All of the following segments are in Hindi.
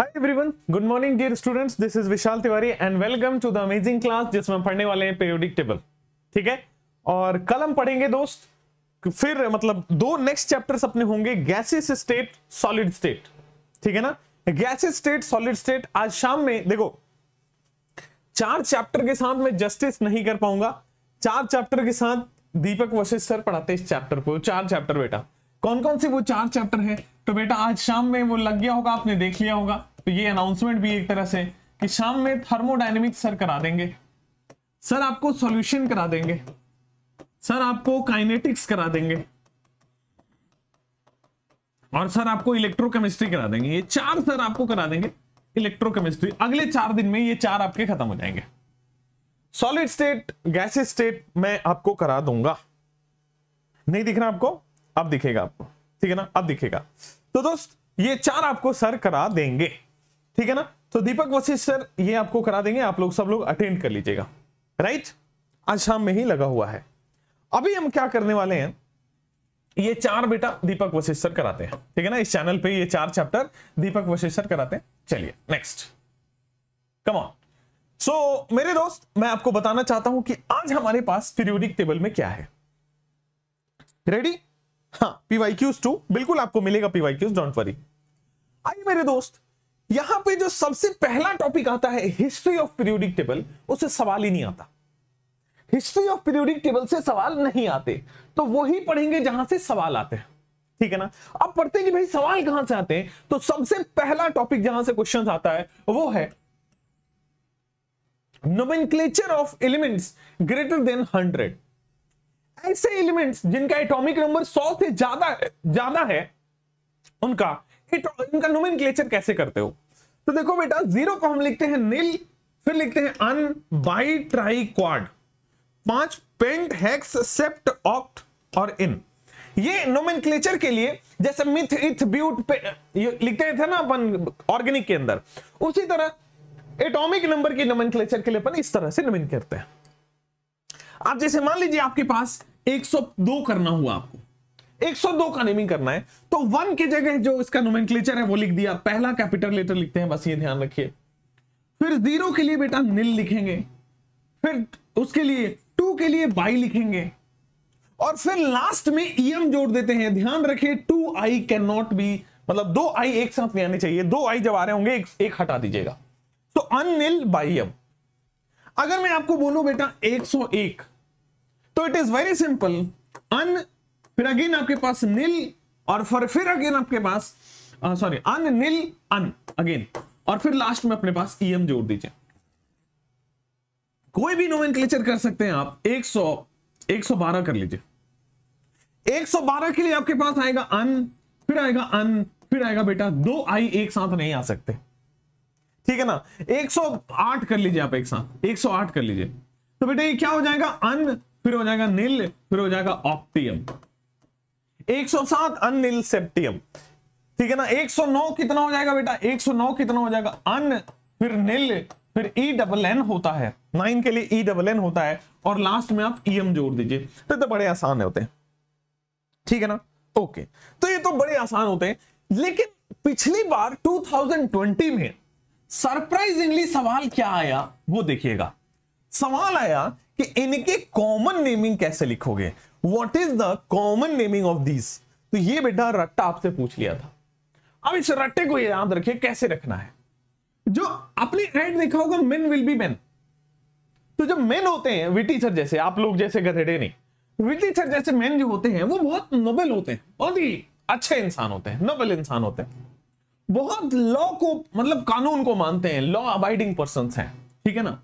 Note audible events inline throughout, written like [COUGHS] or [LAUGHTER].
Hi everyone good morning dear students this is Vishal Tiwari and welcome to the amazing class जिसमें पढ़ने वाले हैं पेरियोडिक टेबल ठीक है और कल हम पढ़ेंगे दोस्त फिर मतलब दो नेक्स्ट चैप्टर्स अपने होंगे गैसेस स्टेट सॉलिड स्टेट ठीक है ना गैसेस स्टेट सॉलिड स्टेट आज शाम में देखो चार चैप्टर के साथ मैं जस्टिस नहीं कर पाऊंगा चार चैप्टर के साथ दीपक वशिष्ठ सर पढ़ाते इस चैप्टर को चार चैप्टर बेटा कौन कौन से वो चार चैप्टर है तो बेटा आज शाम में वो लग गया होगा आपने देख लिया होगा तो ये अनाउंसमेंट भी एक तरह से कि शाम में थर्मोडाइनमिक्स सर करा देंगे सर आपको सॉल्यूशन करा देंगे सर आपको काइनेटिक्स करा देंगे और सर आपको इलेक्ट्रोकेमिस्ट्री करा देंगे ये चार सर आपको करा देंगे इलेक्ट्रोकेमिस्ट्री अगले चार दिन में ये चार आपके खत्म हो जाएंगे सॉलिड स्टेट गैसे स्टेट मैं आपको करा दूंगा नहीं दिख रहा आपको अब दिखेगा आपको ठीक है ना अब दिखेगा तो दोस्त ये चार आपको सर करा देंगे ठीक है ना तो दीपक वशिष्ठ सर ये आपको करा देंगे आप लोग सब लोग अटेंड कर लीजिएगा राइट आज शाम में ही लगा हुआ है अभी हम क्या करने वाले हैं ये चार बेटा दीपक वशिष्ठ सर कराते हैं ठीक है ना इस चैनल पे ये चार चैप्टर दीपक वशिष्ठ सर कराते हैं चलिए नेक्स्ट कम ऑन सो मेरे दोस्त मैं आपको बताना चाहता हूं कि आज हमारे पास पीरियोडिक टेबल में क्या है रेडी हाँ पीवाई क्यूज टू बिल्कुल आपको मिलेगा पीवाई क्यूज डोंट वरी आइए मेरे दोस्त यहां पे जो सबसे पहला टॉपिक आता है हिस्ट्री ऑफ पीरियोडिक टेबल उससे सवाल ही नहीं आता हिस्ट्री ऑफ पीरियोडिक टेबल से सवाल नहीं आते तो वही पढ़ेंगे जहां से सवाल आते हैं ठीक है ना अब पढ़ते हैं कि भाई सवाल कहां से आते हैं तो सबसे पहला टॉपिक जहां से क्वेश्चन आता है वो है nomenclature of elements greater than hundred ऐसे एलिमेंट्स जिनका एटॉमिक नंबर 100 से ज्यादा ज्यादा है उनका इनका नोमेनक्लेचर कैसे करते हो तो देखो बेटा जीरो को हम लिखते हैं नील फिर लिखते हैं अन बाई ट्राई क्वाड पांच पेंट हेक्स सेप्ट ऑक्ट और इन ये नोमेनक्लेचर के लिए जैसे मिथ इथ ब्यूट लिखते थे ना अपन ऑर्गेनिक के अंदर उसी तरह एटॉमिक नंबर की नोमेनक्लेचर के लिए अपन इस तरह से नोमिन करते हैं आप जैसे मान लीजिए आपके पास 102 करना हुआ आपको 102 का नेमिंग करना है तो वन के जगह जो इसका नोमेंक्लेचर है वो लिख दिया पहला कैपिटल लेटर लिखते हैं बस ये ध्यान रखिए फिर जीरो के लिए बेटा नील लिखेंगे फिर उसके लिए टू के लिए बाई लिखेंगे और फिर लास्ट में ईएम जोड़ देते हैं ध्यान रखिए two I can not be मतलब दो आई एक साथ नहीं आने चाहिए दो आई जब आ रहे होंगे एक, एक हटा दीजिएगा तो अनिल बाई एम अगर मैं आपको बोलूं बेटा 101 तो it is very simple un फिर अगेन आपके पास नील uh, और फिर फिर अगेन आपके पास सॉरी अन नील अन अगेन और फिर लास्ट में अपने पास एम जोड़ दीजिए कोई भी नोवन कर सकते हैं आप 100 112 कर लीजिए 112 के लिए आपके पास आएगा अन फिर आएगा अन फिर आएगा बेटा दो आई एक साथ नहीं आ सकते ठीक है ना 108 कर लीजिए आप एक साथ 108 कर लीजिए तो बेटा ये क्या हो जाएगा अन फिर हो जाएगा नील फिर हो जाएगा ऑप्टियम 107 अनिल सेप्टियम ठीक है ना 109 कितना हो जाएगा बेटा 109 कितना हो जाएगा अन फिर नील फिर ई डबल एन होता है नाइन के लिए ई डबल एन होता है और लास्ट में आप ई e एम जोड़ दीजिए तो, तो बड़े आसान होते हैं ठीक है ना ओके तो ये तो बड़े आसान होते हैं लेकिन पिछली बार 2020 में सरप्राइजिंगली सवाल क्या आया वो देखिएगा सवाल आया कि इनके कॉमन नेमिंग कैसे लिखोगे what is the common naming of this तो ये बेटा रट्टा आपसे पूछ लिया था अब इस रट्टे को याद रखिए कैसे रखना है जो आपने एड देखा होगा मेन विल बी मेन तो जब मेन होते हैं विटीचर जैसे आप लोग जैसे गधेड़े नहीं विटीचर जैसे मेन जो होते हैं वो बहुत नोबेल होते हैं बहुत ही अच्छे इंसान होते हैं नोबेल इंसान होते हैं बहुत लॉ को मतलब कानून को मानते हैं लॉ अबाइडिंग पर्सन हैं ठीक है ना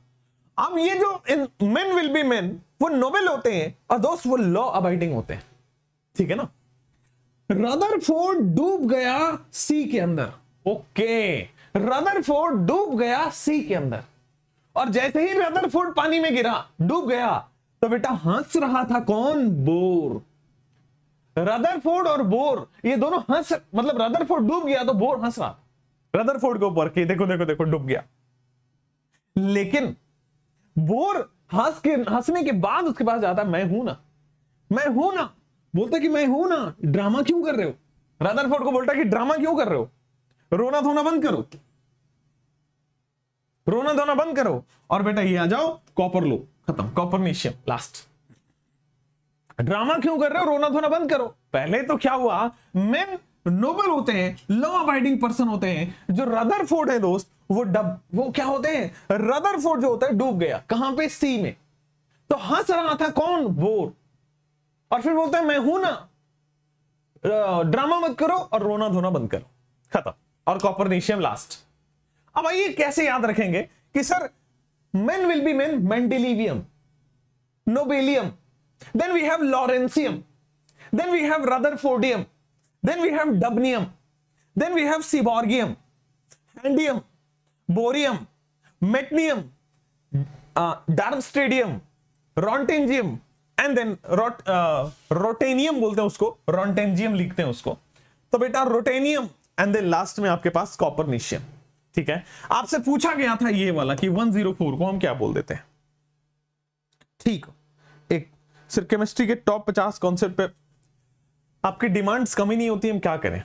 अब ये जो मेन विल बी मेन वो नोबेल होते हैं और दोस्त वो लॉ अबाइडिंग होते हैं ठीक है ना रदर डूब गया सी के अंदर ओके रदर डूब गया सी के अंदर और जैसे ही रदर पानी में गिरा डूब गया तो बेटा हंस रहा था कौन बोर रदर और बोर ये दोनों हंस मतलब रदर डूब गया तो बोर हंस रहा रदर के ऊपर देखो देखो देखो डूब गया लेकिन बोर हंस के हंसने के बाद उसके पास जाता मैं हूं ना मैं हूं ना बोलता कि मैं हूं ना ड्रामा क्यों कर रहे हो फोर्ड को बोलता कि ड्रामा क्यों कर रहे हो रोना धोना बंद करो रोना धोना बंद करो और बेटा ये आ जाओ कॉपर लो खत्म कॉपरनीशियम लास्ट ड्रामा क्यों कर रहे हो रोना धोना बंद करो पहले तो क्या हुआ मेन नोबल होते हैं लॉ अबाइडिंग पर्सन होते हैं जो रदर फोर्ड है दोस्त वो डब वो क्या होते हैं रदर फोर्ड जो होता है डूब गया कहां पे सी में तो हंस रहा था कौन बोर और फिर बोलते हैं मैं हूं ना ड्रामा मत करो और रोना धोना बंद करो खत्म और कॉपरनेशियम लास्ट अब आइए कैसे याद रखेंगे कि sir men will be men mendelevium nobelium then we have lawrencium then we have rutherfordium then we have dubnium then we have seaborgium हैंडियम bohrium meitnerium darmstadtium roentgenium and then रोट, रोटेनियम बोलते हैं उसको रॉन्टेंजियम लिखते हैं उसको तो बेटा रोटेनियम एंड देन लास्ट में आपके पास कॉपरनिशियम ठीक है आपसे पूछा गया था ये वाला कि 104 को हम क्या बोल देते हैं ठीक एक सिर्फ केमिस्ट्री के टॉप 50 कॉन्सेप्ट पे आपकी डिमांड्स कमी नहीं होती हम क्या करें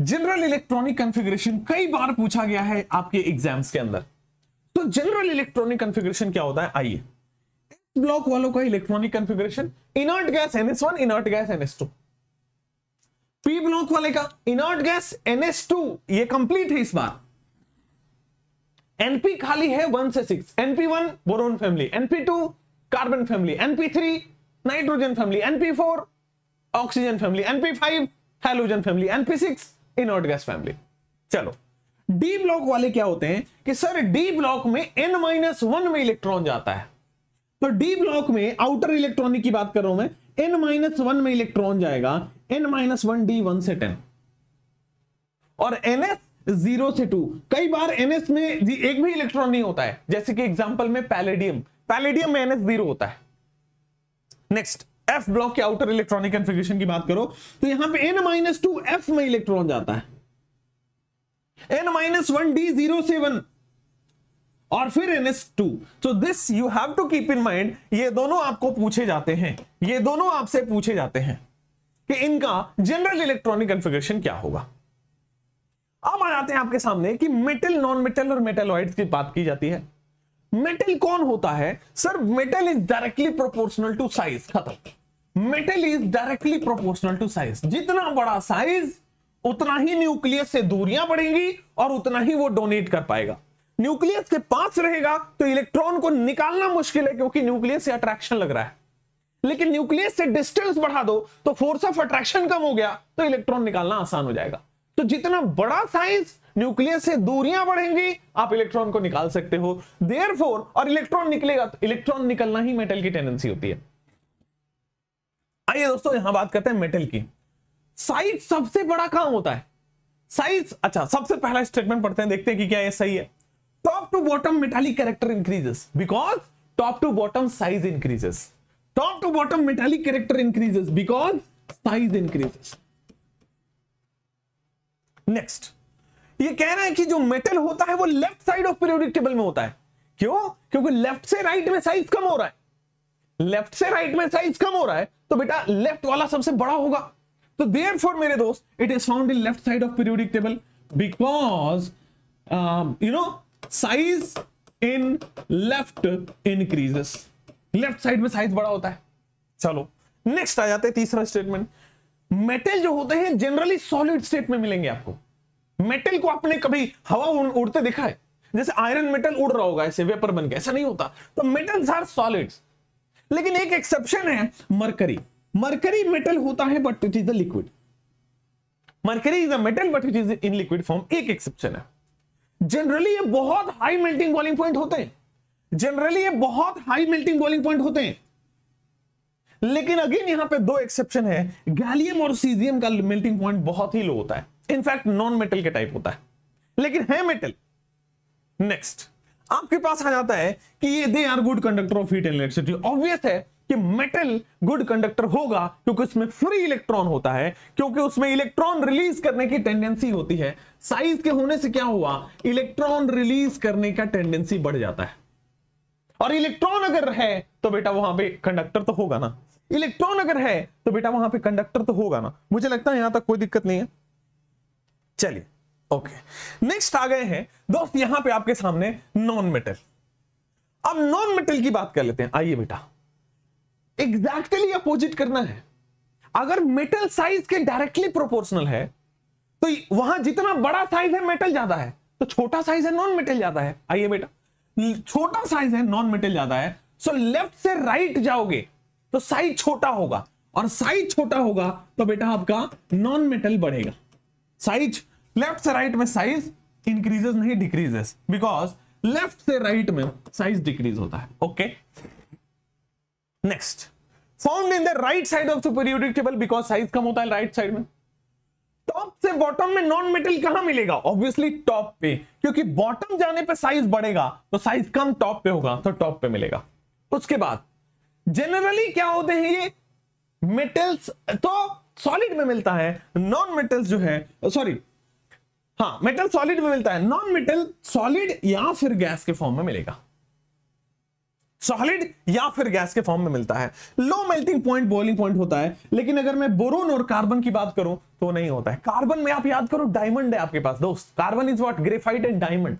जनरल इलेक्ट्रॉनिक कंफिग्रेशन कई बार पूछा गया है आपके एग्जाम्स के अंदर तो जनरल इलेक्ट्रॉनिक कंफिग्रेशन क्या होता है आइए ब्लॉक वालों का electronic configuration inert gas ns one inert gas ns two p block वाले का इनर्ट गैस एनएस टू ये कंप्लीट है इस बार एनपी खाली है वन से six np one boron family np two carbon family np three nitrogen family np four oxygen family np five hydrogen family np six inert gas family चलो डी ब्लॉक वाले क्या होते हैं कि सर डी ब्लॉक में एन माइनस वन में इलेक्ट्रॉन जाता है तो डी ब्लॉक में आउटर इलेक्ट्रॉनिक की बात कर रहा हूं मैं एन माइनस वन में इलेक्ट्रॉन जाएगा n minus one d one से टेन और एनएस जीरो से टू कई बार एनएस में एक भी इलेक्ट्रॉन नहीं होता है जैसे कि एग्जाम्पल में पैलेडियम पैलेडियम में एनएस जीरो होता है नेक्स्ट एफ ब्लॉक के आउटर इलेक्ट्रॉनिक कन्फिग्रेशन की बात करो तो यहां पे एन माइनस टू एफ में इलेक्ट्रॉन जाता है N minus one d zero seven और फिर n s two so this you have to keep in mind ये दोनों आपको पूछे जाते हैं ये दोनों आपसे पूछे जाते हैं कि इनका जनरल इलेक्ट्रॉनिक कन्फिग्रेशन क्या होगा अब आ जाते हैं आपके सामने कि मेटल नॉन मेटल और मेटलॉइड की बात की जाती है मेटल कौन होता है sir metal is directly proportional to size खत्म metal is directly proportional to size जितना बड़ा साइज उतना ही न्यूक्लियस से दूरियां बढ़ेंगी और उतना ही वो डोनेट कर पाएगा न्यूक्लियस के पास रहेगा तो इलेक्ट्रॉन को निकालना मुश्किल है क्योंकि न्यूक्लियस से अट्रैक्शन लग रहा है लेकिन न्यूक्लियस से डिस्टेंस बढ़ा दो तो फोर्स ऑफ अट्रैक्शन कम हो गया तो इलेक्ट्रॉन निकालना आसान हो जाएगा तो जितना बड़ा साइज न्यूक्लियस से दूरियां बढ़ेंगी आप इलेक्ट्रॉन को निकाल सकते हो देयर और इलेक्ट्रॉन निकलेगा तो इलेक्ट्रॉन निकलना ही मेटल की टेंडेंसी होती है आइए दोस्तों यहां बात करते हैं मेटल की साइज सबसे बड़ा कहां होता है साइज अच्छा सबसे पहला स्टेटमेंट पढ़ते हैं देखते हैं कि क्या ये सही है top to bottom metallic character increases because top to bottom size increases top to bottom metallic character increases because size increases next ये कह रहा है कि जो मेटल होता है वो left side of periodic table में होता है क्यों क्योंकि लेफ्ट से राइट में साइज कम हो रहा है लेफ्ट से राइट में साइज कम हो रहा है तो बेटा लेफ्ट वाला सबसे बड़ा होगा तो देर फॉर मेरे दोस्त it is found in left side of periodic table because you know size in left increases left side में साइज बड़ा होता है चलो नेक्स्ट आ जाते हैं तीसरा स्टेटमेंट मेटल जो होते हैं जनरली सॉलिड स्टेट में मिलेंगे आपको मेटल को आपने कभी हवा उड़ते देखा है जैसे आयरन मेटल उड़ रहा होगा ऐसे वेपर बन के ऐसा नहीं होता तो मेटल्स आर सॉलिड्स लेकिन एक एक्सेप्शन है मरकरी मरकरी मेटल होता है but it is the liquid mercury is a metal but it is in liquid form एक एक्सेप्शन है जनरली ये बहुत हाई मेल्टिंग बॉइलिंग पॉइंट होते हैं जनरली ये बहुत हाई मेल्टिंग बॉइलिंग पॉइंट होते हैं लेकिन अगेन यहां पे दो एक्सेप्शन है गैलियम और सीजियम का मेल्टिंग पॉइंट बहुत ही लो होता है इनफैक्ट नॉन मेटल के टाइप होता है लेकिन है मेटल नेक्स्ट आपके पास आ जाता है कि ये they are good conductor of heat and electricity obvious है कि मेटल गुड कंडक्टर होगा क्योंकि उसमें फ्री इलेक्ट्रॉन होता है क्योंकि उसमें इलेक्ट्रॉन रिलीज करने की टेंडेंसी होती है साइज के होने से क्या हुआ इलेक्ट्रॉन रिलीज करने का टेंडेंसी बढ़ जाता है और इलेक्ट्रॉन अगर है तो बेटा वहां पे कंडक्टर तो होगा ना इलेक्ट्रॉन अगर है तो बेटा वहां पे कंडक्टर तो होगा ना मुझे लगता है यहां तक कोई दिक्कत नहीं है चलिए ओके नेक्स्ट आ गए हैं दोस्त यहां पे आपके सामने नॉन मेटल अब नॉन मेटल की बात कर लेते हैं आइए बेटा एग्जैक्टली अपोजिट करना है अगर मेटल साइज के डायरेक्टली प्रोपोर्शनल है तो वहां जितना बड़ा साइज है मेटल ज्यादा है तो छोटा साइज है नॉन मेटल ज्यादा है आइए बेटा छोटा साइज है नॉन मेटल ज्यादा है सो लेफ्ट से राइट right जाओगे तो साइज छोटा होगा और साइज छोटा होगा तो बेटा आपका नॉन मेटल बढ़ेगा साइज लेफ्ट से राइट में साइज इंक्रीजेस नहीं डिक्रीजेस बिकॉज लेफ्ट से राइट में साइज डिक्रीज होता है okay next found in the right side of periodic table because size कम होता है राइट right साइड में टॉप से बॉटम में नॉन मेटल कहां मिलेगा ऑब्वियसली टॉप पे क्योंकि बॉटम जाने पे साइज बढ़ेगा तो साइज कम टॉप पे होगा तो टॉप पे मिलेगा उसके बाद जनरली क्या होते हैं ये मेटल्स तो सॉलिड में मिलता है नॉन मेटल्स जो है सॉरी हाँ मेटल सॉलिड में मिलता है नॉन मेटल सॉलिड या फिर गैस के फॉर्म में मिलेगा सॉलिड या फिर गैस के फॉर्म में मिलता है low melting point boiling point होता है लेकिन अगर मैं बोरोन और कार्बन की बात करूं तो नहीं होता है कार्बन में आप याद करो डायमंड है आपके पास दोस्त carbon is what graphite and diamond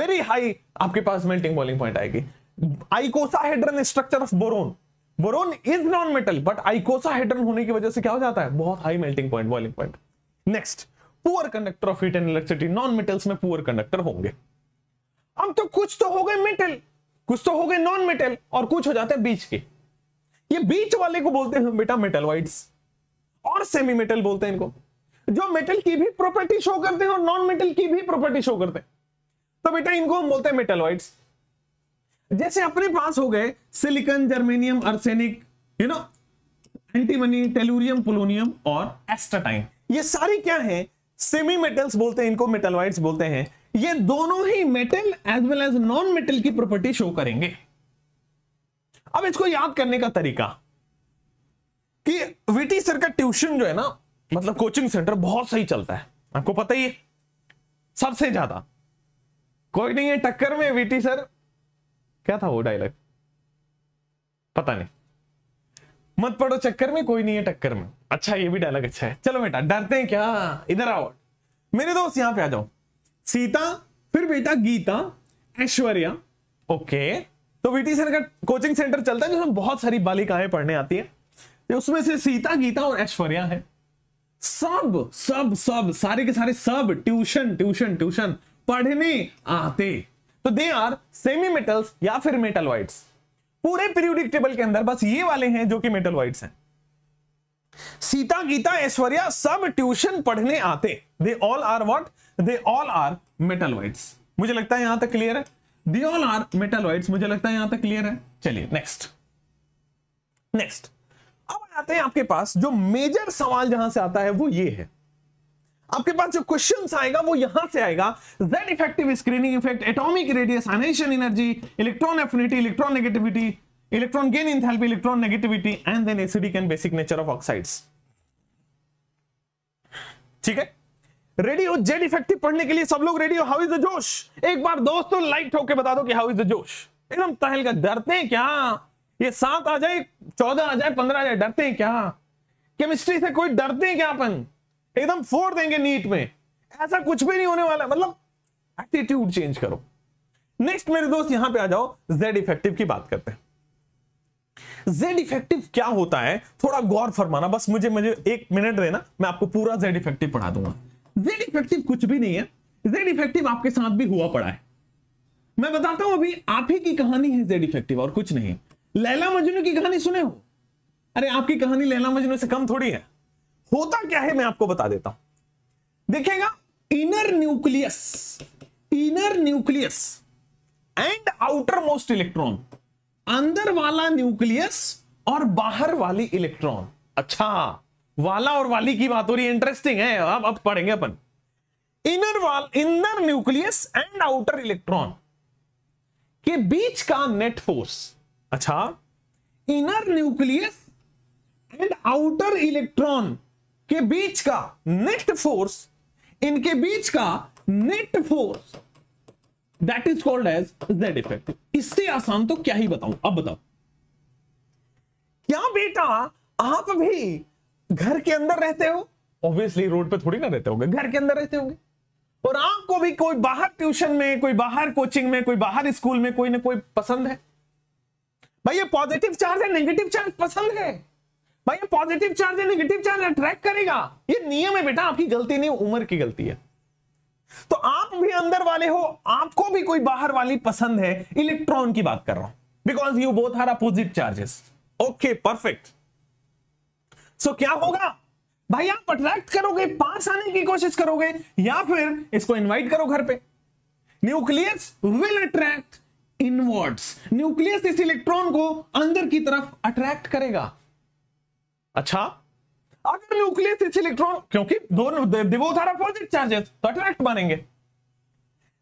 very high आपके पास मेल्टिंग बॉइलिंग पॉइंट आएगी icosahedron structure of boron boron is non metal but icosahedron होने की वजह से क्या हो जाता है बहुत high melting point boiling point next poor conductor of heat and electricity non metals में पुअर कंडक्टर होंगे अब तो कुछ तो हो गए मेटल कुछ तो हो गए नॉन मेटल और कुछ हो जाते हैं बीच के ये बीच वाले को बोलते हैं बेटा मेटल वाइड्स और सेमी मेटल बोलते हैं इनको जो मेटल की भी प्रॉपर्टी शो करते हैं और नॉन मेटल की भी प्रॉपर्टी शो करते हैं तो बेटा इनको हम बोलते हैं मेटल वाइड्स जैसे अपने पास हो गए silicon germanium arsenic you know antimony tellurium polonium और एस्टाटाइन ये सारी क्या है सेमी मेटल्स बोलते हैं इनको मेटलवाइड्स बोलते हैं ये दोनों ही metal as well as non metal की प्रॉपर्टी शो करेंगे अब इसको याद करने का तरीका कि वीटी सर का ट्यूशन जो है ना मतलब कोचिंग सेंटर बहुत सही चलता है आपको पता ही है सबसे ज्यादा कोई नहीं है टक्कर में वीटी सर क्या था वो डायलॉग पता नहीं मत पड़ो चक्कर में कोई नहीं है टक्कर में अच्छा ये भी डायलॉग अच्छा है चलो बेटा डरते हैं क्या इधर आओ मेरे दोस्त यहाँ पे आ जाओ सीता फिर बेटा गीता ऐश्वर्या ओके तो सर का कोचिंग सेंटर चलता है जिसमें बहुत सारी बालिकाएं पढ़ने आती है तो उसमें से सीता गीता और ऐश्वर्या है सब सब सब सारे के सारे सब ट्यूशन ट्यूशन ट्यूशन पढ़ने आते तो दे आर सेमी मेटल्स या फिर मेटल वाइट्स पूरे पीरियोडिक टेबल के अंदर बस ये वाले हैं जो कि मेटल वाइट्स हैं सीता गीता ऐश्वर्या सब ट्यूशन पढ़ने आते they all are what they all are metalloids मुझे लगता है यहां तक क्लियर है they all are metalloids मुझे लगता है यहां तक क्लियर है चलिए नेक्स्ट नेक्स्ट अब आते हैं आपके पास जो मेजर सवाल जहां से आता है वो ये है आपके पास जो क्वेश्चन आएगा वो यहां से आएगा Z effective screening effect atomic radius ionisation energy electron affinity electron negativity electron gain enthalpy electron negativity and then acidic and basic nature of oxides ठीक है रेडियो जेड इफेक्टिव पढ़ने के लिए सब लोग रेडियो हाउ इज द जोश एक बार दोस्तों लाइक ठोक के बता दो कि हाउ इज द जोश एकदम तहल का डरते हैं क्या ये सात आ जाए चौदह आ जाए पंद्रह आ जाए डरते हैं क्या केमिस्ट्री से कोई डरते हैं क्या अपन एकदम फोड़ देंगे नीट में ऐसा कुछ भी नहीं होने वाला मतलब एटीट्यूड चेंज करो नेक्स्ट मेरे दोस्त यहां पे आ जाओ जेड इफेक्टिव की बात करते हैं जेड इफेक्टिव क्या होता है थोड़ा गौर फरमाना बस मुझे मुझे एक मिनट देना मैं आपको पूरा जेड इफेक्टिव पढ़ा दूंगा जेड इफेक्टिव कुछ भी नहीं है जेड इफेक्टिव आपके साथ भी हुआ पड़ा है मैं बताता हूं अभी आप ही की कहानी है जेड इफेक्टिव और कुछ नहीं लैला मजनू की कहानी सुने हो अरे आपकी कहानी लैला मजनू से कम थोड़ी है होता क्या है मैं आपको बता देता हूं देखिएगा inner nucleus inner nucleus and outermost electron अंदर वाला न्यूक्लियस और बाहर वाली इलेक्ट्रॉन अच्छा वाला और वाली की बात हो रही है इंटरेस्टिंग है अब अब पढ़ेंगे अपन इनर वाल inner nucleus and outer electron के बीच का नेट फोर्स अच्छा inner nucleus and outer electron के बीच का नेट फोर्स इनके बीच का net force that is called as Z effective इससे आसान तो क्या ही बताऊं अब बताओ क्या बेटा आप भी घर के अंदर रहते हो ऑब्वियसली रोड पे थोड़ी ना रहते होंगे घर के अंदर रहते होंगे और आपको भी कोई बाहर ट्यूशन में कोई बाहर कोचिंग में कोई बाहर स्कूल में कोई ना कोई पसंद है भाई ये पॉजिटिव चार्ज है नेगेटिव चार्ज पसंद है भाई ये पॉजिटिव चार्ज है नेगेटिव चार्ज अट्रैक्ट करेगा ये नियम है बेटा आपकी गलती नहीं उम्र की गलती है तो आप भी अंदर वाले हो आपको भी कोई बाहर वाली पसंद है इलेक्ट्रॉन की बात कर रहा हूं because you both are opposite charges okay perfect so क्या होगा भाई आप अट्रैक्ट करोगे पास आने की कोशिश करोगे या फिर इसको इनवाइट करो घर पे nucleus will attract inwards nucleus इस इलेक्ट्रॉन को अंदर की तरफ अट्रैक्ट करेगा अच्छा अगर न्यूक्लियस इस इलेक्ट्रॉन क्योंकि दोनों अपोजिट चार्जेस तो अट्रैक्ट मानेंगे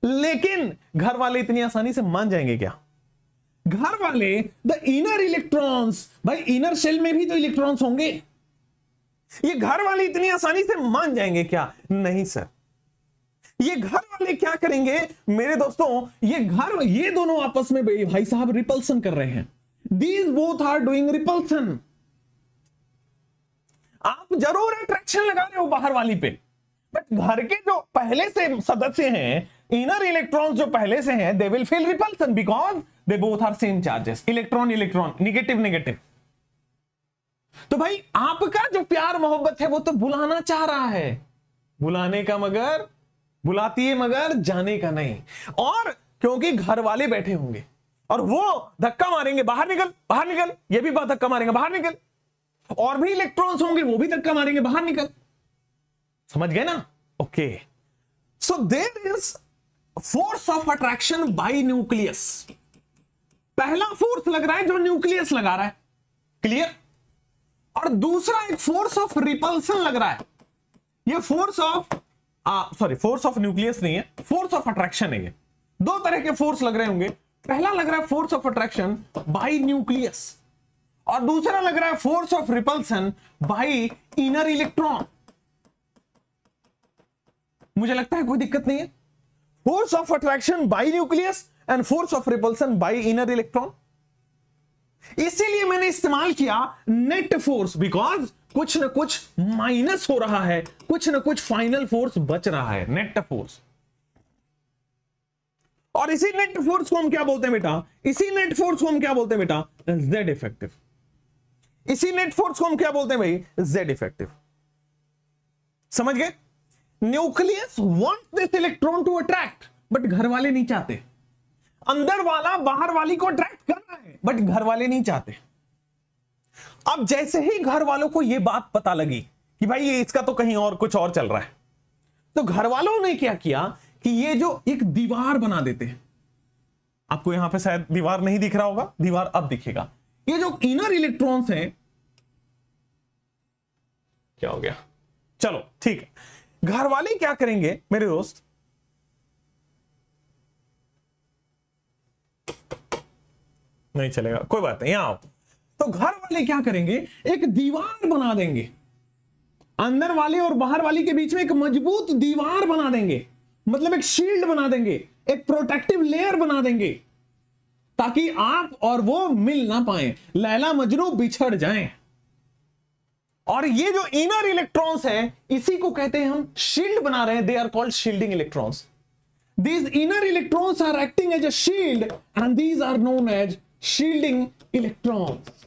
लेकिन घर वाले इतनी आसानी से मान जाएंगे क्या घर वाले द इनर इलेक्ट्रॉन्स भाई इनर सेल में भी तो इलेक्ट्रॉन्स होंगे ये घर वाले इतनी आसानी से मान जाएंगे क्या नहीं सर ये घर वाले क्या करेंगे मेरे दोस्तों ये घर ये दोनों आपस में भाई साहब रिपल्सन कर रहे हैं these both are doing repulsion आप जरूर अट्रैक्शन लगा रहे हो बाहर वाली पे बट घर के जो पहले से सदस्य हैं इनर इलेक्ट्रॉन्स जो पहले से हैं they will feel repulsion because they both are same charges electron electron negative negative तो भाई आपका जो प्यार मोहब्बत है वो तो बुलाना चाह रहा है बुलाने का मगर बुलाती है मगर जाने का नहीं और क्योंकि घर वाले बैठे होंगे और वो धक्का मारेंगे बाहर निकल बाहर निकल ये भी बात धक्का मारेंगे बाहर निकल और भी इलेक्ट्रॉन्स होंगे वो भी धक्का मारेंगे बाहर निकल समझ गए ना okay so there is force of attraction by nucleus पहला फोर्स लग रहा है जो न्यूक्लियस लगा रहा है क्लियर और दूसरा एक फोर्स ऑफ रिपल्सन लग रहा है ये force of sorry force of nucleus नहीं है फोर्स ऑफ अट्रैक्शन है ये दो तरह के फोर्स लग रहे होंगे पहला लग रहा है force of attraction by nucleus और दूसरा लग रहा है force of repulsion by inner electron मुझे लगता है कोई दिक्कत नहीं है force of attraction by nucleus and force of repulsion by inner electron इसीलिए मैंने इस्तेमाल किया नेट फोर्स बिकॉज कुछ ना कुछ माइनस हो रहा है कुछ ना कुछ फाइनल फोर्स बच रहा है नेट फोर्स और इसी नेट फोर्स को हम क्या बोलते हैं बेटा इसी नेट फोर्स को हम क्या बोलते हैं बेटा जेड इफेक्टिव इसी नेट फोर्स को हम क्या बोलते हैं भाई जेड इफेक्टिव समझ गए nucleus want this electron to attract but घर वाले नहीं चाहते अंदर वाला बाहर वाली को अट्रैक्ट कर रहा है बट घर वाले नहीं चाहते अब जैसे ही घर वालों को यह बात पता लगी कि भाई ये इसका तो कहीं और कुछ और चल रहा है तो घर वालों ने क्या किया कि ये जो एक दीवार बना देते हैं आपको यहां पे शायद दीवार नहीं दिख रहा होगा दीवार अब दिखेगा ये जो इनर इलेक्ट्रॉन्स हैं क्या हो गया चलो ठीक है घर वाले क्या करेंगे मेरे दोस्त नहीं चलेगा कोई बात नहीं आओ तो घर वाले क्या करेंगे एक दीवार बना देंगे अंदर वाले और बाहर वाले के बीच में एक मजबूत दीवार बना देंगे मतलब एक शील्ड बना देंगे एक प्रोटेक्टिव लेयर बना देंगे ताकि आप और वो मिल ना पाए लैला मजनू बिछड़ जाए और ये जो इनर इलेक्ट्रॉन्स है इसी को कहते हैं हम शील्ड बना रहे हैं they are called shielding electrons these inner electrons are acting as a shield and these are known as shielding electrons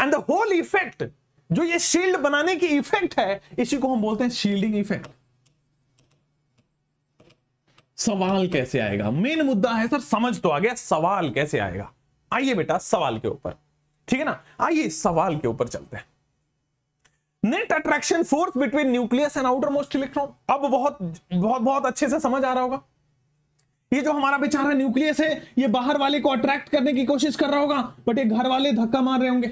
and the whole effect जो ये शील्ड बनाने की इफेक्ट है इसी को हम बोलते हैं शील्डिंग इफेक्ट सवाल कैसे आएगा मेन मुद्दा है सर समझ तो आ गया सवाल कैसे आएगा आइए बेटा सवाल के ऊपर ठीक है ना आइए सवाल के ऊपर चलते हैं net attraction force between nucleus and outermost electron अब बहुत बहुत बहुत अच्छे से समझ आ रहा होगा ये जो हमारा बेचारा न्यूक्लियस है ये बाहर वाले को अट्रैक्ट करने की कोशिश कर रहा होगा बट ये घर वाले धक्का मार रहे होंगे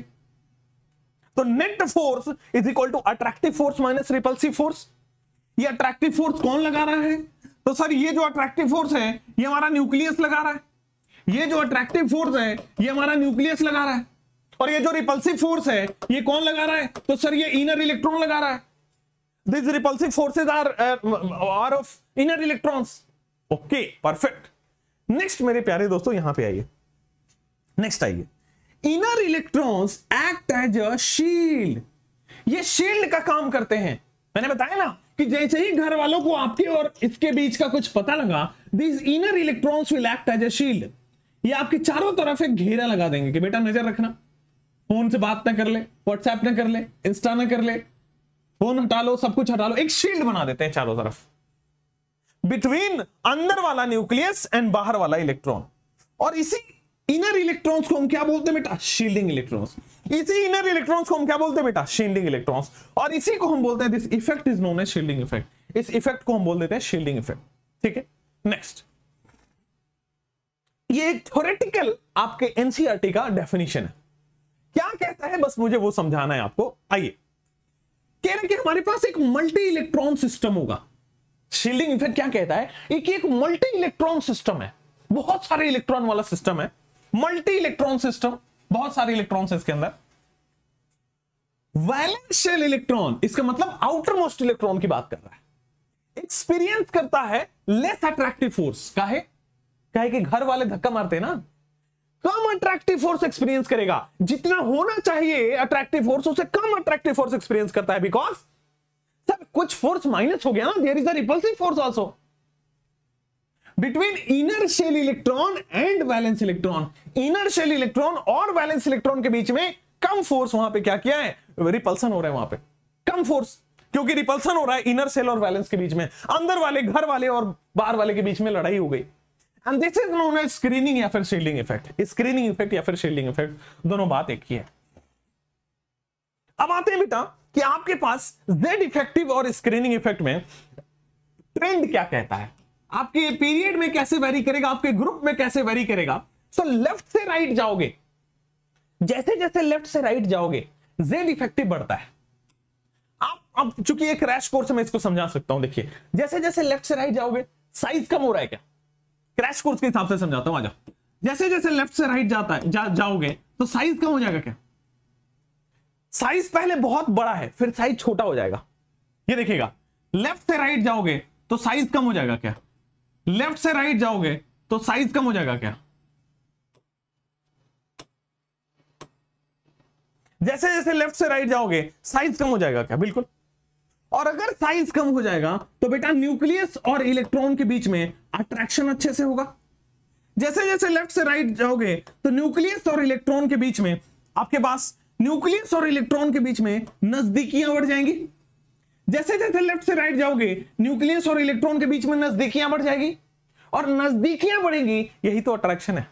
तो net force is equal to attractive force minus repulsive force ये अट्रैक्टिव फोर्स कौन लगा रहा है तो सर ये जो अट्रैक्टिव फोर्स है ये हमारा न्यूक्लियस लगा रहा है ये जो अट्रैक्टिव फोर्स है ये हमारा न्यूक्लियस लगा रहा है और ये जो रिपल्सिव फोर्स है ये कौन लगा रहा है तो सर ये इनर इलेक्ट्रॉन लगा रहा है this repulsive forces are are of inner electrons okay perfect next मेरे प्यारे दोस्तों यहां पे आइए नेक्स्ट आइए inner electrons act as a shield ये शील्ड का काम करते हैं मैंने बताया ना कि जैसे ही घर वालों को आपके और इसके बीच का कुछ पता लगा this inner electrons will act as a shield ये आपके चारों तरफ एक घेरा लगा देंगे कि बेटा नजर रखना फोन से बात ना कर ले व्हाट्सएप ना कर ले इंस्टा ना कर ले फोन हटा लो सब कुछ हटा लो एक शील्ड बना देते हैं चारों तरफ बिटवीन अंदर वाला न्यूक्लियस एंड बाहर वाला इलेक्ट्रॉन और इसी इनर इलेक्ट्रॉन्स को हम क्या बोलते हैं बेटा शील्डिंग इलेक्ट्रॉन्स इसी इनर इलेक्ट्रॉन्स को हम क्या बोलते हैं बेटा शील्डिंग इलेक्ट्रॉन्स और इसी को हम बोलते हैं this effect is known as shielding effect इस इफेक्ट को हम बोल देते हैं शील्डिंग इफेक्ट ठीक है नेक्स्ट ये एक थोरेटिकल आपके एनसीआरटी e का डेफिनेशन है क्या कहता है बस मुझे वो समझाना है आपको आइए कह रहे कि हमारे पास एक मल्टी इलेक्ट्रॉन सिस्टम होगा शील्डिंग इफेक्ट क्या कहता है एक, एक मल्टी इलेक्ट्रॉन सिस्टम है बहुत सारे इलेक्ट्रॉन वाला सिस्टम है मल्टी इलेक्ट्रॉन सिस्टम बहुत सारे इलेक्ट्रॉन है इसके अंदर वैलेंशियल इलेक्ट्रॉन इसका मतलब आउटर मोस्ट इलेक्ट्रॉन की बात कर रहा है एक्सपीरियंस करता है लेस अट्रैक्टिव फोर्स काहे काहे कि घर वाले धक्का मारते ना कम अट्रैक्टिव फोर्स एक्सपीरियंस करेगा जितना होना चाहिए अट्रैक्टिव फोर्स उसे कम अट्रैक्टिव फोर्स एक्सपीरियंस करता है बिकॉज सर कुछ फोर्स माइनस हो गया ना there is the repulsive force also between inner shell electron and valence electron inner shell electron और वैलेंस इलेक्ट्रॉन के बीच में कम फोर्स वहां पे क्या किया है रिपल्सन हो रहा है वहां पे कम फोर्स क्योंकि रिपल्सन हो रहा है इनर सेल और वैलेंस के बीच में अंदर वाले घर वाले और बाहर वाले के बीच में लड़ाई हो गई and this is known as screening या फिर शील्डिंग इफेक्ट स्क्रीनिंग इफेक्ट या फिर शील्डिंग इफेक्ट दोनों बात एक ही है अब आते हैं बेटा कि आपके पास जेड इफेक्टिव और स्क्रीनिंग इफेक्ट में ट्रेंड क्या कहता है आपके पीरियड में कैसे वेरी करेगा आपके ग्रुप में कैसे वेरी करेगा सो so, लेफ्ट से राइट right जाओगे जैसे जैसे लेफ्ट से राइट right जाओगे जेड इफेक्टिव बढ़ता है आप अब चूंकि एक क्रैश कोर्स में इसको समझा सकता हूं देखिए जैसे जैसे लेफ्ट से राइट right जाओगे साइज कम हो रहा है क्या क्रैश कोर्स के हिसाब से समझाता हूं आजा जैसे जैसे लेफ्ट से राइट जाता है जा, जाओगे तो साइज कम हो जाएगा क्या साइज पहले बहुत बड़ा है फिर साइज छोटा हो जाएगा ये देखिएगा लेफ्ट से राइट जाओगे तो साइज कम हो जाएगा क्या लेफ्ट से राइट जाओगे तो साइज कम हो जाएगा क्या जैसे जैसे लेफ्ट से राइट जाओगे साइज कम हो जाएगा क्या बिल्कुल और अगर साइज कम हो जाएगा तो बेटा न्यूक्लियस और इलेक्ट्रॉन के बीच में अट्रैक्शन अच्छे से होगा जैसे जैसे लेफ्ट से राइट जाओगे तो न्यूक्लियस और इलेक्ट्रॉन के बीच में आपके पास न्यूक्लियस और इलेक्ट्रॉन के बीच में नजदीकियां बढ़ जाएंगी जैसे जैसे लेफ्ट से राइट जाओगे न्यूक्लियस और इलेक्ट्रॉन के बीच में नजदीकियां बढ़ जाएगी और नजदीकियां बढ़ेंगी यही तो अट्रैक्शन है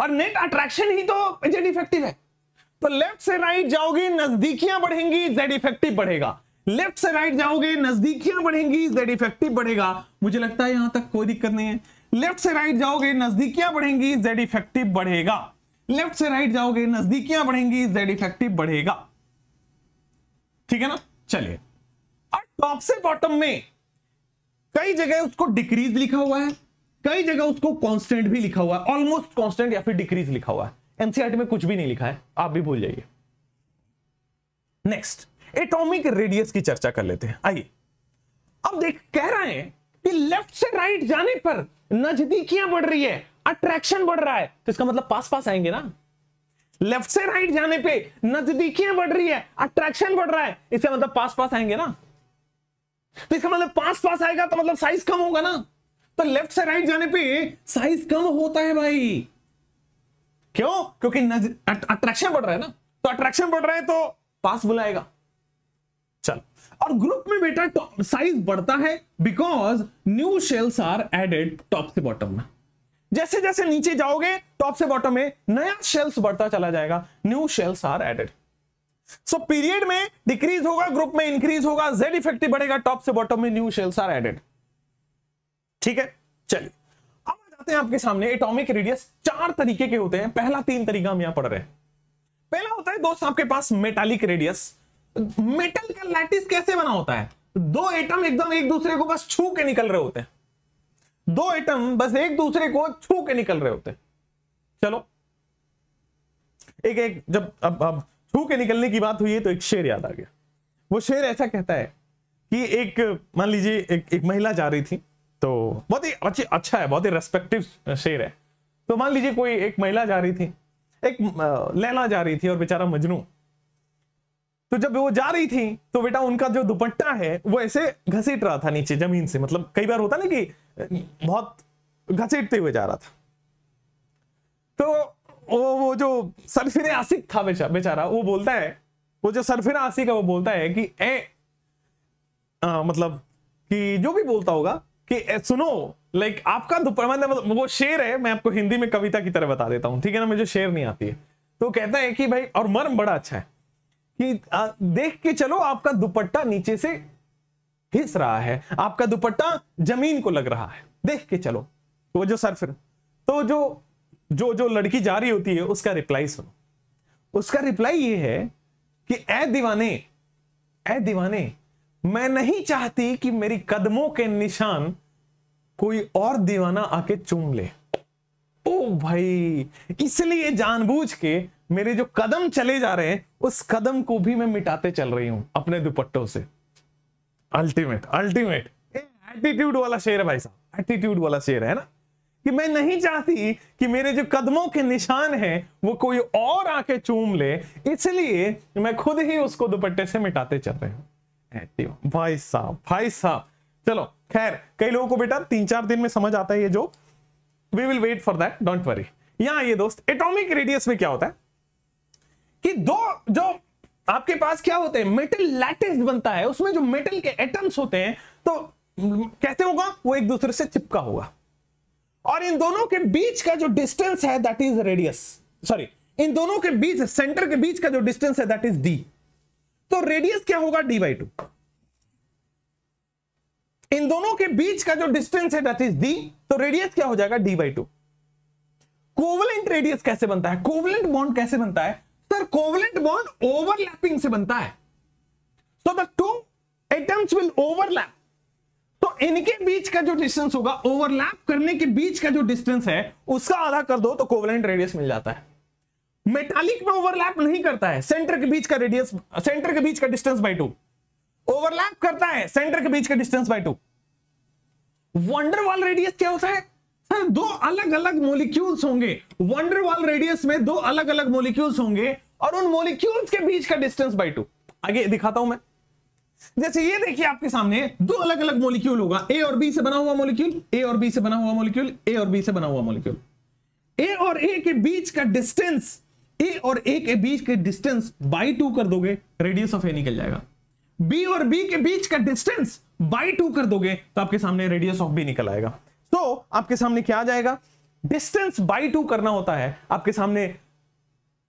और नेट अट्रैक्शन ही तो जेड इफेक्टिव है तो लेफ्ट से राइट जाओगे नजदीकियां बढ़ेंगी जेड इफेक्टिव बढ़ेगा लेफ्ट से राइट जाओगे नजदीकियां बढ़ेंगी जेड इफेक्टिव बढ़ेगा मुझे लगता है यहां तक कोई दिक्कत नहीं है लेफ्ट से राइट जाओगे नजदीकियां बढ़ेंगी जेड इफेक्टिव बढ़ेगा लेफ्ट से राइट जाओगे नजदीकियां बढ़ेंगी जेड इफेक्टिव बढ़ेगा ठीक है ना चलिए और टॉप से बॉटम में कई जगह उसको डिक्रीज लिखा हुआ है कई जगह उसको कांस्टेंट भी लिखा हुआ है ऑलमोस्ट कांस्टेंट या फिर डिक्रीज लिखा हुआ है एनसीआरटी e में कुछ भी नहीं लिखा है आप भी भूल जाइए नेक्स्ट एटॉमिक रेडियस की चर्चा कर लेते हैं आइए अब देख कह रहे हैं कि लेफ्ट से राइट जाने पर नजदीकियां बढ़ रही है अट्रैक्शन बढ़ रहा है तो इसका मतलब पास पास आएंगे ना लेफ्ट से राइट जाने पे नजदीकियां बढ़ रही है अट्रैक्शन बढ़ रहा है इसका मतलब पास पास आएंगे ना तो इसका मतलब पास पास आएगा तो मतलब साइज कम होगा ना तो लेफ्ट से राइट जाने पे साइज कम होता है भाई क्यों क्योंकि अट्रैक्शन बढ़ रहा है ना तो अट्रैक्शन बढ़ रहा है तो पास बुलाएगा चल और ग्रुप में बेटा साइज बढ़ता है because new shells are added top से बॉटम में जैसे जैसे नीचे जाओगे टॉप से बॉटम में नया शेल्स बढ़ता चला जाएगा new shells are added so period में डिक्रीज होगा ग्रुप में इंक्रीज होगा जेड इफेक्टिव बढ़ेगा टॉप से बॉटम में न्यू शेल्स आर एडेड ठीक है चलिए अब आ जाते हैं आपके सामने एटॉमिक रेडियस चार तरीके के होते हैं पहला तीन तरीका हम यहां पढ़ रहे हैं पहला होता है दोस्त आपके पास मेटालिक रेडियस मेटल का लैटिस कैसे बना होता है दो एटम एकदम एक दूसरे को बस छू के निकल रहे होते हैं दो एटम बस एक दूसरे को छू के निकल रहे होते चलो एक एक जब अब अब छू के निकलने की बात हुई है तो एक शेर याद आ गया वो शेर ऐसा कहता है कि एक मान लीजिए एक, एक महिला जा रही थी तो बहुत ही अच्छी अच्छा है बहुत ही रेस्पेक्टिव शेर है तो मान लीजिए कोई एक महिला जा रही थी एक लैला जा रही थी और बेचारा मजनू तो जब वो जा रही थी तो बेटा उनका जो दुपट्टा है वो ऐसे घसीट रहा था नीचे जमीन से मतलब कई बार होता ना कि बहुत घसीटते हुए जा रहा था तो वो वो जो सरफिर आसिक था बेचारा वो बोलता है वो जो सरफिर आसिक है वो बोलता है कि ए आ, मतलब कि जो भी बोलता होगा कि ए, सुनो लाइक आपका दुपट्टा मतलब, मतलब वो शेर है मैं आपको हिंदी में कविता की तरह बता देता हूँ ठीक है ना मुझे शेर नहीं आती है तो कहता है कि भाई और मर्म बड़ा अच्छा है कि आ, देख के चलो आपका दुपट्टा नीचे से हिस रहा है आपका दुपट्टा जमीन को लग रहा है देख के चलो वो तो जो सर फिर तो जो जो जो लड़की जा रही होती है उसका रिप्लाई सुनो उसका रिप्लाई ये है कि ए दीवाने ए दीवाने मैं नहीं चाहती कि मेरी कदमों के निशान कोई और दीवाना आके चूम ले ओ भाई इसलिए जानबूझ के मेरे जो कदम चले जा रहे हैं उस कदम को भी मैं मिटाते चल रही हूं अपने दुपट्टों से अल्टीमेट अल्टीमेट एटीट्यूड वाला शेर है भाई साहब एटीट्यूड वाला शेर है ना कि मैं नहीं चाहती कि मेरे जो कदमों के निशान हैं वो कोई और आके चूम ले इसलिए मैं खुद ही उसको दुपट्टे से मिटाते चल रही हूं भाई साहब भाई साहब चलो खैर कई लोगों को बेटा तीन चार दिन में समझ आता है ये जो we will wait for that don't worry यहां ये दोस्त एटॉमिक रेडियस में क्या होता है कि दो जो आपके पास क्या होते हैं मेटल लैटिस बनता है उसमें जो मेटल के एटम्स होते हैं तो कैसे होगा वो एक दूसरे से चिपका होगा और इन दोनों के बीच का जो डिस्टेंस है दैट इज रेडियस सॉरी इन दोनों के बीच सेंटर के बीच का जो डिस्टेंस है दैट इज डी तो रेडियस क्या होगा डी बाई टू इन दोनों के बीच का जो डिस्टेंस है दैट इज डी तो रेडियस क्या हो जाएगा D by two covalent radius कैसे बनता है कोवलेंट बॉन्ड कैसे बनता है सर कोवलेंट बॉन्ड ओवरलैपिंग से बनता है so the two atoms will overlap तो इनके बीच का जो डिस्टेंस होगा ओवरलैप करने के बीच का जो डिस्टेंस है उसका आधा कर दो तो कोवलेंट रेडियस मिल जाता है मेटालिक में ओवरलैप नहीं करता है सेंटर के बीच का रेडियस सेंटर के बीच का डिस्टेंस बाय टू ओवरलैप करता है सेंटर के बीच का distance by two van der Waals radius क्या होता है दो अलग अलग मोलिक्यूल्स होंगे वंडरवाल रेडियस में दो अलग अलग मोलिक्यूल्स होंगे और उन मोलिक्यूल्स के बीच का डिस्टेंस बाई टू आगे दिखाता हूं मैं जैसे ये देखिए आपके सामने दो अलग अलग मोलिक्यूल होगा ए और बी से बना हुआ मोलिक्यूल ए और बी से बना हुआ मोलिक्यूल ए और बी से बना हुआ मोलिक्यूल ए और ए के बीच का डिस्टेंस ए और ए के बीच के डिस्टेंस बाई टू कर दोगे रेडियस ऑफ ए निकल जाएगा बी और बी के बीच का डिस्टेंस बाई टू कर दोगे तो आपके सामने रेडियस ऑफ बी निकल आएगा तो आपके सामने क्या आ जाएगा डिस्टेंस बाई टू करना होता है आपके सामने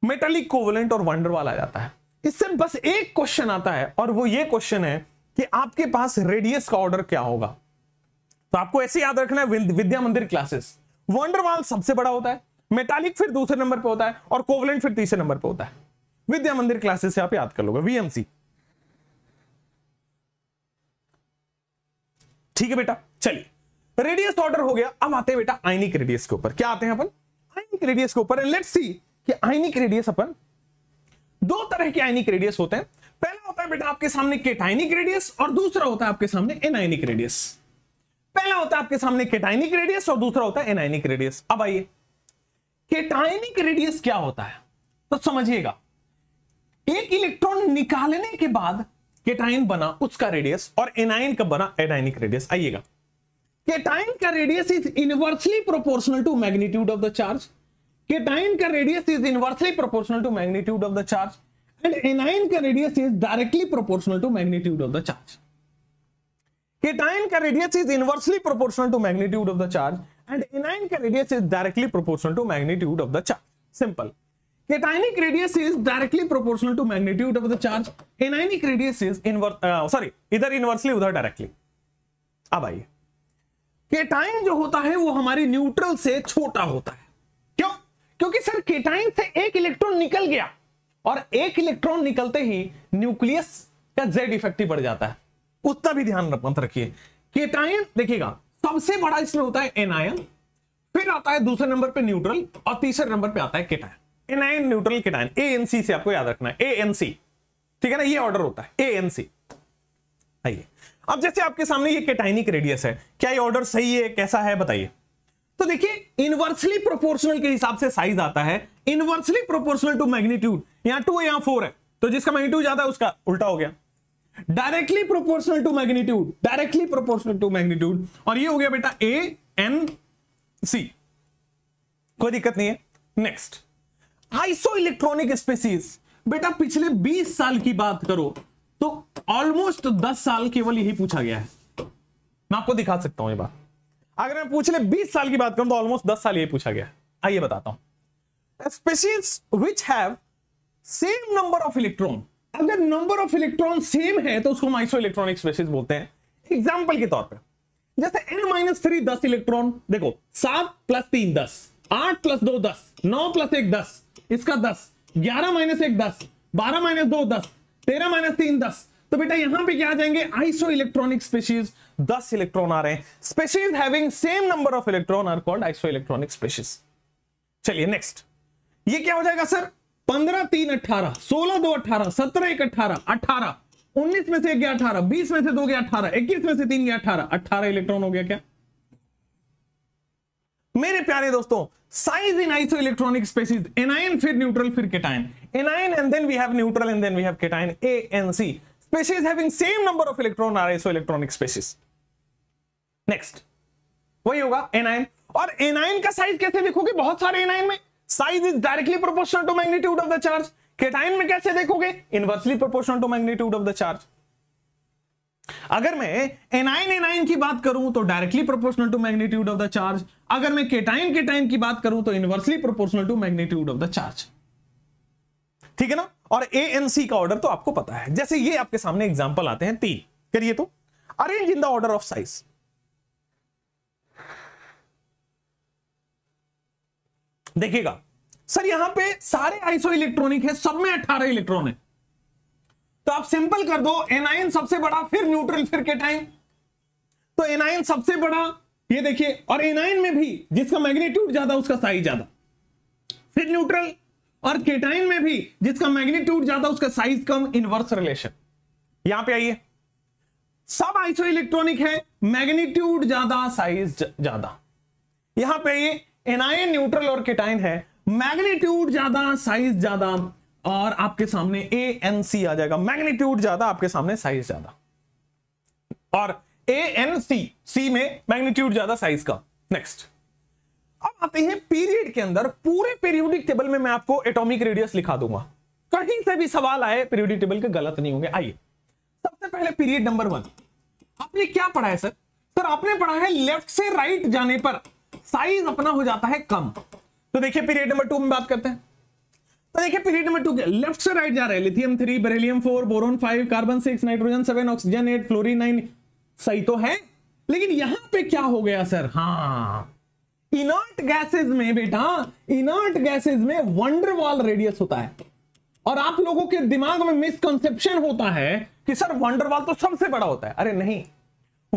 मेटालिक कोवलेंट और वंडरवाल आ जाता है इससे बस एक क्वेश्चन आता है और वो ये क्वेश्चन है कि आपके पास रेडियस का ऑर्डर क्या होगा तो आपको ऐसे याद रखना है विद्या मंदिर क्लासेस वंडरवाल सबसे बड़ा होता है मेटालिक फिर दूसरे नंबर पे होता है और कोवलेंट फिर तीसरे नंबर पे होता है विद्या मंदिर क्लासेस से आप याद कर लोगे वीएमसी ठीक है बेटा चलिए रेडियस ऑर्डर हो गया अब आते हैं बेटा आइनिक रेडियस के ऊपर क्या आते हैं अपन आइनिक रेडियस के ऊपर लेट्स सी कि आइनिक रेडियस अपन दो तरह के आइनिक रेडियस होते हैं पहला होता है बेटा आपके सामने केटाइनिक रेडियस और दूसरा होता है आपके सामने एनाइनिक रेडियस पहला होता है आपके सामने केटाइनिक रेडियस और दूसरा होता है एनाइनिक रेडियस अब आइए केटाइनिक रेडियस क्या होता है तो समझिएगा एक इलेक्ट्रॉन निकालने के बाद केटाइन बना उसका रेडियस और एनाइन का बना एनाइनिक रेडियस आइएगा कि टाइम का radius is inversely proportional to magnitude of the charge के टाइम का radius is inversely proportional to magnitude of the charge and anion का radius is directly proportional to magnitude of the charge cation का radius is inversely proportional to magnitude of the charge and anion का radius is directly proportional to magnitude of the charge simple cationic radius is directly proportional to magnitude of the charge anionic radius is inverse sorry इधर इनवर्सली उधर डायरेक्टली अब आइए केटाइन जो होता है वो हमारे न्यूट्रल से छोटा होता है क्यों क्योंकि सर केटाइन से एक इलेक्ट्रॉन निकल गया और एक इलेक्ट्रॉन निकलते ही न्यूक्लियस का जेड इफेक्टिव बढ़ जाता है उसका भी ध्यान मत रखिए केटाइन देखिएगा सबसे बड़ा इसमें होता है एनायन फिर आता है दूसरे नंबर पर न्यूट्रल और तीसरे नंबर पर आता है cation anion neutral cation ANC से आपको याद रखना है एनसी ठीक है ना ये ऑर्डर होता है एनसी आइए अब जैसे आपके सामने ये केटाइनिक रेडियस है क्या ये ऑर्डर सही है कैसा है बताइए तो देखिए इनवर्सली प्रोपोर्शनल के हिसाब से साइज आता है इनवर्सली प्रोपोर्शनल टू मैग्नीट्यूड यहां टू है यहां फोर है तो जिसका मैग्नीट्यूड ज्यादा है उसका उल्टा हो गया directly proportional to magnitude directly proportional to magnitude और ये हो गया बेटा ए एन सी कोई दिक्कत नहीं है नेक्स्ट आइसो इलेक्ट्रॉनिक स्पेसीज बेटा पिछले 20 साल की बात करो तो ऑलमोस्ट दस साल केवल यही पूछा गया है मैं आपको दिखा सकता हूं ये बात अगर मैं पूछ ले बीस साल की बात करूं तो ऑलमोस्ट दस साल यही पूछा गया आइए बताता हूं species which have same number of electron अगर नंबर ऑफ इलेक्ट्रॉन सेम है तो उसको माइसो इलेक्ट्रॉनिक स्पेसीज बोलते हैं एग्जाम्पल के तौर पर जैसे एन माइनस थ्री दस इलेक्ट्रॉन देखो सात प्लस तीन दस आठ प्लस दो दस नौ प्लस एक दस इसका दस ग्यारह माइनस एक दस बारह माइनस दो दस तेरह माइनस तीन दस तो बेटा यहां पे क्या आ जाएंगे आइसो इलेक्ट्रॉनिक स्पेशीज दस इलेक्ट्रॉन आ रहे हैं species having same number of electron are called isoelectronic species चलिए नेक्स्ट ये क्या हो जाएगा सर पंद्रह तीन अट्ठारह सोलह दो अट्ठारह सत्रह एक अट्ठारह अट्ठारह उन्नीस में से एक गया अठारह बीस में से दो गया अठारह इक्कीस में से तीन गया अठारह अट्ठारह इलेक्ट्रॉन हो गया क्या मेरे प्यारे दोस्तों size in isoelectronic species anion फिर न्यूट्रल फिर cation anion and then we have neutral and then we have cation A N C species having same number of electron are isoelectronic species next वही होगा एनाइन और एनआईन का साइज कैसे देखोगे बहुत सारे एनआईन में size is directly proportional to magnitude of the charge cation में कैसे देखोगे inversely proportional to magnitude of the charge अगर मैं एनाइन एनाइन की बात करूं तो directly proportional to magnitude of the charge अगर मैं केटाइन केटाइन की बात करूं तो inversely proportional to magnitude of the charge ठीक है ना और ए एन सी का ऑर्डर तो आपको पता है जैसे ये आपके सामने एग्जाम्पल आते हैं तीन करिए तो arrange in the order of size देखिएगा सर यहां पे सारे आइसो इलेक्ट्रॉनिक है सब में अठारह इलेक्ट्रॉन है तो आप सिंपल कर दो एनआईन सबसे बड़ा फिर न्यूट्रल फिर केटाइन तो एनआईन सबसे बड़ा ये देखिए और एनायन में भी जिसका मैग्नीट्यूड ज्यादा उसका साइज ज्यादा फिर न्यूट्रल और केटाइन में भी जिसका मैग्नीट्यूड ज्यादा उसका साइज कम इनवर्स रिलेशन यहां पे आइए सब आइसो इलेक्ट्रॉनिक है मैग्नीट्यूड ज्यादा साइज ज्यादा यहां पे एनायन न्यूट्रल और केटाइन है मैग्नीट्यूड ज्यादा साइज ज्यादा और आपके सामने ए एन सी आ जाएगा मैग्नीट्यूड ज्यादा आपके सामने साइज ज्यादा और ए एन सी सी में मैग्नीट्यूड ज्यादा साइज का नेक्स्ट अब आते हैं पीरियड के अंदर पूरे पीरियोडिक टेबल में मैं आपको एटॉमिक रेडियस लिखा दूंगा कहीं से भी सवाल आए पीरियोडिक टेबल के गलत नहीं होंगे आइए सबसे पहले पीरियड नंबर वन आपने क्या पढ़ा है सर सर आपने पढ़ा है लेफ्ट से राइट जाने पर साइज अपना हो जाता है कम तो देखिए पीरियड नंबर टू में बात करते हैं तो देखिए पीरियड नंबर टू के लेफ्ट से राइट जा रहे हैं lithium three beryllium four boron five carbon six nitrogen seven oxygen eight fluorine nine सही तो है लेकिन यहां पे क्या हो गया सर हाँ इनर्ट गैसेस में बेटा इनर्ट गैसेस में वंडरवॉल रेडियस होता है और आप लोगों के दिमाग में मिसकंसेप्शन होता है कि सर वंडरवॉल तो सबसे बड़ा होता है अरे नहीं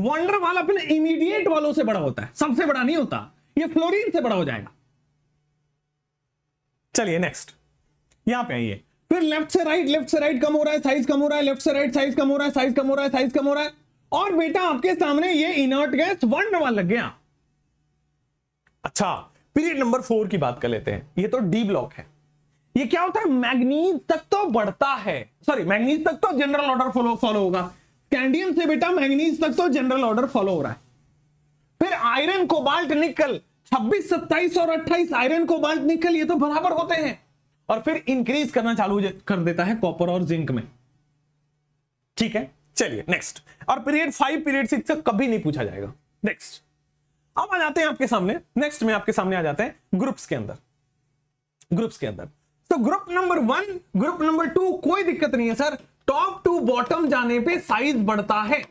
वंडरवॉल अपने इमीडिएट वालों से बड़ा होता है सबसे बड़ा नहीं होता ये फ्लोरीन से बड़ा हो जाएगा चलिए नेक्स्ट यहां पे आइए फिर लेफ्ट से राइट लेफ्ट से राइट कम हो रहा है साइज कम हो रहा है लेफ्ट से राइट साइज कम हो रहा है साइज कम हो रहा है साइज कम हो रहा है और बेटा आपके सामने ये इनर्ट गैस वन डबल लग गया अच्छा पीरियड नंबर फोर की बात कर लेते हैं ये तो डी ब्लॉक है ये क्या होता है मैग्नीज तक तो बढ़ता है सॉरी मैग्नीज तक तो जनरल ऑर्डर फॉलो फॉलो होगा कैंडियम से बेटा मैग्नीज तक तो जनरल ऑर्डर फॉलो हो रहा है फिर आयरन कोबाल्ट निकल 26, 27 और 28 आयरन कोबाल्ट निकल ये तो बराबर होते हैं और फिर इंक्रीज करना चालू कर देता है कॉपर और जिंक में ठीक है चलिए नेक्स्ट और पीरियड फाइव पीरियड सिक्स कभी नहीं पूछा जाएगा नेक्स्ट अब आ जाते हैं आपके सामने नेक्स्ट में आपके सामने आ जाते हैं ग्रुप्स के अंदर ग्रुप्स के अंदर तो group number one group number two कोई दिक्कत नहीं है सर टॉप टू बॉटम जाने पे साइज बढ़ता है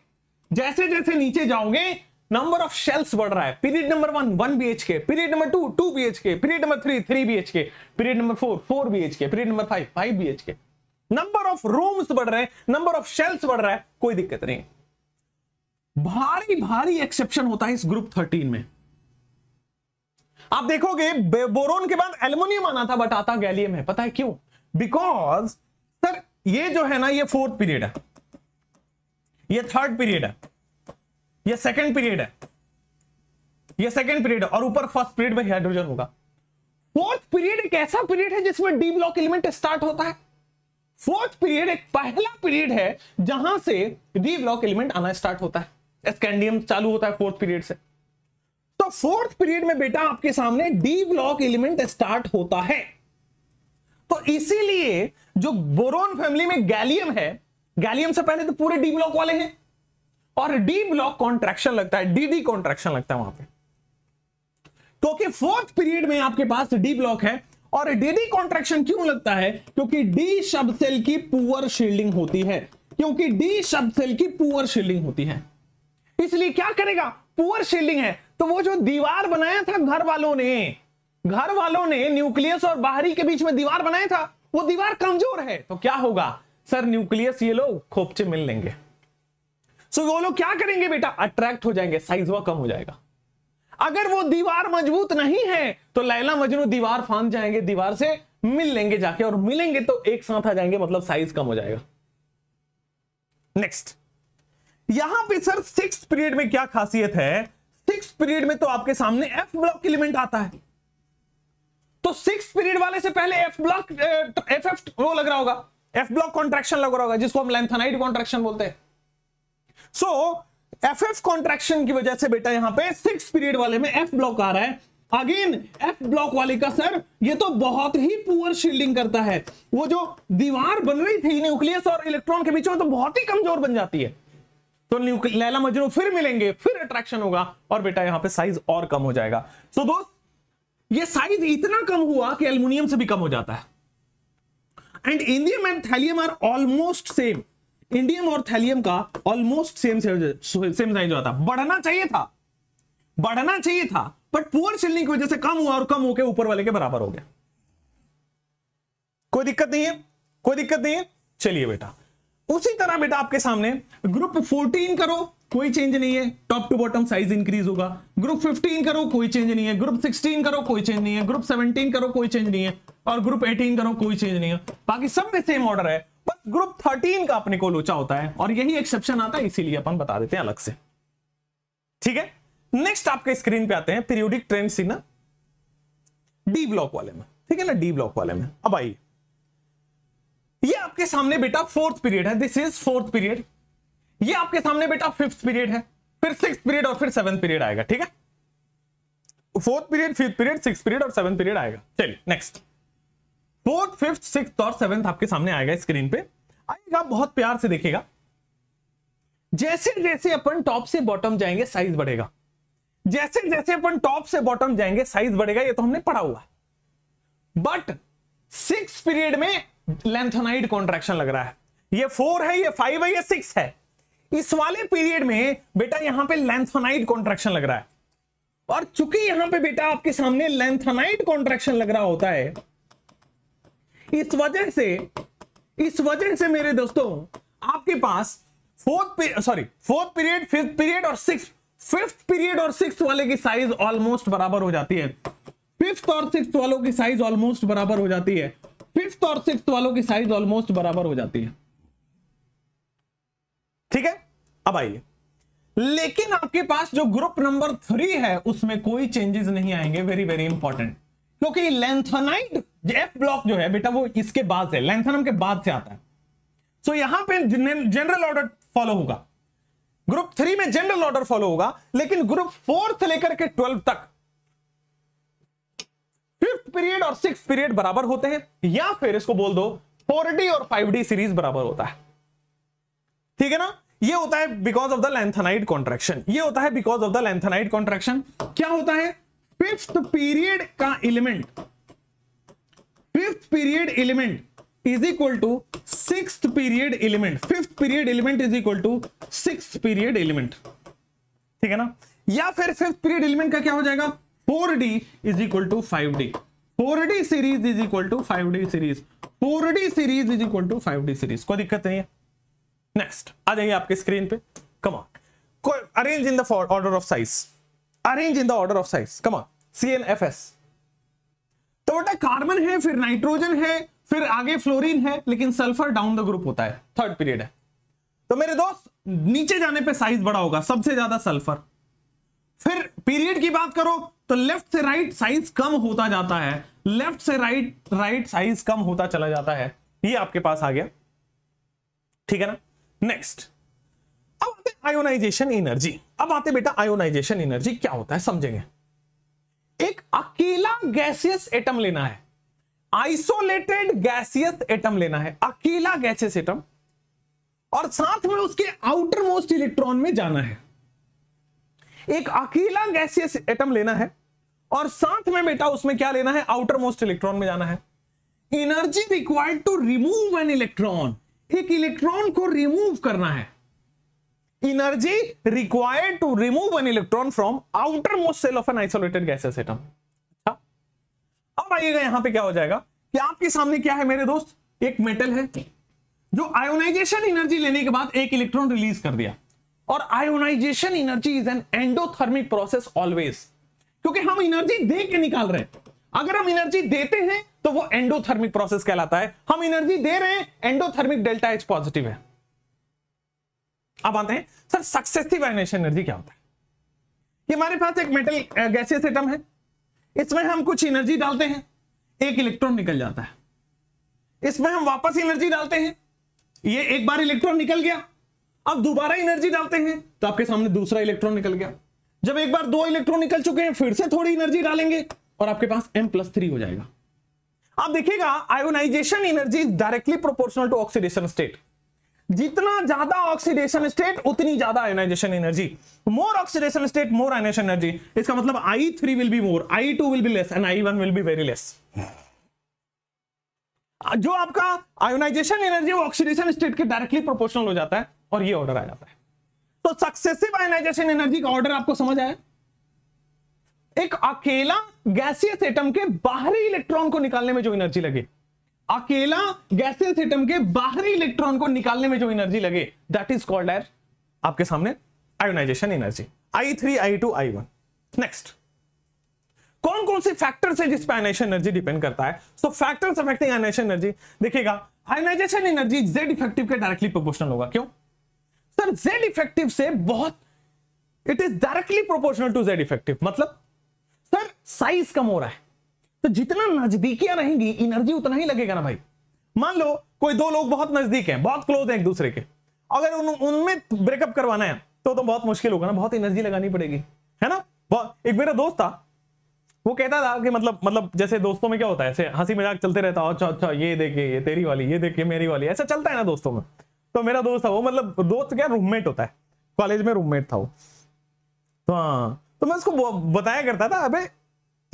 जैसे जैसे नीचे जाओगे नंबर ऑफ शेल्स बढ़ रहा है period number one one B H K period number two two B H K period number three three B H K period number four four B H K period number five five B H K number of rooms बढ़ रहे हैं नंबर ऑफ शेल्स बढ़ रहा है कोई दिक्कत नहीं भारी भारी एक्सेप्शन होता है इस ग्रुप थर्टीन में आप देखोगे बोरोन के बाद एल्युमिनियम आना था बट आता गैलियम है पता है क्यों बिकॉज सर ये जो है ना ये फोर्थ पीरियड है ये थर्ड पीरियड है ये सेकंड पीरियड है ये सेकंड पीरियड और ऊपर फर्स्ट पीरियड में हाइड्रोजन होगा फोर्थ पीरियड एक ऐसा पीरियड है जिसमें डी ब्लॉक एलिमेंट स्टार्ट होता है फोर्थ पीरियड एक पहला पीरियड है जहां से डी ब्लॉक एलिमेंट आना स्टार्ट होता है स्कैंडियम चालू होता है फोर्थ पीरियड से तो फोर्थ पीरियड में बेटा आपके सामने डी ब्लॉक एलिमेंट स्टार्ट होता है तो इसीलिए जो बोरोन फैमिली में गैलियम है गैलियम से पहले तो पूरे डी ब्लॉक वाले हैं और डी ब्लॉक कॉन्ट्रेक्शन लगता है डी डी कॉन्ट्रेक्शन लगता है वहां पर क्योंकि फोर्थ पीरियड में आपके पास डी ब्लॉक है और डीडी कॉन्ट्रेक्शन क्यों लगता है क्योंकि डी शब्द सेल की पुअर शील्डिंग होती है क्योंकि डी शब्द सेल की पुअर शील्डिंग होती है इसलिए क्या करेगा पुअर शील्डिंग है तो वो जो दीवार बनाया था घर वालों ने घर वालों ने न्यूक्लियस और बाहरी के बीच में दीवार बनाया था वो दीवार कमजोर है तो क्या होगा सर न्यूक्लियस ये लोग खोपचे मिल लेंगे सो वो लोग क्या करेंगे बेटा अट्रैक्ट हो जाएंगे साइज वह कम हो जाएगा अगर वो दीवार मजबूत नहीं है तो लैला मजनू दीवार फांद जाएंगे दीवार से मिल लेंगे जाके और मिलेंगे तो एक साथ आ जाएंगे मतलब साइज कम हो जाएगा नेक्स्ट यहां पे सर सिक्स पीरियड में क्या खासियत है सिक्स पीरियड में तो आपके सामने एफ ब्लॉक एलिमेंट आता है तो सिक्स पीरियड वाले से पहले एफ ब्लॉक एफ एफ वो लग रहा होगा एफ ब्लॉक कॉन्ट्रेक्शन लग रहा होगा जिसको हम लेंथनाइट कॉन्ट्रेक्शन बोलते हैं सो एफ एफ कॉन्ट्रेक्शन की वजह से बेटा यहां पे सिक्स पीरियड वाले में एफ ब्लॉक आ रहा है अगेन एफ ब्लॉक वाले का सर ये तो बहुत ही पुअर शील्डिंग करता है वो जो दीवार बन रही थी न्यूक्लियस और इलेक्ट्रॉन के बीच में तो बहुत ही कमजोर बन जाती है तो लैला मजनू फिर मिलेंगे फिर अट्रैक्शन होगा और बेटा यहां पे साइज और कम हो जाएगा सो so, दोस्त ये साइज इतना कम हुआ कि एल्यूमिनियम से भी कम हो जाता है and indium and thallium are almost same indium और थैलियम का ऑलमोस्ट सेम सेम साइज हुआ था बढ़ना चाहिए था बढ़ना चाहिए था बट पुअर चिल्लिंग की वजह से कम हुआ और कम होकर ऊपर वाले के बराबर हो गया कोई दिक्कत नहीं है कोई दिक्कत नहीं है चलिए बेटा उसी तरह बेटा आपके सामने ग्रुप 14 करो कोई चेंज नहीं है top to bottom size increase होगा ग्रुप 15 करो कोई चेंज नहीं है ग्रुप 16 करो कोई चेंज नहीं है ग्रुप 17 करो कोई चेंज नहीं है और ग्रुप 18 करो कोई चेंज नहीं है बाकी सब में सेम ऑर्डर है ग्रुप थर्टीन का अपने को लोचा होता है और यही एक्सेप्शन आता है इसीलिए अपन बता देते हैं अलग से ठीक है नेक्स्ट आपके स्क्रीन पे आते हैं पीरियोडिक ट्रेंड सी ना डी ब्लॉक वाले में ठीक है ना डी ब्लॉक वाले में अब आइए ये आपके सामने बेटा फोर्थ पीरियड है दिस इज फोर्थ पीरियड ये आपके सामने बेटा फिफ्थ पीरियड है फिर सिक्स पीरियड और फिर सेवन पीरियड आएगा ठीक है fourth period fifth period six period और सेवन पीरियड आएगा चलिए नेक्स्ट फोर्थ फिफ्थ सिक्स और सेवंथ आपके सामने आएगा स्क्रीन पे आइएगा बहुत प्यार से देखेगा जैसे जैसे अपन टॉप से बॉटम जाएंगे साइज बढ़ेगा जैसे जैसे अपन टॉप से बॉटम जाएंगे साइज बढ़ेगा ये तो हमने पढ़ा हुआ है बट सिक्स पीरियड में लेंथोनाइड कॉन्ट्रेक्शन लग रहा है ये फोर है ये फाइव है ये सिक्स है इस वाले पीरियड में बेटा यहां पे लेंथोनाइड कॉन्ट्रेक्शन लग रहा है और चूंकि यहां पे बेटा आपके सामने लेंथोनाइड कॉन्ट्रेक्शन लग रहा होता है इस वजह से इस वजन से मेरे दोस्तों आपके पास fourth sorry fourth period fifth period और सिक्स फिफ्थ पीरियड और सिक्स वाले की साइज ऑलमोस्ट बराबर हो जाती है फिफ्थ और सिक्स वालों की साइज ऑलमोस्ट बराबर हो जाती है फिफ्थ और सिक्स वालों की साइज ऑलमोस्ट बराबर हो जाती है ठीक है अब आइए लेकिन आपके पास जो ग्रुप नंबर थ्री है उसमें कोई चेंजेस नहीं आएंगे वेरी वेरी इंपॉर्टेंट क्योंकि लेंथनाइड एफ ब्लॉक जो है बेटा वो इसके बाद से लेंथनम के बाद से आता है सो so, यहां पे जनरल ऑर्डर फॉलो होगा ग्रुप थ्री में जनरल ऑर्डर फॉलो होगा लेकिन ग्रुप फोर्थ लेकर के ट्वेल्व तक फिफ्थ पीरियड और सिक्स पीरियड बराबर होते हैं या फिर इसको बोल दो फोर और फाइव सीरीज बराबर होता है ठीक है ना ये होता है because of the lanthanide contraction ये होता है because of the lanthanide contraction क्या होता है फिफ्थ पीरियड का element fifth period element is equal to six period element fifth period element is equal to six period element ठीक है ना या फिर फिफ्थ पीरियड एलिमेंट का क्या हो जाएगा four D is equal to five D four D series is equal to five D series four D series is equal to five D series कोई दिक्कत नहीं है नेक्स्ट आ जाइए आपके स्क्रीन पे कमा arrange in the order of size arrange in the order of size come on CnFs तो बेटा कार्बन है फिर नाइट्रोजन है फिर आगे फ्लोरीन है लेकिन सल्फर डाउन द ग्रुप होता है थर्ड पीरियड है तो मेरे दोस्त नीचे जाने पे साइज बड़ा होगा सबसे ज्यादा सल्फर फिर पीरियड की बात करो तो लेफ्ट से राइट साइज कम होता जाता है लेफ्ट से राइट राइट साइज कम होता चला जाता है ये आपके पास आ गया ठीक है ना नेक्स्ट अब आते आयोनाइजेशन एनर्जी अब आते बेटा आयोनाइजेशन एनर्जी क्या होता है समझेंगे एक अकेला गैसियस एटम लेना है आइसोलेटेड गैसियस एटम लेना है अकेला गैसियस एटम और साथ में उसके आउटर मोस्ट इलेक्ट्रॉन में जाना है एक अकेला गैसियस एटम लेना है और साथ में बेटा उसमें क्या लेना है आउटर मोस्ट इलेक्ट्रॉन में जाना है energy required to remove an electron एक इलेक्ट्रॉन को रिमूव करना है energy required to remove an electron from outermost shell of an isolated gaseous atom अच्छा? अब आइएगा यहां पे क्या हो जाएगा कि आपके सामने क्या है मेरे दोस्त एक मेटल है जो आयोनाइजेशन एनर्जी लेने के बाद एक इलेक्ट्रॉन रिलीज कर दिया और ionisation energy is an endothermic process always क्योंकि हम एनर्जी दे के निकाल रहे हैं अगर हम एनर्जी देते हैं तो वो एंडोथर्मिक प्रोसेस कहलाता है हम एनर्जी दे रहे हैं एंडोथर्मिक डेल्टा एच पॉजिटिव है अब आते हैं सर सक्सेसिव आयनेशन एनर्जी क्या होता है ये हमारे पास एक मेटल गैसियस एटम है इसमें हम कुछ एनर्जी डालते हैं एक इलेक्ट्रॉन निकल जाता है इसमें हम वापस एनर्जी डालते हैं ये एक बार इलेक्ट्रॉन निकल गया अब दोबारा एनर्जी डालते हैं तो आपके सामने दूसरा इलेक्ट्रॉन निकल गया जब एक बार दो इलेक्ट्रॉन निकल चुके हैं फिर से थोड़ी एनर्जी डालेंगे और आपके पास एम प्लस थ्री हो जाएगा आप देखिएगा ionisation energy directly proportional to oxidation state जितना ज्यादा ऑक्सीडेशन स्टेट उतनी ज्यादा ionisation energy more oxidation state more ionisation energy इसका मतलब I three will be more I two will be less and I one will be very less जो आपका आयोनाइजेशन एनर्जी वो ऑक्सीडेशन स्टेट के डायरेक्टली प्रोपोर्शनल हो जाता है और ये ऑर्डर आ जाता है तो सक्सेसिव आयोनाइजेशन एनर्जी का ऑर्डर आपको समझ आया एक अकेला गैसियस एटम के बाहरी इलेक्ट्रॉन को निकालने में जो एनर्जी लगे अकेला गैसियस एटम के बाहरी इलेक्ट्रॉन को निकालने में जो एनर्जी लगे दैट इज कॉल्ड एयर आपके सामने ionisation energy I three I two I one next कौन कौन से फैक्टर्स है जिसपे आयोनाइजेशन एनर्जी डिपेंड करता है so factors affecting ionisation energy देखिएगा आयोनाइजेशन एनर्जी जेड इफेक्टिव के डायरेक्टली प्रोपोर्शनल होगा क्यों सर जेड इफेक्टिव से बहुत it is directly proportional to Z effective मतलब सर साइज कम हो रहा है तो जितना नजदीकियां रहेंगी एनर्जी उतना ही लगेगा ना भाई मान लो कोई दो लोग बहुत नजदीक हैं बहुत क्लोज हैं एक दूसरे के अगर उन, उनमें ब्रेकअप करवाना है तो तो बहुत मुश्किल होगा ना बहुत एनर्जी लगानी पड़ेगी है ना एक मेरा दोस्त था वो कहता था कि मतलब मतलब जैसे दोस्तों में क्या होता है ऐसे हंसी मजाक चलते रहता है अच्छा अच्छा ये देखिए ये तेरी वाली ये देखिए मेरी वाली ऐसा चलता है ना दोस्तों में तो मेरा दोस्त था वो मतलब दोस्त क्या रूममेट होता है कॉलेज में रूममेट था वो तो हाँ तो मैं उसको बताया करता था अबे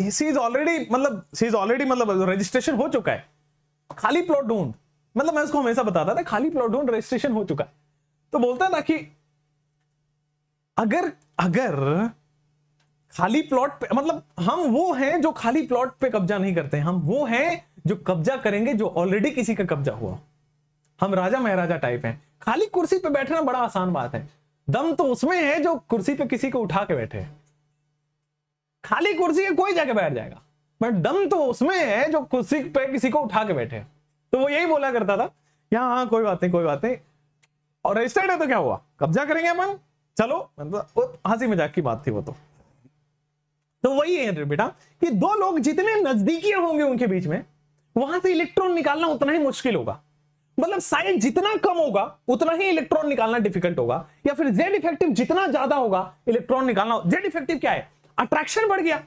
ऑलरेडी मतलब ऑलरेडी मतलब रजिस्ट्रेशन हो चुका है खाली प्लॉट ढूंढ मतलब मैं उसको हमेशा बताता था खाली प्लॉट ढूंढ रजिस्ट्रेशन हो चुका है तो बोलता ना कि अगर अगर खाली प्लॉट पे मतलब हम वो हैं जो खाली प्लॉट पे कब्जा नहीं करते हम वो हैं जो कब्जा करेंगे जो ऑलरेडी किसी का कब्जा हुआ हम राजा महाराजा टाइप हैं खाली कुर्सी पे बैठना बड़ा आसान बात है दम तो उसमें है जो कुर्सी पे किसी को उठा के बैठे हैं खाली कुर्सी है कोई जाके बैठ जाएगा बट दम तो उसमें है जो कुर्सी पे किसी को उठा के बैठे तो वो यही बोला करता था यहाँ हाँ कोई बात नहीं कोई बात नहीं और रजिस्टर्ड है तो क्या हुआ कब्जा करेंगे अपन चलो मतलब हंसी मजाक की बात थी वो तो तो वही है बेटा कि दो लोग जितने नजदीकियां होंगे उनके बीच में वहां से इलेक्ट्रॉन निकालना उतना ही मुश्किल होगा मतलब साइज जितना कम होगा उतना ही इलेक्ट्रॉन निकालना डिफिकल्ट होगा या फिर जेड इफेक्टिव जितना ज्यादा होगा इलेक्ट्रॉन निकालना जेड इफेक्टिव क्या है अट्रैक्शन बढ़ गया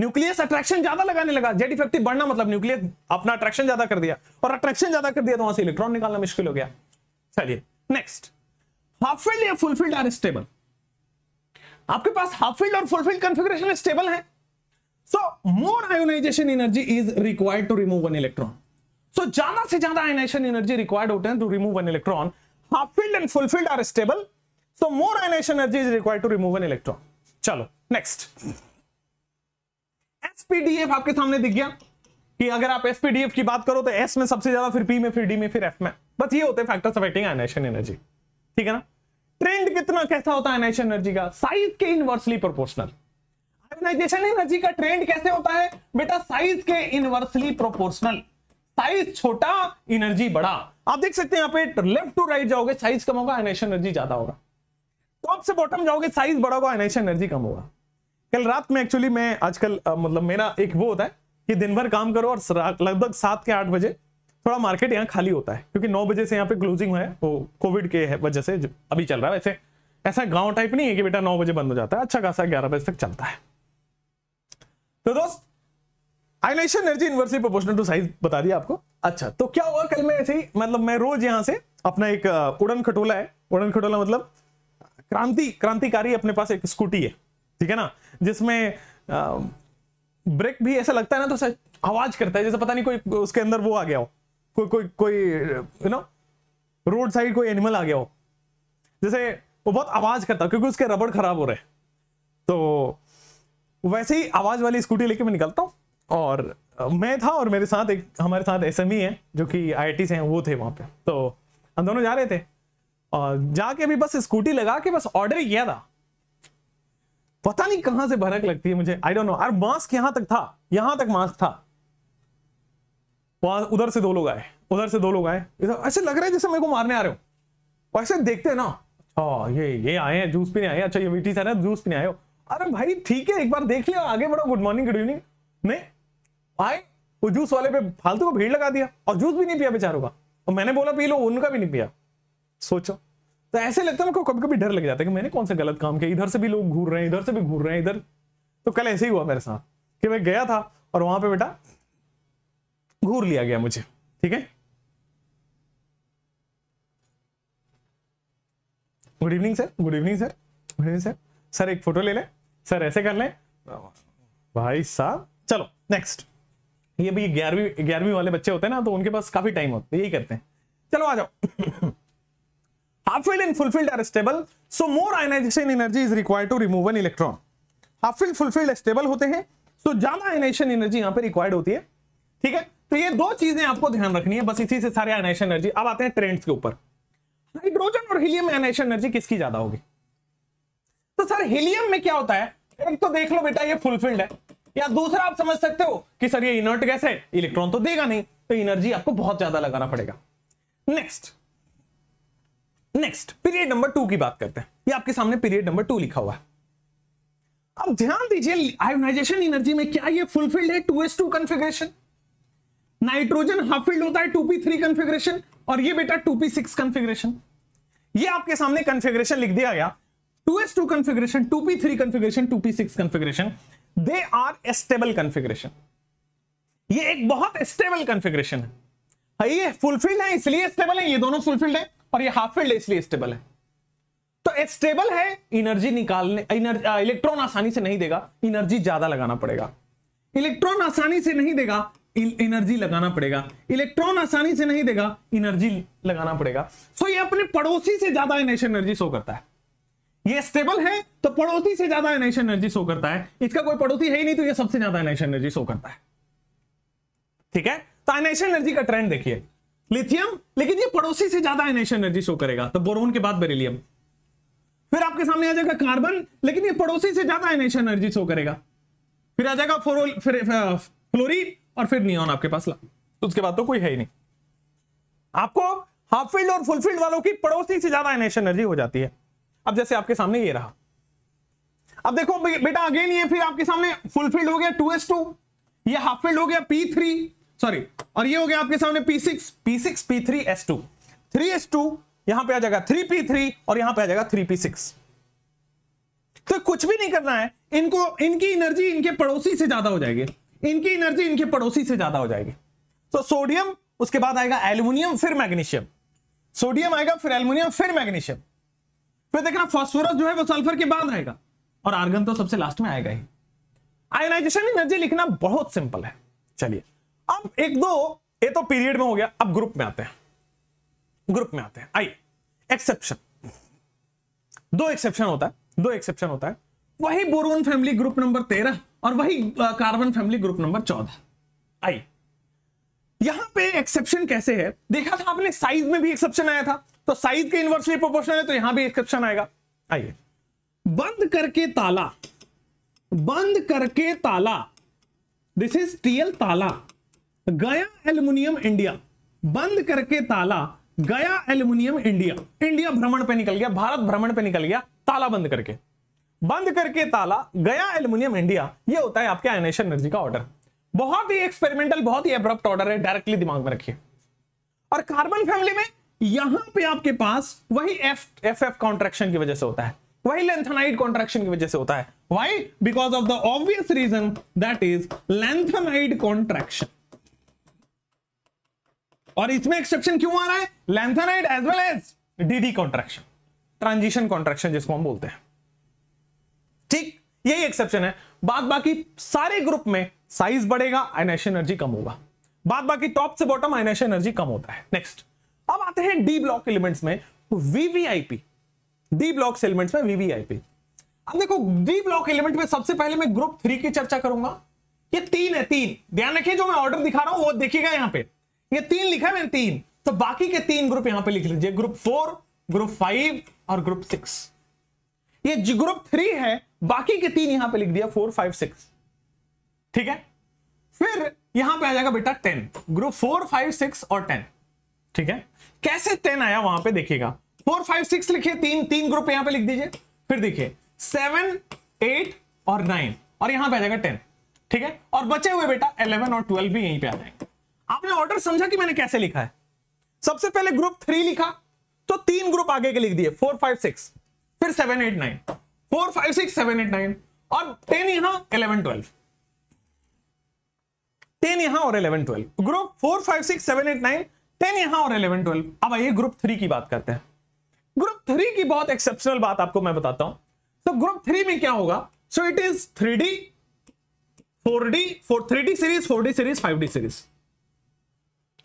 न्यूक्लियस अट्रैक्शन ज्यादा लगाने लगा जेट इफेक्टिव e बढ़ना मतलब न्यूक्लियस अपना अट्रैक्शन ज्यादा कर दिया और अट्रैक्शन ज्यादा कर दिया तो वहां से इलेक्ट्रॉन निकालना मुश्किल हो गया चलिए नेक्स्ट हाफ फील्ड या फुल फील्ड आर स्टेबल आपके पास हाफ फील्ड और फुल फील्ड कॉन्फ़िगरेशन स्टेबल है so more ionisation energy is required to remove one electron so ज्यादा से ज्यादा आयोनाइजेशन एनर्जी रिक्वायर्ड होते हैं to remove one electron half filled and full filled are stable so more ionisation energy is required to remove one electron चलो नेक्स्ट एसपीडीएफ आपके सामने दिख गया कि अगर आप एसपीडीएफ की बात करो तो एस में सबसे ज्यादा फिर पी में फिर डी में फिर एफ में बस ये होते हैं फैक्टर्स अफेक्टिंग एनेशन एनर्जी ठीक है ना ट्रेंड कितना कैसा होता है एनेशन एनर्जी का साइज के इनवर्सली प्रोपोर्शनल आयनाइजेशन एनर्जी का ट्रेंड कैसे होता है बेटा साइज के इनवर्सली प्रोपोर्शनल साइज छोटा एनर्जी बड़ा आप देख सकते हैं यहाँ पे लेफ्ट टू राइट जाओगे साइज कम होगा एनेशन एनर्जी ज्यादा होगा टॉप से बॉटम जाओगे साइज बड़ा होगा एनाइशन एनर्जी कम होगा कल रात में एक्चुअली मैं आजकल मतलब मेरा एक वो होता है कि दिन भर काम करो और लगभग सात के आठ बजे थोड़ा मार्केट यहाँ खाली होता है क्योंकि नौ बजे से यहाँ पे क्लोजिंग है वो तो कोविड के वजह से अभी चल रहा है वैसे ऐसा गांव टाइप नहीं है कि बेटा नौ बजे बंद हो जाता है अच्छा खासा ग्यारह बजे तक चलता है तो दोस्त ionisation energy inversely proportional to size बता दिया आपको अच्छा तो क्या हुआ कल मैं ऐसे ही मतलब मैं रोज यहाँ से अपना एक उड़न खटोला है उड़न खटोला मतलब क्रांति क्रांतिकारी अपने पास एक स्कूटी है ठीक है ना जिसमें ब्रेक भी ऐसा लगता है ना तो आवाज करता है जैसे पता नहीं कोई उसके अंदर वो आ गया हो कोई कोई कोई यू नो रोड साइड कोई एनिमल आ गया हो जैसे वो बहुत आवाज करता है क्योंकि उसके रबड़ खराब हो रहे हैं तो वैसे ही आवाज वाली स्कूटी लेके मैं निकलता हूँ और मैं था और मेरे साथ एक हमारे साथ एस e है जो कि आई से हैं वो थे वहाँ पे तो हम दोनों जा रहे थे और जाके अभी बस स्कूटी लगा के बस ऑर्डर ही किया था पता नहीं कहां से भरक लगती है मुझे आई डोंट नो अरे मास्क यहां तक था यहां तक मास्क था उधर से दो लोग आए उधर से दो लोग आए ऐसे लग रहा है जैसे मेरे को मारने आ रहे हो ऐसे देखते हैं ना हाँ ये ये आए हैं जूस पीने आए अच्छा ये मीठी सर है जूस पीने आए हो अरे भाई ठीक है एक बार देख लिया आगे बढ़ो गुड मॉर्निंग गुड इवनिंग नहीं आए वो जूस वाले पे फालतू को भीड़ लगा दिया और जूस भी नहीं पिया बेचारों का और मैंने बोला पी लो उनका भी नहीं पिया सोचो तो ऐसे लगता है मेरे कभी कभी डर लग जाता है कि मैंने कौन सा गलत काम किया इधर से भी लोग घूर रहे हैं इधर से भी घूर रहे हैं इधर तो कल ऐसे ही हुआ मेरे साथ कि मैं गया था और वहां पे बेटा घूर लिया गया मुझे ठीक है good evening sir good evening sir good evening sir sir एक फोटो ले लें सर ऐसे कर लें भाई साहब चलो नेक्स्ट ये भी ग्यारहवीं ग्यारहवीं वाले बच्चे होते हैं ना तो उनके पास काफी टाइम होता है यही करते हैं चलो आ जाओ half-filled and full-filled are stable so more ionization energy is required to remove an electron half-filled full-filled stable होते हैं so ज्यादा आयनाइजेशन एनर्जी यहाँ पे required होती है ठीक है तो ये दो चीजें आपको ध्यान रखनी है बस इसी से सारे आयनाइजेशन एनर्जी अब आते हैं ट्रेंड्स के ऊपर हाइड्रोजन और हीलियम आयनाइजेशन एनर्जी किसकी ज्यादा होगी तो सर हीलियम में क्या होता है एक तो देख लो बेटा ये फुलफिल्ड है या दूसरा आप समझ सकते हो कि सर ये इनर्ट गैस है इलेक्ट्रॉन तो देगा नहीं तो एनर्जी आपको बहुत ज्यादा लगाना पड़ेगा next next period number two की बात करते हैं ये आपके सामने पीरियड नंबर टू लिखा हुआ है अब ध्यान दीजिए आयोनाइजेशन एनर्जी में क्या ये फुलफिल्ड है two s two configuration nitrogen half filled होता है टू पी थ्री कन्फिग्रेशन और ये बेटा टू पी सिक्स कन्फिग्रेशन ये आपके सामने कन्फिग्रेशन लिख दिया गया two s two configuration two p three configuration two p six configuration they are stable configuration ये एक बहुत स्टेबल कन्फिग्रेशन है हाँ, ये फुलफिल्ड है इसलिए स्टेबल है ये दोनों फुलफिल्ड है और ये हाफ फील्ड इसलिए स्टेबल है तो स्टेबल है एनर्जी निकालने इलेक्ट्रॉन आसानी से नहीं देगा एनर्जी ज्यादा लगाना पड़ेगा इलेक्ट्रॉन आसानी से नहीं देगा एनर्जी e-, लगाना पड़ेगा इलेक्ट्रॉन आसानी से नहीं देगा एनर्जी लगाना पड़ेगा सो ये अपने पड़ोसी से ज्यादा एनेशन एनर्जी शो करता है ये स्टेबल है तो पड़ोसी से ज्यादा एनेशन एनर्जी शो करता है इसका कोई पड़ोसी है ही नहीं तो ये सबसे ज्यादा एनेशन एनर्जी शो करता है ठीक है तो एनेशन एनर्जी का ट्रेंड देखिए लिथियम लेकिन ये पड़ोसी से ज्यादा आइनेशन एनर्जी शो करेगा तो बोरोन के बाद बेरिलियम फिर आपके सामने आ जाएगा कार्बन लेकिन ये पड़ोसी से ज्यादा आइनेशन एनर्जी शो करेगा फिर आ जाएगा फोरो फ्लोरीन और फिर नियॉन आपके पास ला तो उसके बाद तो कोई है ही नहीं आपको हाफ फील्ड और फुल फील्ड वालों की पड़ोसी से ज्यादा एनेशन एनर्जी हो जाती है अब जैसे आपके सामने ये रहा अब देखो बेटा अगेन ये फिर आपके सामने फुल फील्ड हो गया टू एस टू ये हाफ फील्ड हो गया पी थ्री सॉरी और ये हो गया आपके सामने s two three s two यहां पर आ जाएगा थ्री और यहां पर आ जाएगा सिक्स तो कुछ भी नहीं करना है इनको इनकी एनर्जी इनके पड़ोसी से ज्यादा हो जाएगी इनकी एनर्जी इनके पड़ोसी से ज्यादा हो जाएगी तो सोडियम उसके बाद आएगा एल्यूमिनियम फिर मैग्नीशियम सोडियम आएगा फिर एल्यूमिनियम फिर मैग्नीशियम फिर देखना फॉस्फोरस जो है वो सल्फर के बाद आएगा और आर्गन तो सबसे लास्ट में आएगा ही आयोनाइजेशन एनर्जी लिखना बहुत सिंपल है चलिए अब एक दो ये तो पीरियड में हो गया अब ग्रुप में आते हैं ग्रुप में आते हैं आइए एक्सेप्शन दो एक्सेप्शन होता है दो एक्सेप्शन होता है वही बोरोन फैमिली ग्रुप नंबर तेरह और वही कार्बन फैमिली ग्रुप नंबर चौदह आई यहां पे एक्सेप्शन कैसे है देखा था आपने साइज में भी एक्सेप्शन आया था तो साइज के इनवर्सली प्रोपोर्शनल है तो यहां भी एक्सेप्शन आएगा आइए बंद करके ताला बंद करके ताला दिस इज टीएल ताला गया एल्यूमिनियम इंडिया बंद करके ताला गया एल्यूमिनियम इंडिया इंडिया भ्रमण पे निकल गया भारत भ्रमण पे निकल गया ताला बंद करके बंद करके ताला गया एल्यूमिनियम इंडिया ये होता है आपके आयनेशन एनर्जी का ऑर्डर बहुत ही एक्सपेरिमेंटल बहुत ही अब्रप्ट ऑर्डर है डायरेक्टली दिमाग में रखिए और कार्बन फैमिली में यहां पे आपके पास वही एफ एफ एफ कॉन्ट्रेक्शन की वजह से होता है वही लेंथनाइट कॉन्ट्रेक्शन की वजह से होता है why because of the obvious reason that is lanthanide contraction और इसमें एक्सेप्शन क्यों आ रहा है lanthanide as well as d d contraction transition contraction जिसको हम बोलते हैं ठीक यही एक्सेप्शन है बाद बाकी सारे ग्रुप में साइज बढ़ेगा आइनेश एनर्जी कम होगा बाद बाकी टॉप से बॉटम आइनेश एनर्जी कम होता है नेक्स्ट अब आते हैं डी ब्लॉक एलिमेंट्स में वीवीआईपी डी ब्लॉक एलिमेंट्स में वीवीआईपी अब देखो डी ब्लॉक एलिमेंट में सबसे पहले मैं ग्रुप थ्री की चर्चा करूंगा ये तीन है तीन ध्यान रखिए जो मैं ऑर्डर दिखा रहा हूं वो देखिएगा यहां पर ये तीन लिखा है मैंने तीन तो बाकी के तीन ग्रुप यहां पे लिख लीजिए ग्रुप फोर ग्रुप फाइव और ग्रुप सिक्स ये ग्रुप थ्री है बाकी के तीन यहां पे लिख दिया फोर फाइव सिक्स ठीक है फिर यहां पे आ जाएगा बेटा ten group four five six और टेन ठीक है कैसे टेन आया वहां पे देखिएगा फोर फाइव सिक्स लिखिए तीन तीन ग्रुप यहां पे लिख दीजिए फिर देखिए सेवन एट और नाइन और यहां पे आ जाएगा टेन ठीक है और बचे हुए बेटा इलेवन और ट्वेल्व भी यहीं पे आ जाएंगे आपने ऑर्डर समझा कि मैंने कैसे लिखा है सबसे पहले ग्रुप थ्री लिखा तो तीन ग्रुप आगे के लिख दिए फोर फाइव सिक्स फिर seven eight nine four five six seven eight nine और टेन यहां इलेवन ट्वेल्व टेन यहां और eleven twelve group four five six seven eight nine ten यहां और इलेवन ट्वेल्व अब आइए ग्रुप थ्री की बात करते हैं ग्रुप थ्री की बहुत एक्सेप्शनल बात आपको मैं बताता हूं तो ग्रुप थ्री में क्या होगा so it is three d four d four three d series four D series five D series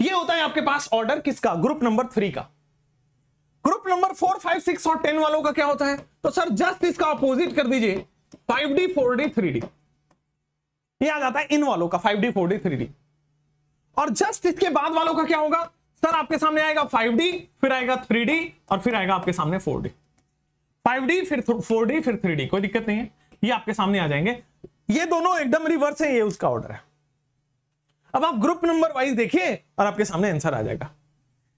ये होता है आपके पास ऑर्डर किसका ग्रुप नंबर थ्री का group number four five six और टेन वालों का क्या होता है तो सर जस्ट इसका अपोजिट कर दीजिए five D four d three d ये आ जाता है इन वालों का five D four d three d और जस्ट इसके बाद वालों का क्या होगा सर आपके सामने आएगा फाइव डी फिर आएगा थ्री डी और फिर आएगा आपके सामने फोर डी फाइव डी फिर फोर डी फिर थ्री डी कोई दिक्कत नहीं है ये आपके सामने आ जाएंगे ये दोनों एकदम रिवर्स है ये उसका ऑर्डर है अब आप ग्रुप नंबर वाइज देखिए और आपके सामने आंसर आ जाएगा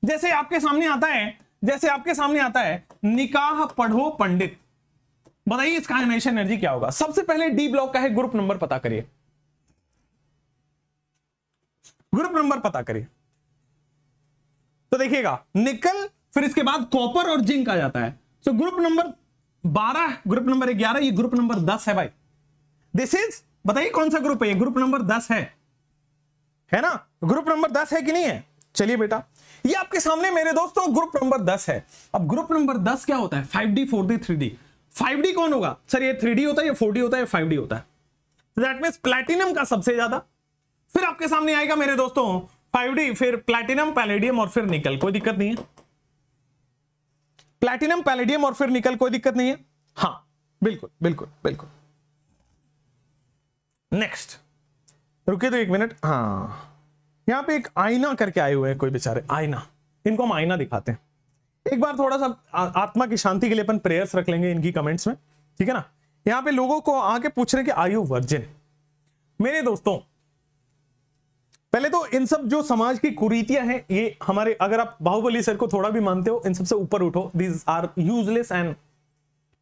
जैसे आपके सामने आता है जैसे आपके सामने आता है निकाह पढ़ो पंडित बताइए इसका एनिमेशन एनर्जी क्या होगा सबसे पहले डी ब्लॉक का है ग्रुप नंबर पता करिए ग्रुप नंबर पता करिए तो देखिएगा निकल फिर इसके बाद कॉपर और जिंक आ जाता है सो ग्रुप नंबर बारह ग्रुप नंबर ग्यारह ये ग्रुप नंबर दस है भाई दिस इज बताइए कौन सा ग्रुप है ये ग्रुप नंबर दस है है ना ग्रुप नंबर दस है कि नहीं है चलिए बेटा ये आपके सामने मेरे दोस्तों ग्रुप नंबर दस है अब ग्रुप नंबर दस क्या होता है five D four d three D five d कौन होगा सर ये थ्री डी होता है फोर डी होता है फाइव डी होता है दैट मीन प्लेटिनम का सबसे ज्यादा फिर आपके सामने आएगा मेरे दोस्तों फाइव डी फिर प्लेटिनम पैलेडियम और फिर निकल कोई दिक्कत नहीं है प्लेटिनम पैलेडियम और फिर निकल कोई दिक्कत नहीं है हाँ बिल्कुल बिल्कुल बिल्कुल नेक्स्ट रुके तो एक मिनट हाँ यहाँ पे एक आईना करके आए हुए हैं कोई बेचारे आईना इनको हम आईना दिखाते हैं एक बार थोड़ा सा आत्मा की शांति के लिए अपन प्रेयर्स रख लेंगे इनकी कमेंट्स में ठीक है ना यहाँ पे लोगों को आके पूछ रहे कि आई यू वर्जिन मेरे दोस्तों पहले तो इन सब जो समाज की कुरीतियां हैं ये हमारे अगर आप बाहुबली सर को थोड़ा भी मानते हो इन सबसे ऊपर उठो these are useless and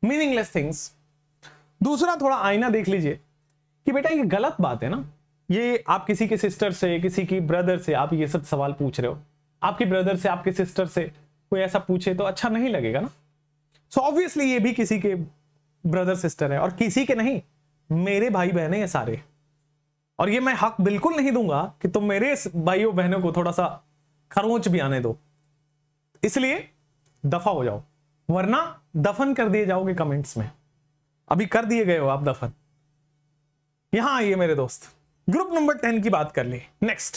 meaningless things दूसरा थोड़ा आईना देख लीजिए कि बेटा ये गलत बात है ना ये आप किसी के सिस्टर से किसी की ब्रदर से आप ये सब सवाल पूछ रहे हो आपके ब्रदर से आपके सिस्टर से कोई ऐसा पूछे तो अच्छा नहीं लगेगा ना सो so ऑब्वियसली ये भी किसी के ब्रदर सिस्टर है और किसी के नहीं मेरे भाई बहन है सारे और ये मैं हक बिल्कुल नहीं दूंगा कि तुम मेरे भाइयों बहनों को थोड़ा सा खरोच भी आने दो इसलिए दफा हो जाओ वरना दफन कर दिए जाओगे कमेंट्स में अभी कर दिए गए हो आप दफन यहां आइए मेरे दोस्त ग्रुप नंबर टेन की बात कर ले next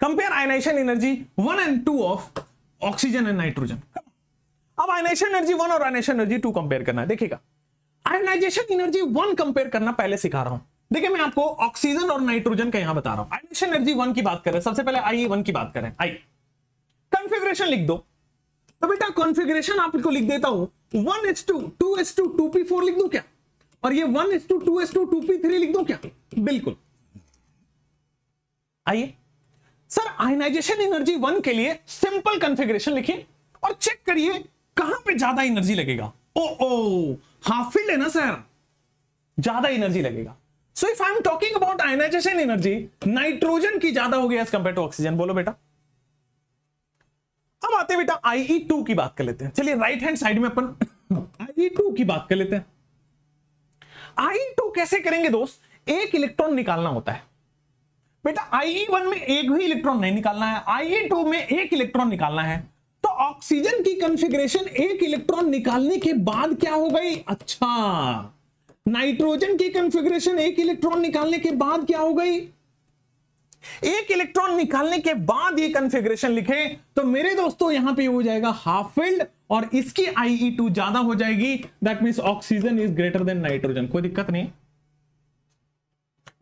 compare ionisation energy one and two of oxygen and nitrogen अब आयनाइजेशन एनर्जी वन और आयनाइजेशन एनर्जी टू कंपेयर करना है देखिएगा आयनाइजेशन एनर्जी वन कंपेयर करना पहले सिखा रहा हूं देखिए मैं आपको ऑक्सीजन और नाइट्रोजन का यहां बता रहा हूं आयनाइजेशन एनर्जी वन की बात करें सबसे पहले आई वन e की बात करें आई कॉन्फ़िगरेशन लिख दो तो बेटा कॉन्फ़िगरेशन आपको लिख देता हूं one h two two h two two p four लिख दू क्या और ये one s two two s two two p three लिख दो क्या बिल्कुल आइए सर आयनाइजेशन एनर्जी वन के लिए सिंपल कंफिग्रेशन लिखिए और चेक करिए कहां पे ज्यादा एनर्जी लगेगा ओ ओ हाफ फिल है ना सर ज्यादा एनर्जी लगेगा so if I am talking about ionisation energy nitrogen की ज्यादा हो गया एज कंपेयर टू ऑक्सीजन बोलो बेटा अब आते बेटा आई टू e की बात कर लेते हैं चलिए राइट हैंड साइड में अपन आईई टू e की बात कर लेते हैं आई टू कैसे करेंगे दोस्त एक इलेक्ट्रॉन निकालना होता है बेटा आई वन में एक भी इलेक्ट्रॉन नहीं निकालना है आई टू में एक इलेक्ट्रॉन निकालना है तो ऑक्सीजन की कंफिग्रेशन एक इलेक्ट्रॉन निकालने के बाद क्या हो गई अच्छा नाइट्रोजन की कंफिग्रेशन एक इलेक्ट्रॉन निकालने के बाद क्या हो गई एक इलेक्ट्रॉन निकालने के बाद ये कंफिग्रेशन लिखे तो मेरे दोस्तों यहां पे हो जाएगा हाफ फील्ड और इसकी आई टू ज्यादा हो जाएगी that mean oxygen is greater than nitrogen कोई दिक्कत नहीं है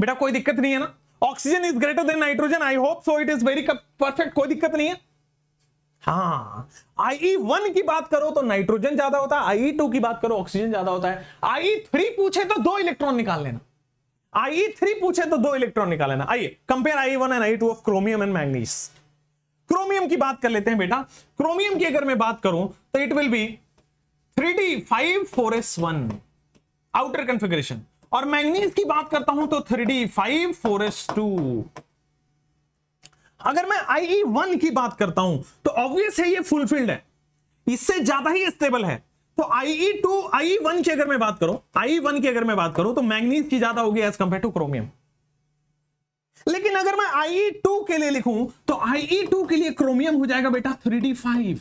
बेटा कोई दिक्कत नहीं है ना oxygen is greater than nitrogen I hope so it is very perfect कोई दिक्कत नहीं है हाँ ई वन e की बात करो तो नाइट्रोजन ज्यादा होता है आई टू e की बात करो ऑक्सीजन ज्यादा होता है आई थ्री e पूछे तो दो इलेक्ट्रॉन निकाल लेना आई थ्री e पूछे तो दो इलेक्ट्रॉन निकाले ना आइए compare I one and I two of chromium and manganese chromium की बात कर लेते हैं बेटा क्रोमियम की अगर मैं बात करूं तो it will be three D five four S one outer configuration और मैग्नीज की बात करता हूं तो three D five four S two अगर मैं आई वन e की बात करता हूं तो ऑब्वियस है ये फुलफिल्ड है इससे ज्यादा ही स्टेबल है तो आई टू आई वन की अगर मैं बात करूं आई वन e की अगर मैं बात करूं तो मैग्नीज की ज्यादा होगी एज कंपेयर टू क्रोमियम लेकिन अगर मैं आई टू e के लिए लिखूं तो आई टू e के लिए क्रोमियम हो जाएगा बेटा three D five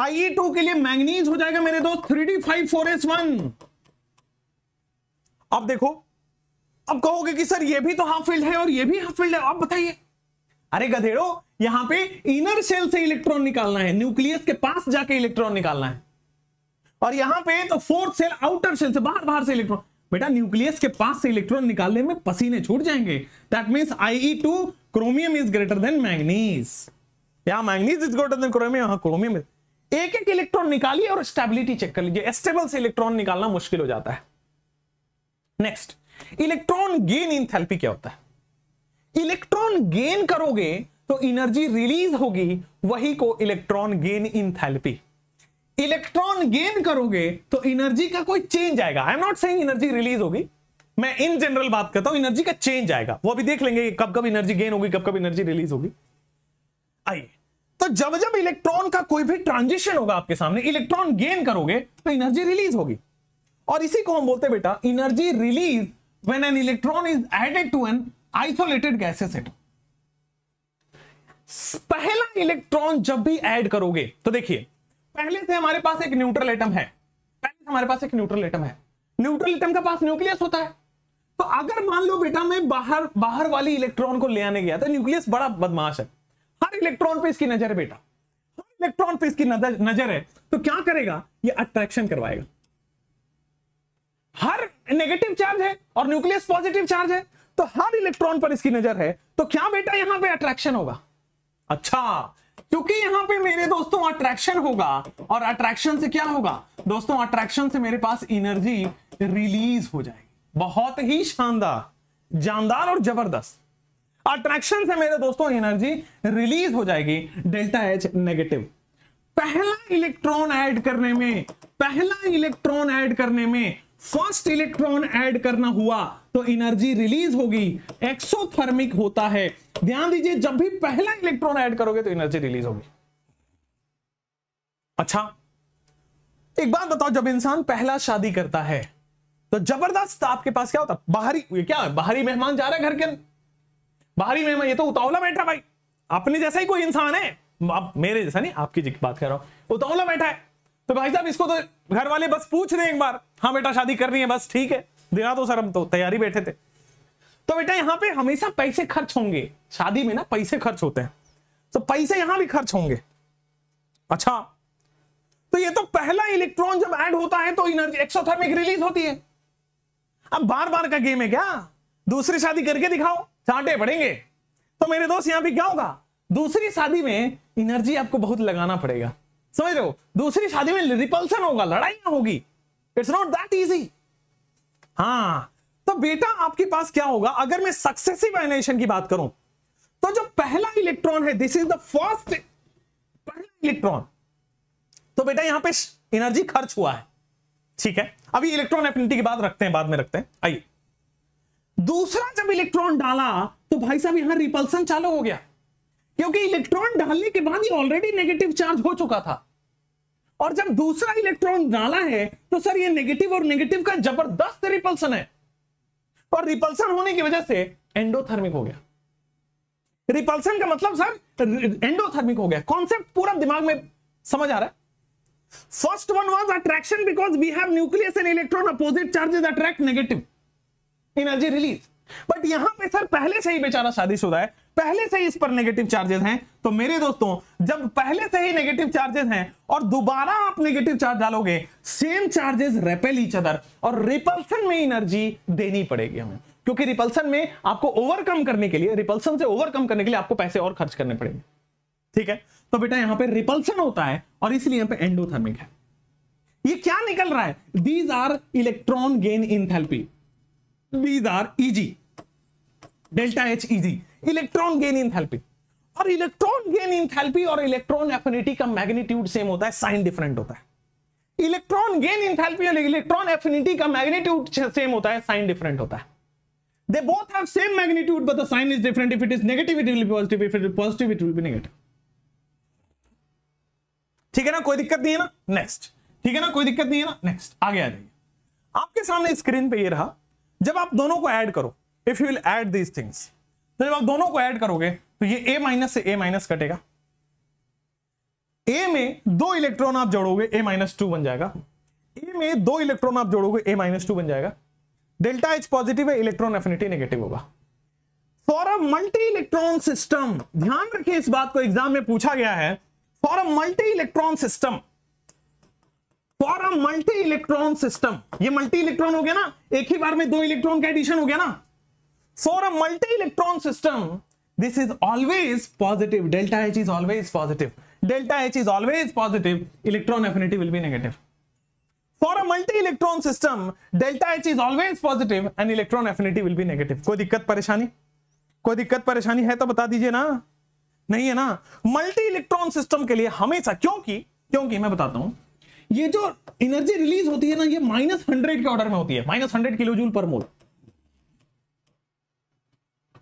I two के लिए मैग्नीज हो जाएगा मेरे दोस्त three D five four S one अब देखो अब कहोगे कि सर ये भी तो हाफ फील्ड है और ये भी हाफ फील्ड है अब बताइए अरे गधेड़ो यहां पे इनर सेल से इलेक्ट्रॉन निकालना है न्यूक्लियस के पास जाके इलेक्ट्रॉन निकालना है और यहां पे तो फोर्थ सेल आउटर सेल से बाहर बाहर से इलेक्ट्रॉन बेटा न्यूक्लियस के पास से इलेक्ट्रॉन निकालने में पसीने छूट जाएंगे that means I two chromium is greater than manganese या manganese is greater than chromium chromium एक एक इलेक्ट्रॉन निकालिए और स्टेबिलिटी चेक कर लीजिए स्टेबल से इलेक्ट्रॉन निकालना मुश्किल हो जाता है next electron gain in enthalpy क्या होता है इलेक्ट्रॉन गेन करोगे तो एनर्जी रिलीज होगी वही को electron gain in enthalpy electron gain करोगे तो एनर्जी का कोई चेंज आएगा I am not saying energy release होगी मैं इन जनरल बात करता हूं एनर्जी का चेंज आएगा वो अभी देख लेंगे कब कब एनर्जी गेन होगी कब कब एनर्जी रिलीज होगी आइए तो जब जब इलेक्ट्रॉन का कोई भी ट्रांजिशन होगा आपके सामने इलेक्ट्रॉन गेन करोगे तो एनर्जी रिलीज होगी और इसी को हम बोलते हैं बेटा energy release when an electron is added to an isolated gases atom पहला इलेक्ट्रॉन जब भी ऐड करोगे तो देखिए पहले से हमारे पास एक न्यूट्रल एटम है पहले से हमारे पास एक न्यूट्रल एटम है न्यूट्रल एटम के पास न्यूक्लियस होता है तो अगर मान लो बेटा मैं बाहर बाहर वाली इलेक्ट्रॉन को ले आने गया तो न्यूक्लियस बड़ा बदमाश है हर इलेक्ट्रॉन पे इसकी नजर है बेटा हर इलेक्ट्रॉन पे इसकी नजर नजर है तो क्या करेगा ये अट्रैक्शन करवाएगा हर नेगेटिव चार्ज है और न्यूक्लियस पॉजिटिव चार्ज है तो हर इलेक्ट्रॉन पर इसकी नजर है तो क्या बेटा यहां पे अट्रैक्शन होगा अच्छा क्योंकि यहां पे मेरे दोस्तों अट्रैक्शन होगा और अट्रैक्शन से क्या होगा दोस्तों अट्रैक्शन से मेरे पास एनर्जी रिलीज हो जाएगी बहुत ही शानदार जानदार और जबरदस्त अट्रैक्शन से मेरे दोस्तों एनर्जी रिलीज हो जाएगी डेल्टा एच नेगेटिव पहला इलेक्ट्रॉन ऐड करने में पहला इलेक्ट्रॉन ऐड करने में फर्स्ट इलेक्ट्रॉन ऐड करना हुआ तो एनर्जी रिलीज होगी एक्सोथर्मिक होता है ध्यान दीजिए जब भी पहला इलेक्ट्रॉन ऐड करोगे तो एनर्जी रिलीज होगी अच्छा एक बात बताओ जब इंसान पहला शादी करता है तो जबरदस्त आपके पास क्या होता बाहरी ये क्या है बाहरी मेहमान जा रहा है घर के अंदर बाहरी मेहमान ये तो उतावला बैठा भाई अपने जैसा ही कोई इंसान है आप मेरे जैसा नहीं आपकी बात कर रहा हूं उतावला बैठा है तो भाई साहब इसको तो घर वाले बस पूछ रहे एक बार हाँ बेटा शादी कर रही है बस ठीक है दिना तो सर हम तो तैयारी बैठे थे तो बेटा यहाँ पे हमेशा पैसे खर्च होंगे शादी में ना पैसे खर्च होते हैं तो पैसे यहां भी खर्च होंगे अच्छा तो ये तो पहला इलेक्ट्रॉन जब ऐड होता है तो एनर्जी एक्सोथर्मिक रिलीज होती है अब बार बार का गेम है क्या दूसरी शादी करके दिखाओ चांटे पड़ेंगे तो मेरे दोस्त यहां भी क्या होगा दूसरी शादी में एनर्जी आपको बहुत लगाना पड़ेगा समझ रहे हो दूसरी शादी में रिपल्सन होगा लड़ाई होगी इट्स नॉट दैट इजी हाँ तो बेटा आपके पास क्या होगा अगर मैं सक्सेसिव एनेशन की बात करूं तो जो पहला इलेक्ट्रॉन है दिस इज द फर्स्ट पहला इलेक्ट्रॉन तो बेटा यहां पे एनर्जी खर्च हुआ है ठीक है अभी इलेक्ट्रॉन एफिनिटी की बात रखते हैं बाद में रखते हैं आइए दूसरा जब इलेक्ट्रॉन डाला तो भाई साहब यहां रिपल्सन चालू हो गया क्योंकि इलेक्ट्रॉन डालने के बाद ये ऑलरेडी नेगेटिव चार्ज हो चुका था और जब दूसरा इलेक्ट्रॉन डाला है तो सर ये नेगेटिव और नेगेटिव का जबरदस्त रिपल्सन है और रिपल्सन होने की वजह से एंडोथर्मिक हो गया रिपल्सन का मतलब सर एंडोथर्मिक हो गया कॉन्सेप्ट पूरा दिमाग में समझ आ रहा है first one was attraction because we have nucleus and electron opposite charges attract negative energy release but यहां पे सर पहले से ही बेचारा शादीशुदा है पहले से ही इस पर नेगेटिव चार्जेस हैं तो मेरे दोस्तों जब पहले से ही नेगेटिव चार्जेस हैं और दोबारा आप नेगेटिव चार्ज डालोगे same charges repel each other और रिपल्सन में एनर्जी देनी पड़ेगी हमें क्योंकि रिपल्सन में आपको ओवरकम करने के लिए रिपल्सन से ओवरकम करने के लिए आपको पैसे और खर्च करने पड़ेंगे ठीक है तो बेटा यहां पर रिपल्सन होता है और इसलिए यहां पर एंडोथर्मिक है ये क्या निकल रहा है these are electron gain enthalpy these are EG delta h EG e electron gain enthalpy और इलेक्ट्रॉन गेन इंथैल्पी और इलेक्ट्रॉन एफिनिटी का मैग्नीट्यूड सेम होता है साइन डिफरेंट होता है इलेक्ट्रॉन गेन इंथैल्पी और इलेक्ट्रॉन एफिनिटी का मैग्नीट्यूड सेम होता है साइन डिफरेंट होता है they both have same magnitude but the sign is different if it is negative it will be positive if it is positive it will be negative ठीक है ना कोई दिक्कत नहीं है ना नेक्स्ट ठीक है ना कोई दिक्कत नहीं है ना नेक्स्ट आगे आ जाइए आपके सामने स्क्रीन पे ये रहा जब आप दोनों को ऐड करो if you will add these things तो जब आप दोनों को ऐड करोगे तो ये ए माइनस से ए माइनस कटेगा ए में दो इलेक्ट्रॉन आप जोड़ोगे ए माइनस टू बन जाएगा ए में दो इलेक्ट्रॉन आप जोड़ोगे ए माइनस टू बन जाएगा डेल्टा एच पॉजिटिव है इलेक्ट्रॉन एफिनिटी नेगेटिव होगा for a multi electron system ध्यान रखिए इस बात को एग्जाम में पूछा गया है for a multi electron system for a multi electron system ये मल्टी इलेक्ट्रॉन हो गया ना एक ही बार में दो इलेक्ट्रॉन का एडिशन हो गया ना for a multi-electron system, this is always positive. Delta H is always positive. Delta H is always positive. Electron affinity will be negative. For a multi-electron system, delta H is always positive and electron affinity will be negative. कोई दिक्कत परेशानी कोई दिक्कत परेशानी है तो बता दीजिए ना नहीं है ना मल्टी इलेक्ट्रॉन सिस्टम के लिए हमेशा क्योंकि क्योंकि मैं बताता हूं ये जो एनर्जी रिलीज होती है ना ये माइनस हंड्रेड के ऑर्डर में होती है माइनस हंड्रेड किलो जूल पर मोल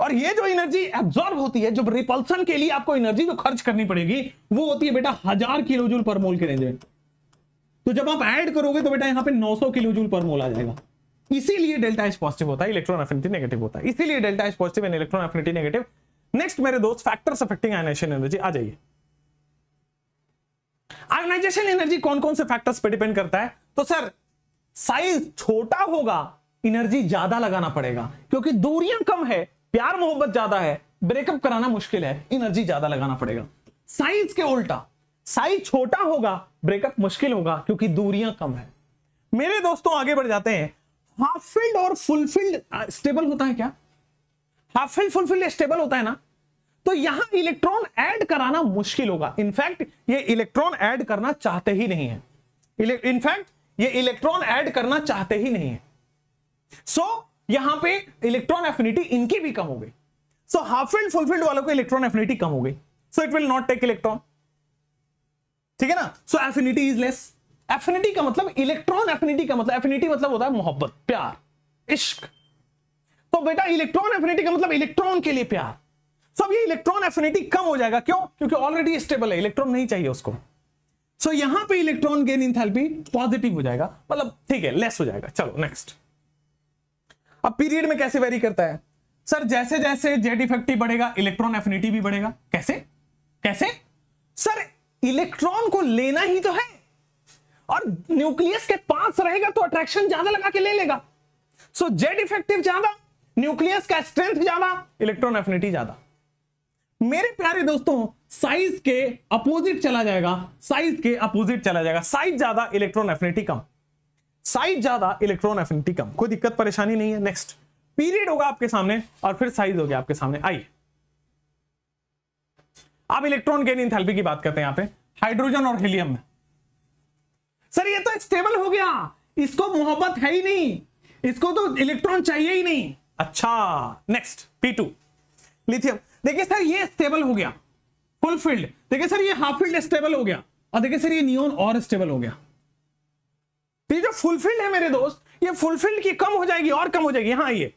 और ये जो एनर्जी एब्जॉर्ब होती है जो रिपल्सन के लिए आपको एनर्जी जो खर्च करनी पड़ेगी वो होती है बेटा हजार किलो जूल पर मोल के रेंज में तो जब आप ऐड करोगे तो बेटा यहाँ पे 900 किलो जूल पर मोल आ जाएगा इसीलिए डेल्टा एच पॉजिटिव होता है इलेक्ट्रॉन एफिनिटी नेगेटिव होता है इसीलिए delta h positive and electron affinity negative next मेरे दोस्त फैक्टर्स अफेक्टिंग आयनाइजेशन एनर्जी आ जाइए आयनाइजेशन एनर्जी कौन कौन से फैक्टर्स पे डिपेंड करता है तो सर साइज छोटा होगा एनर्जी ज्यादा लगाना पड़ेगा क्योंकि दूरियां कम है प्यार मोहब्बत ज्यादा है ब्रेकअप कराना मुश्किल है एनर्जी ज्यादा लगाना पड़ेगा साइज के उल्टा साइज छोटा होगा ब्रेकअप मुश्किल होगा क्योंकि दूरियां कम है मेरे दोस्तों आगे बढ़ जाते हैं हाफ फिल्ड और फुलफिल्ड स्टेबल होता है क्या हाफ फील्ड फुलफिल्ड स्टेबल होता है ना तो यहां इलेक्ट्रॉन ऐड कराना मुश्किल होगा इनफैक्ट ये इलेक्ट्रॉन ऐड करना चाहते ही नहीं है इनफैक्ट ये इलेक्ट्रॉन ऐड करना चाहते ही नहीं है सो so, यहां पे इलेक्ट्रॉन एफिनिटी इनकी भी कम हो गई so half filled full filled वालों को इलेक्ट्रॉन एफिनिटी कम हो गई so it will not take electron ठीक है ना so affinity is less affinity का मतलब इलेक्ट्रॉन एफिनिटी का मतलब एफिनिटी मतलब होता है मोहब्बत प्यार इश्क तो बेटा इलेक्ट्रॉन एफिनिटी का मतलब इलेक्ट्रॉन के लिए प्यार सब ये इलेक्ट्रॉन एफिनिटी कम हो जाएगा क्यों क्योंकि ऑलरेडी स्टेबल है इलेक्ट्रॉन नहीं चाहिए उसको सो so, यहां पे इलेक्ट्रॉन गेन इंथैल्पी पॉजिटिव हो जाएगा मतलब ठीक है लेस हो जाएगा चलो नेक्स्ट अब पीरियड में कैसे वेरी करता है सर जैसे जैसे जेड इफेक्टिव बढ़ेगा इलेक्ट्रॉन एफिनिटी भी बढ़ेगा कैसे कैसे सर इलेक्ट्रॉन को लेना ही तो है और न्यूक्लियस के पास रहेगा तो अट्रैक्शन ज्यादा लगा के ले लेगा सो जेड इफेक्टिव ज्यादा न्यूक्लियस का स्ट्रेंथ ज्यादा इलेक्ट्रॉन एफिनिटी ज्यादा मेरे प्यारे दोस्तों साइज के अपोजिट चला जाएगा साइज के अपोजिट चला जाएगा साइज ज्यादा इलेक्ट्रॉन एफिनिटी कम साइज ज्यादा इलेक्ट्रॉन एफिनिटी कम कोई दिक्कत परेशानी नहीं है नेक्स्ट पीरियड होगा आपके सामने और फिर साइज हो गया आपके सामने आइए आप इलेक्ट्रॉन गेन इंथैल्पी की बात करते हैं यहां पे हाइड्रोजन और हीलियम में सर ये तो स्टेबल हो गया इसको मोहब्बत है ही नहीं इसको तो इलेक्ट्रॉन चाहिए ही नहीं अच्छा नेक्स्ट P2 लिथियम देखिए सर ये स्टेबल हो गया फुल फील्ड देखिए सर ये हाफ फील्ड स्टेबल हो गया और देखिए सर ये नियोन और स्टेबल हो गया तो ये जो फुलफिल्ड है मेरे दोस्त ये फुलफिल्ड की कम हो जाएगी और कम हो जाएगी हाँ ये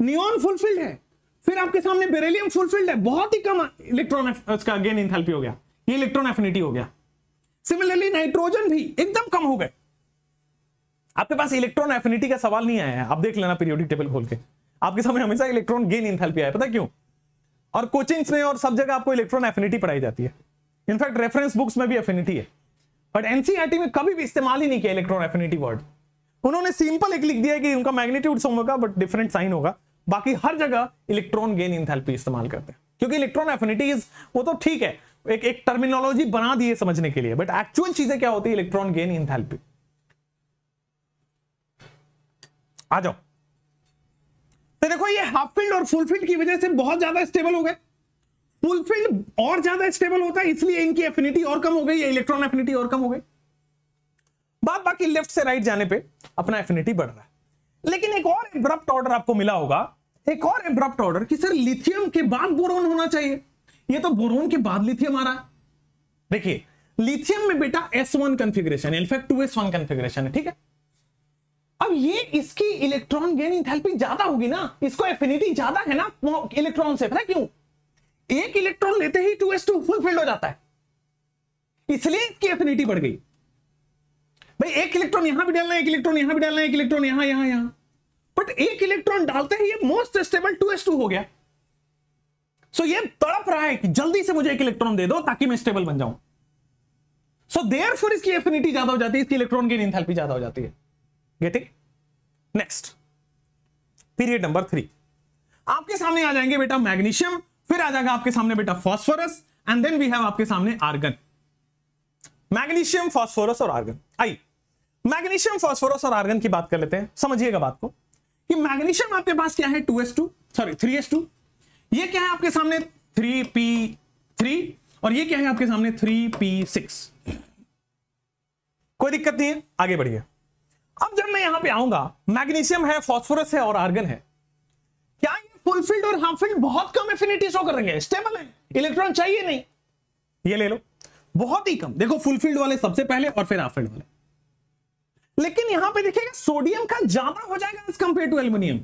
नियॉन फुलफिल्ड है फिर आपके सामने बेरेलियम फुलफिल्ड है बहुत ही कम इलेक्ट्रॉन उसका अगेन इंथैल्पी हो गया ये इलेक्ट्रॉन एफिनिटी हो गया सिमिलरली नाइट्रोजन भी एकदम कम हो गए आपके पास इलेक्ट्रॉन एफिनिटी का सवाल नहीं आया है आप देख लेना पीरियोडिक टेबल खोल के आपके सामने हमेशा इलेक्ट्रॉन गेन इंथैल्पी आया पता क्यों और कोचिंग्स में और सब जगह आपको इलेक्ट्रॉन एफिनिटी पढ़ाई जाती है इनफैक्ट रेफरेंस बुक्स में भी एफिनिटी है बट एनसीआरटी e में कभी भी इस्तेमाल ही नहीं किया इलेक्ट्रॉन एफिनिटी वर्ड उन्होंने सिंपल एक लिख दिया कि उनका मैग्नीट्यूड सम होगा बट डिफरेंट साइन होगा बाकी हर जगह इलेक्ट्रॉन गेन इंथैल्पी इस्तेमाल करते हैं क्योंकि इलेक्ट्रॉन एफिनिटी इज वो तो ठीक है एक एक टर्मिनोलॉजी बना दी है समझने के लिए बट एक्चुअल चीजें क्या होती है इलेक्ट्रॉन गेन इंथैल्पी आ जाओ तो देखो ये हाफ फील्ड और फुल फील्ड की वजह से बहुत ज्यादा स्टेबल हो गए फुलफिल और ज्यादा स्टेबल होता है इसलिए इनकी एफिनिटी और कम हो गई इलेक्ट्रॉन एफिनिटी और कम हो गई बात बाकी लेफ्ट से राइट जाने पे अपना एफिनिटी बढ़ रहा है लेकिन एक और एब्रप्ट ऑर्डर आपको मिला होगा एक और एब्रप्ट ऑर्डर कि सर लिथियम के बाद बोरोन होना चाहिए ये तो बोरोन के बाद लिथियम आ रहा है देखिए लिथियम में बेटा s one configuration in fact two s one configuration है ठीक है अब ये इसकी इलेक्ट्रॉन गेन इंथैल्पी ज्यादा होगी ना इसको एफिनिटी ज्यादा है ना इलेक्ट्रॉन से क्यों एक इलेक्ट्रॉन लेते ही two s two full filled हो जाता है इसलिए की एफिनिटी बढ़ गई भाई एक इलेक्ट्रॉन यहां भी डालना है एक इलेक्ट्रॉन यहां भी डालना है एक इलेक्ट्रॉन यहां यहां यहां बट एक इलेक्ट्रॉन डालते ही ये most stable two s two हो गया सो so ये तड़प रहा है कि जल्दी से मुझे एक इलेक्ट्रॉन दे दो ताकि मैं स्टेबल बन जाऊं सो देयर फॉर इसकी एफिनिटी ज्यादा हो जाती है इसकी इलेक्ट्रॉन की इंथैल्पी ज्यादा हो जाती है getting next period number three आपके सामने आ जाएंगे बेटा मैग्नीशियम फिर आ जाएगा आपके सामने बेटा phosphorus and then we have आपके सामने आर्गन मैग्नीशियम फॉस्फोरस और आर्गन आई मैग्नीशियम फॉस्फोरस और आर्गन की बात कर लेते हैं समझिएगा बात को कि मैग्नीशियम आपके पास क्या है 2s2 सॉरी 3s2 ये क्या है आपके सामने 3p3 और ये क्या है आपके सामने 3p6 कोई दिक्कत नहीं है आगे बढ़िए अब जब मैं यहां पे आऊंगा मैग्नीशियम है फॉस्फोरस है और आर्गन है फुल फील्ड और हाफ फील्ड बहुत कम एफिनिटी शो करेंगे स्टेबल है इलेक्ट्रॉन चाहिए नहीं ये ले लो बहुत ही कम देखो फुल फील्ड वाले सबसे पहले और फिर हाफ फील्ड वाले लेकिन यहां पे देखिएगा सोडियम का ज्यादा हो जाएगा एज कंपेयर टू एल्यूमिनियम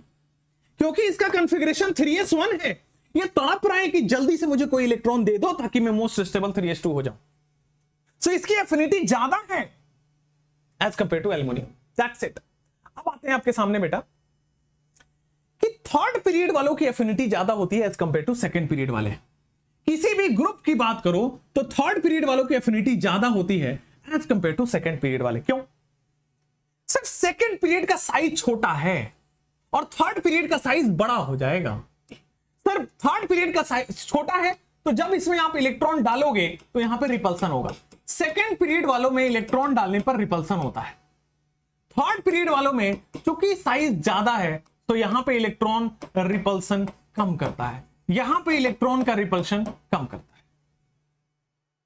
क्योंकि इसका कंफिग्रेशन 3s1 है ये तड़प रहा है कि जल्दी से मुझे कोई इलेक्ट्रॉन दे दो ताकि मैं मोस्ट स्टेबल 3s2 हो जाऊं सो so, इसकी एफिनिटी ज्यादा है as compare to aluminium that's it अब आते हैं आपके सामने बेटा थर्ड पीरियड वालों की एफिनिटी ज्यादा होती है as compare to second period वाले किसी भी ग्रुप की बात करो तो थर्ड पीरियड वालों की एफिनिटी ज्यादा होती है as compare to second period वाले क्यों सर सेकेंड पीरियड का साइज छोटा है और थर्ड पीरियड का साइज बड़ा हो जाएगा सर थर्ड पीरियड का साइज छोटा है तो जब इसमें आप इलेक्ट्रॉन डालोगे तो यहां पर रिपल्सन होगा सेकेंड पीरियड वालों में इलेक्ट्रॉन डालने पर रिपल्सन होता है थर्ड पीरियड वालों में चूंकि साइज ज्यादा है तो यहां पे इलेक्ट्रॉन रिपल्सन कम करता है यहां पे इलेक्ट्रॉन का रिपल्शन कम करता है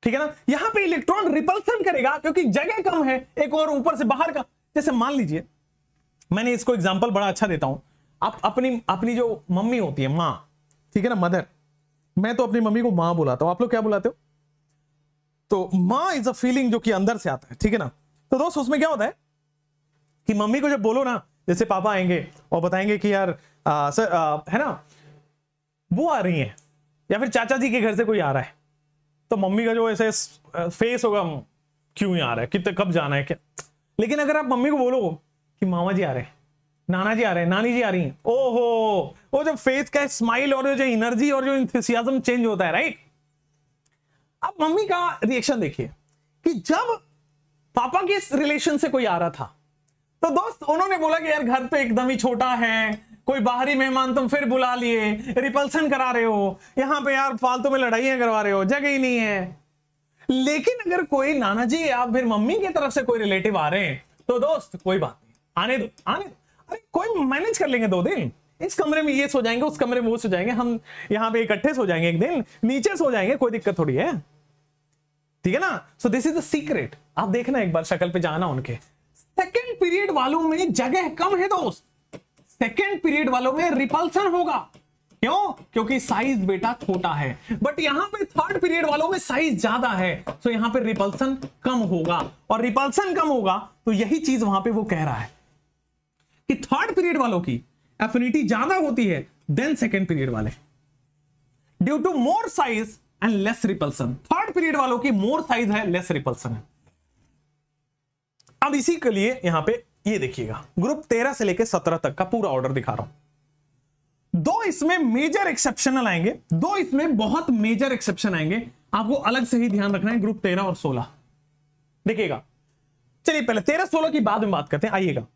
ठीक है ना यहां पे इलेक्ट्रॉन रिपल्सन करेगा क्योंकि जगह कम है एक और ऊपर से बाहर का जैसे मान लीजिए मैंने इसको एग्जाम्पल बड़ा अच्छा देता हूं आप अपनी अपनी जो मम्मी होती है माँ ठीक है ना मदर मैं तो अपनी मम्मी को माँ बुलाता हूं आप लोग क्या बुलाते हो तो माँ इज अ फीलिंग जो कि अंदर से आता है ठीक है ना तो दोस्त उसमें क्या होता है कि मम्मी को जब बोलो ना जैसे पापा आएंगे और बताएंगे कि यार आ, सर आ, है ना वो आ रही है या फिर चाचा जी के घर से कोई आ रहा है तो मम्मी का जो ऐसे फेस होगा हम्म, क्यों आ रहा है कितने कब जाना है क्या लेकिन अगर आप मम्मी को बोलो कि मामा जी आ रहे हैं नाना जी आ रहे हैं नानी जी आ रही हैं ओहो वो जो फेस का स्माइल और जो एनर्जी और जो इंथम चेंज होता है राइट अब मम्मी का रिएक्शन देखिए कि जब पापा के रिलेशन से कोई आ रहा था तो दोस्त उन्होंने बोला कि यार घर तो एकदम ही छोटा है कोई बाहरी मेहमान तुम फिर बुला लिए रिपल्सन करा रहे हो यहां पे यार फालतू में लड़ाइया करवा रहे हो जगह ही नहीं है लेकिन अगर कोई नाना जी या फिर मम्मी की तरफ से कोई रिलेटिव आ रहे हैं तो दोस्त कोई बात नहीं आने दो आने दो अरे कोई मैनेज कर लेंगे दो दिन इस कमरे में ये सो जाएंगे उस कमरे में वो सो जाएंगे हम यहाँ पे इकट्ठे सो जाएंगे एक दिन नीचे सो जाएंगे कोई दिक्कत थोड़ी है ठीक है ना so this is the secret आप देखना एक बार शक्ल पे जाना उनके सेकेंड पीरियड वालों में जगह कम है दोस्त सेकेंड पीरियड वालों में रिपल्सन होगा क्यों क्योंकि साइज बेटा छोटा है बट यहां पे थर्ड पीरियड वालों में साइज ज्यादा है तो यहां पे रिपल्सन कम होगा और रिपल्सन कम होगा तो यही चीज वहां पे वो कह रहा है कि थर्ड पीरियड वालों की एफिनिटी ज्यादा होती है देन सेकेंड पीरियड वाले due to more size and less repulsion third period वालों की मोर साइज है लेस रिपल्सन है अब इसी के लिए यहां पे ये देखिएगा ग्रुप तेरह से लेकर सत्रह तक का पूरा ऑर्डर दिखा रहा हूं दो इसमें मेजर एक्सेप्शनल आएंगे दो इसमें बहुत मेजर एक्सेप्शन आएंगे आपको अलग से ही ध्यान रखना है ग्रुप तेरह और सोलह देखिएगा चलिए पहले तेरह सोलह की बाद में बात करते हैं आइएगा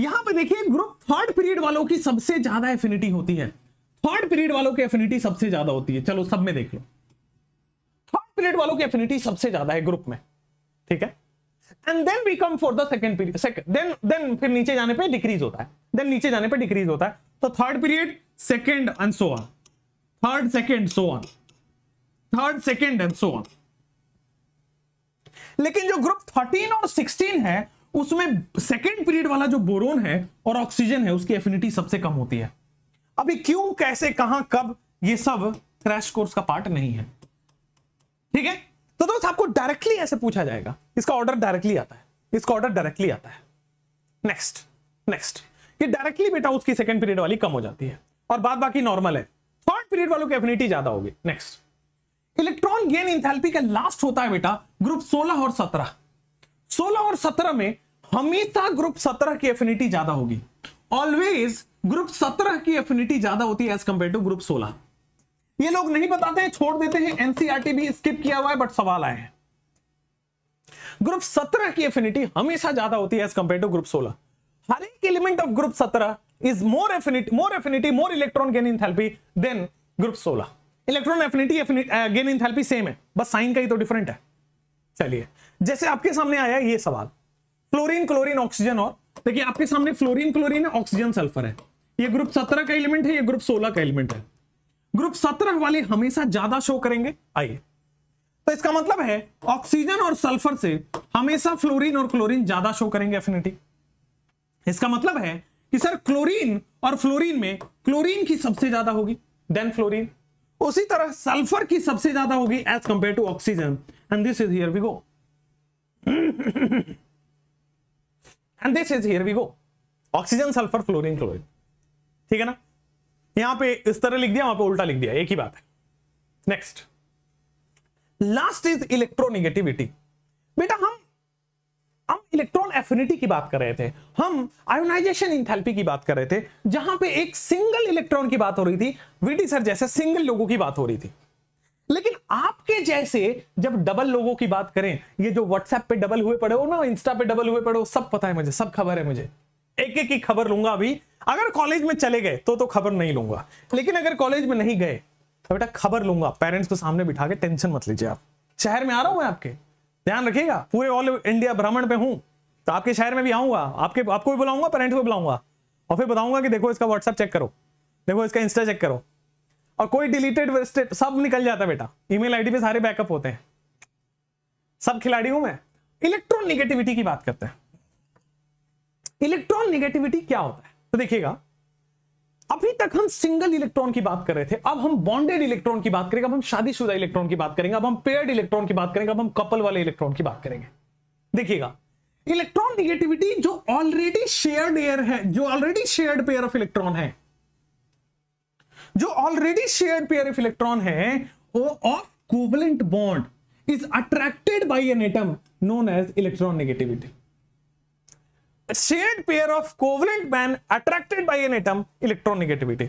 यहां पर देखिए ग्रुप थर्ड पीरियड वालों की सबसे ज्यादा एफिनिटी होती है थर्ड पीरियड वालों की एफिनिटी सबसे ज्यादा होती है चलो सब में देख लो थर्ड पीरियड वालों की एफिनिटी सबसे ज्यादा है ग्रुप में ठीक है and then we come for the second period then then फिर नीचे जाने पे डिक्रीज होता है देन नीचे जाने पे डिक्रीज होता है तो third period second and so on third second so on third second and so on लेकिन जो ग्रुप 13 और 16 है उसमें सेकेंड पीरियड वाला जो बोरोन है और ऑक्सीजन है उसकी एफिनिटी सबसे कम होती है अभी क्यों कैसे कहां कब ये सब क्रैश कोर्स का पार्ट नहीं है ठीक है तो दोस्त आपको डायरेक्टली ऐसे पूछा जाएगा इसका ऑर्डर डायरेक्टली आता है इसका ऑर्डर डायरेक्टली आता है नेक्स्ट नेक्स्ट ये डायरेक्टली बेटा उसकी सेकंड पीरियड वाली कम हो जाती है और बात बाकी नॉर्मल है थर्ड पीरियड वालों की एफिनिटी ज्यादा होगी नेक्स्ट इलेक्ट्रॉन गेन इंथैल्पी का लास्ट होता है बेटा ग्रुप 16 और 17 16 और 17 में हमेशा ग्रुप 17 की एफिनिटी ज्यादा होगी ऑलवेज ग्रुप 17 की एफिनिटी ज्यादा होती है एज कंपेयर टू ग्रुप 16 ये लोग नहीं बताते छोड़ देते हैं एनसीआरटी e भी स्किप किया हुआ है बट सवाल आए हैं ग्रुप सत्रह की एफिनिटी हमेशा ज्यादा होती है एज कंपेयर टू ग्रुप सोलह हर एक एलिमेंट ऑफ ग्रुप सत्रह is more affinity more affinity more electron gain enthalpy then group सोलह electron affinity gain in same है बस साइन का ही तो डिफरेंट है चलिए जैसे आपके सामने आया ये सवाल फ्लोरिन क्लोरीन ऑक्सीजन और देखिए आपके सामने फ्लोरीन क्लोरीन ऑक्सीजन सल्फर है ये ग्रुप सत्रह का एलिमेंट है ये ग्रुप सोलह का एलिमेंट है ग्रुप सत्रह वाले हमेशा ज्यादा शो करेंगे आइए तो इसका मतलब है ऑक्सीजन और सल्फर से हमेशा फ्लोरीन और क्लोरीन ज्यादा शो करेंगे एफिनिटी इसका मतलब है कि सर क्लोरीन और फ्लोरीन में क्लोरीन की सबसे ज्यादा होगी देन फ्लोरीन उसी तरह सल्फर की सबसे ज्यादा होगी as compare to oxygen and this is here we go and this is here we go oxygen sulphur fluorine chlorine ठीक है ना यहां पे इस तरह लिख दिया वहां पे उल्टा लिख दिया एक ही बात है नेक्स्ट लास्ट इज इलेक्ट्रोनिगेटिविटी बेटा हम हम इलेक्ट्रॉन एफिनिटी की बात कर रहे थे हम आयोनाइजेशन इंथेल्पी की बात कर रहे थे जहां पे एक सिंगल इलेक्ट्रॉन की बात हो रही थी वीटी सर जैसे सिंगल लोगों की बात हो रही थी लेकिन आपके जैसे जब डबल लोगों की बात करें ये जो व्हाट्सएप पे डबल हुए पड़े हो ना इंस्टा पे डबल हुए पड़े हो सब पता है मुझे सब खबर है मुझे एक एक की खबर लूंगा अभी अगर कॉलेज में चले गए तो तो खबर नहीं लूंगा लेकिन अगर कॉलेज में नहीं गए तो बेटा खबर लूंगा पेरेंट्स को सामने बिठा के टेंशन मत लीजिए आप शहर में आ रहा हूं मैं आपके ध्यान रखिएगा पूरे ऑल इंडिया भ्रमण पे हूं तो आपके शहर में भी आऊंगा आपके आपको भी बुलाऊंगा पेरेंट्स को बुलाऊंगा और फिर बताऊंगा कि देखो इसका व्हाट्सअप चेक करो देखो इसका इंस्टा चेक करो और कोई डिलीटेड सब निकल जाता है बेटा ईमेल आईडी पे सारे बैकअप होते हैं सब खिलाड़ी हूं मैं इलेक्ट्रोनिगेटिविटी की बात करते हैं इलेक्ट्रॉन नेगेटिविटी क्या होता है तो देखिएगा अभी तक हम सिंगल इलेक्ट्रॉन की बात कर रहे थे अब हम बॉन्डेड इलेक्ट्रॉन की बात करेंगे अब हम शादीशुदा इलेक्ट्रॉन की बात करेंगे अब हम पेयर्ड इलेक्ट्रॉन की बात करेंगे अब हम कपल वाले इलेक्ट्रॉन की बात करेंगे देखिएगा इलेक्ट्रॉन निगेटिविटी जो ऑलरेडी शेयर्ड एयर है जो already shared pair of electron है जो already shared pair of electron है वो of covalent bond is attracted by an atom known as electronegativity shared pair of covalent band attracted by an atom electronegativity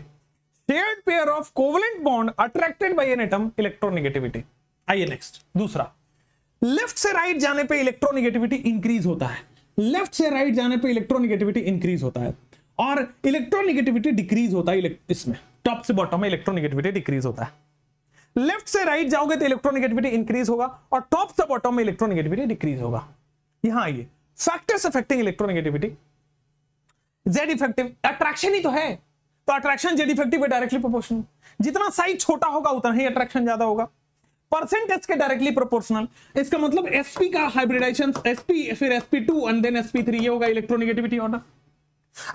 shared pair of covalent bond attracted by an atom electronegativity आइए नेक्स्ट दूसरा लेफ्ट से राइट जाने पे इलेक्ट्रोनेगेटिविटी इंक्रीज होता है लेफ्ट से राइट जाने पे इलेक्ट्रोनेगेटिविटी इंक्रीज होता है और इलेक्ट्रोनेगेटिविटी डिक्रीज होता है इसमें टॉप से बॉटम में इलेक्ट्रोनेगेटिविटी डिक्रीज होता है लेफ्ट से राइट जाओगे तो इलेक्ट्रोनेगेटिविटी इंक्रीज होगा और टॉप से बॉटम में इलेक्ट्रोनेगेटिविटी डिक्रीज होगा यहां आइए factors affecting electronegativity Z effective attraction ही तो है तो अट्रैक्शन जेड इफेक्टिव है डायरेक्टली प्रोपोर्शनल जितना साइज छोटा होगा उतना ही अट्रैक्शन ज्यादा होगा परसेंटेज के डायरेक्टली प्रोपोर्शनल इसका मतलब एसपी का हाइब्रिडाइजेशन एसपी फिर SP two and then SP three ये होगा इलेक्ट्रोनिगेटिविटी होना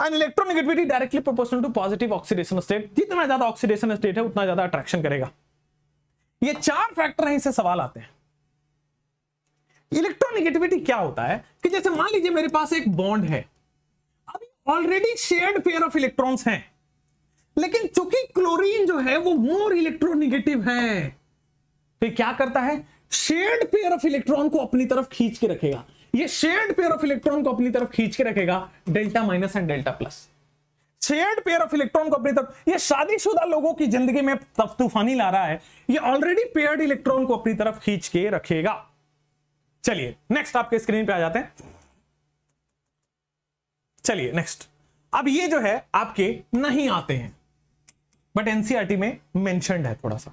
and electronegativity directly proportional to positive oxidation state जितना ज्यादा ऑक्सीडेशन स्टेट है उतना ज्यादा अट्रैक्शन करेगा ये चार फैक्टर हैं इससे सवाल आते हैं इलेक्ट्रोनिगेटिविटी क्या होता है कि जैसे मान लीजिए मेरे पास एक बॉन्ड है अभी already shared pair of electrons हैं लेकिन चूंकि क्लोरीन जो है वो मोर इलेक्ट्रोनिगेटिव है तो क्या करता है शेयर्ड पेयर ऑफ इलेक्ट्रॉन को अपनी तरफ खींच के रखेगा ये शेयर्ड पेयर ऑफ इलेक्ट्रॉन को अपनी तरफ खींच के रखेगा delta minus and delta plus shared pair of electron को अपनी तरफ ये शादीशुदा लोगों की जिंदगी में तफ तूफानी ला रहा है ये ऑलरेडी पेयर्ड इलेक्ट्रॉन को अपनी तरफ खींच के रखेगा चलिए नेक्स्ट आपके स्क्रीन पे आ जाते हैं चलिए नेक्स्ट अब ये जो है आपके नहीं आते हैं बट एनसीआरटी e में मेंशन है थोड़ा सा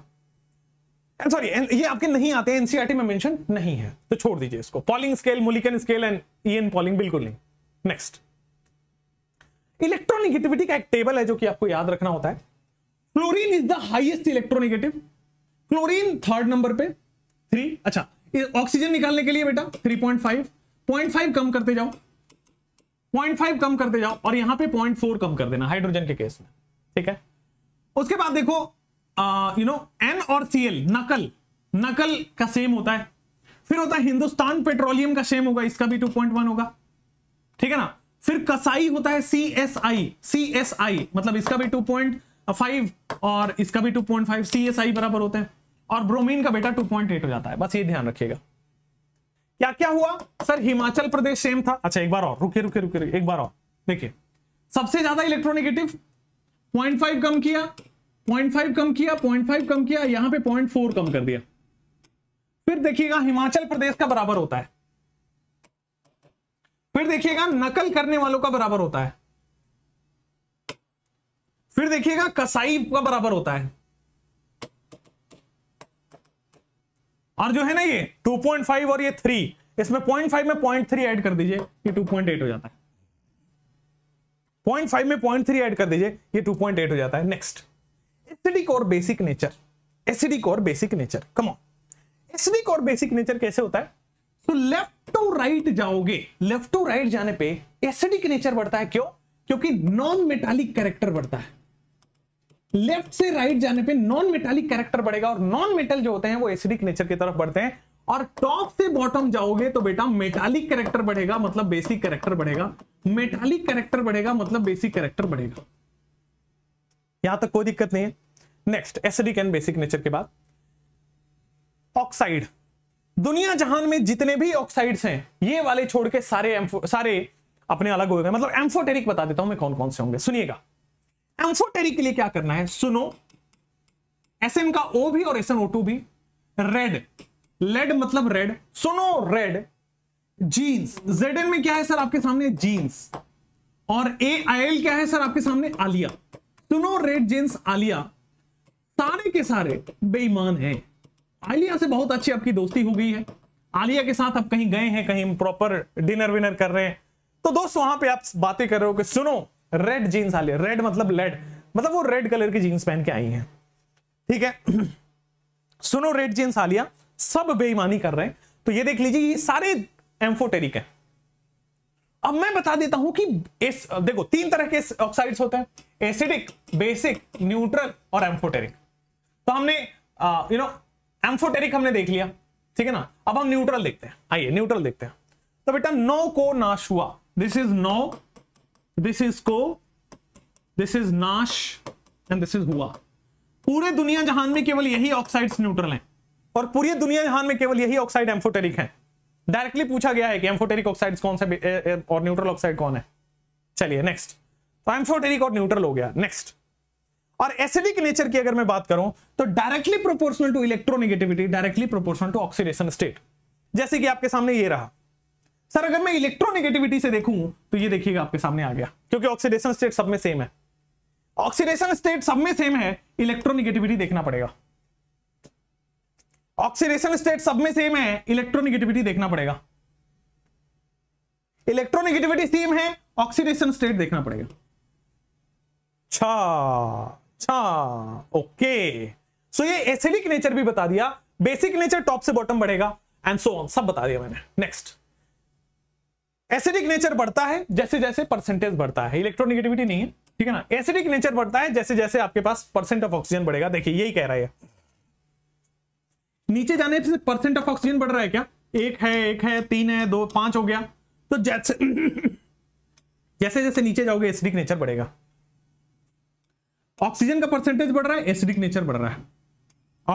सॉरी ये आपके नहीं आते एनसीआरटी e में मेंशन नहीं है तो छोड़ दीजिए इसको Pauling scale Mulliken scale and E Pauling बिल्कुल नहीं नेक्स्ट इलेक्ट्रोनिगेटिविटी का एक टेबल है जो कि आपको याद रखना होता है fluorine is the highest electronegative chlorine third number पे थ्री अच्छा ऑक्सीजन निकालने के लिए बेटा 3.5 0.5 कम करते जाओ 0.5 कम करते जाओ और यहां पे 0.4 कम कर देना हाइड्रोजन के केस में ठीक है उसके बाद देखो यू नो एन और सीएल नकल नकल का सेम होता है फिर होता है हिंदुस्तान पेट्रोलियम का सेम होगा इसका भी 2.1 होगा ठीक है ना फिर कसाई होता है C S I C S I मतलब इसका भी 2.5 और इसका भी 2.5 पॉइंट बराबर होते हैं और ब्रोमीन का बेटा 2.8 हो जाता है बस ये ध्यान रखिएगा क्या क्या हुआ सर हिमाचल प्रदेश सेम था अच्छा एक बार और रुके रुके रुके, रुके एक बार और देखिए सबसे ज्यादा इलेक्ट्रोनिगेटिव 0.5 कम किया 0.5 कम किया 0.5 कम किया यहां पे 0.4 कम कर दिया फिर देखिएगा हिमाचल प्रदेश का बराबर होता है फिर देखिएगा नकल करने वालों का बराबर होता है फिर देखिएगा कसाई का बराबर होता है और जो है ना ये 2.5 और ये 3 इसमें 0.5 में 0.3 ऐड कर दीजिए ये 2.8 हो जाता है 0.5 में 0.3 ऐड कर दीजिए ये 2.8 हो जाता है नेक्स्ट एसिडिक और बेसिक नेचर एसिडिक और basic nature come on acidic और बेसिक नेचर कैसे होता है तो लेफ्ट टू राइट जाओगे लेफ्ट टू राइट जाने पे एसिडिक नेचर बढ़ता है क्यों क्योंकि नॉन मेटालिक कैरेक्टर बढ़ता है लेफ्ट से राइट right जाने पे नॉन मेटालिक कैरेक्टर बढ़ेगा और नॉन मेटल जो होते हैं वो एसिडिक नेचर की तरफ बढ़ते हैं और टॉप से बॉटम जाओगे तो बेटा मेटालिक कैरेक्टर बढ़ेगा मतलब बेसिक कैरेक्टर बढ़ेगा मेटालिक कैरेक्टर बढ़ेगा मतलब बेसिक कैरेक्टर बढ़ेगा यहां तक कोई दिक्कत नहीं है next acidic and basic nature के बाद ऑक्साइड दुनिया जहान में जितने भी ऑक्साइड्स हैं ये वाले छोड़ के सारे सारे अपने अलग हो गए मतलब एम्फोटेरिक बता देता हूं मैं कौन कौन से होंगे सुनिएगा एम्फोटेरिक के लिए क्या करना है सुनो एसएन का ओ भी और एस एन भी रेड लेड मतलब रेड सुनो रेड जीन्स जेड एन में क्या है सर आपके सामने जीन्स और ए आई एल क्या है सर आपके सामने आलिया सुनो रेड जीन्स आलिया सारे के सारे बेईमान हैं आलिया से बहुत अच्छी आपकी दोस्ती हो गई है आलिया के साथ आप कहीं गए हैं कहीं प्रॉपर डिनर विनर कर रहे हैं तो दोस्त वहां पे आप बातें कर रहे हो कि सुनो रेड जीन्स आ रेड मतलब लेड मतलब वो रेड कलर की जीन्स पहन के आई हैं ठीक है [CLEARS THROAT] सुनो रेड जीन्स आलिया सब बेईमानी कर रहे हैं तो ये देख लीजिए ये सारे एम्फोटेरिक हैं अब मैं बता देता हूं कि इस देखो तीन तरह के ऑक्साइड्स होते हैं एसिडिक बेसिक न्यूट्रल और एम्फोटेरिक तो हमने यू नो एम्फोटेरिक हमने देख लिया ठीक है ना अब हम न्यूट्रल देखते हैं आइए न्यूट्रल देखते हैं तो बेटा नो को नाश हुआ this is NO this is को दिस इज नाश एंड दिस इज हुआ पूरे दुनिया जहान में केवल यही ऑक्साइड्स न्यूट्रल हैं और पूरी दुनिया जहान में केवल यही ऑक्साइड एम्फोटेरिक है डायरेक्टली पूछा गया है कि एम्फोटेरिक ऑक्साइड कौन सा और न्यूट्रल ऑक्साइड कौन है चलिए नेक्स्ट तो एम्फोटेरिक और न्यूट्रल हो गया नेक्स्ट और एसिडिक नेचर की अगर मैं बात करूं तो directly proportional to electronegativity directly proportional to oxidation state जैसे कि आपके सामने ये रहा सर अगर मैं इलेक्ट्रोनेगेटिविटी से देखूं तो ये देखिएगा आपके सामने आ गया क्योंकि ऑक्सीडेशन स्टेट सब में सेम है ऑक्सीडेशन स्टेट सब में सेम है इलेक्ट्रोनिगेटिविटी देखना पड़ेगा ऑक्सीडेशन स्टेट सब में सेम है इलेक्ट्रोनिगेटिविटी देखना पड़ेगा इलेक्ट्रोनिगेटिविटी सेम है ऑक्सीडेशन स्टेट देखना पड़ेगा ओके अच्छा, सो अच्छा, ये एसिडिक नेचर भी बता दिया बेसिक नेचर टॉप से बॉटम बढ़ेगा एंड सो ऑन सब बता दिया मैंने नेक्स्ट एसिडिक नेचर बढ़ता है जैसे जैसे परसेंटेज बढ़ता है इलेक्ट्रोनिगेटिविटी नहीं है ठीक है ना एसिडिक नेचर बढ़ता है जैसे जैसे आपके पास परसेंट ऑफ ऑक्सीजन बढ़ेगा देखिए यही कह रहा है नीचे जाने से परसेंट ऑफ ऑक्सीजन बढ़ रहा है क्या एक है एक है तीन है दो पांच हो गया तो जैसे जैसे जैसे नीचे जाओगे एसिडिक नेचर बढ़ेगा ऑक्सीजन का परसेंटेज बढ़ रहा है एसिडिक नेचर बढ़ रहा है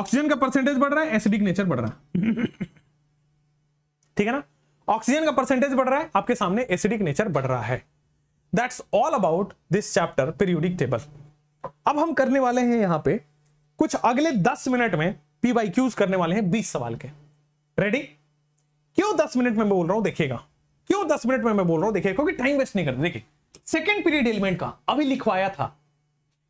ऑक्सीजन का परसेंटेज बढ़ रहा है एसिडिक नेचर बढ़ रहा है ठीक है ना ऑक्सीजन का परसेंटेज बढ़ रहा है आपके सामने एसिडिक नेचर बढ़ रहा है that's all about this chapter periodic table अब हम करने वाले हैं यहां पे कुछ अगले दस मिनट में पीवाई क्यूज करने वाले हैं बीस सवाल के रेडी क्यों दस मिनट में मैं बोल रहा हूं देखिएगा क्यों दस मिनट में मैं बोल रहा हूं देखिए क्योंकि टाइम वेस्ट नहीं करते देखिए सेकेंड पीरियड एलिमेंट का अभी लिखवाया था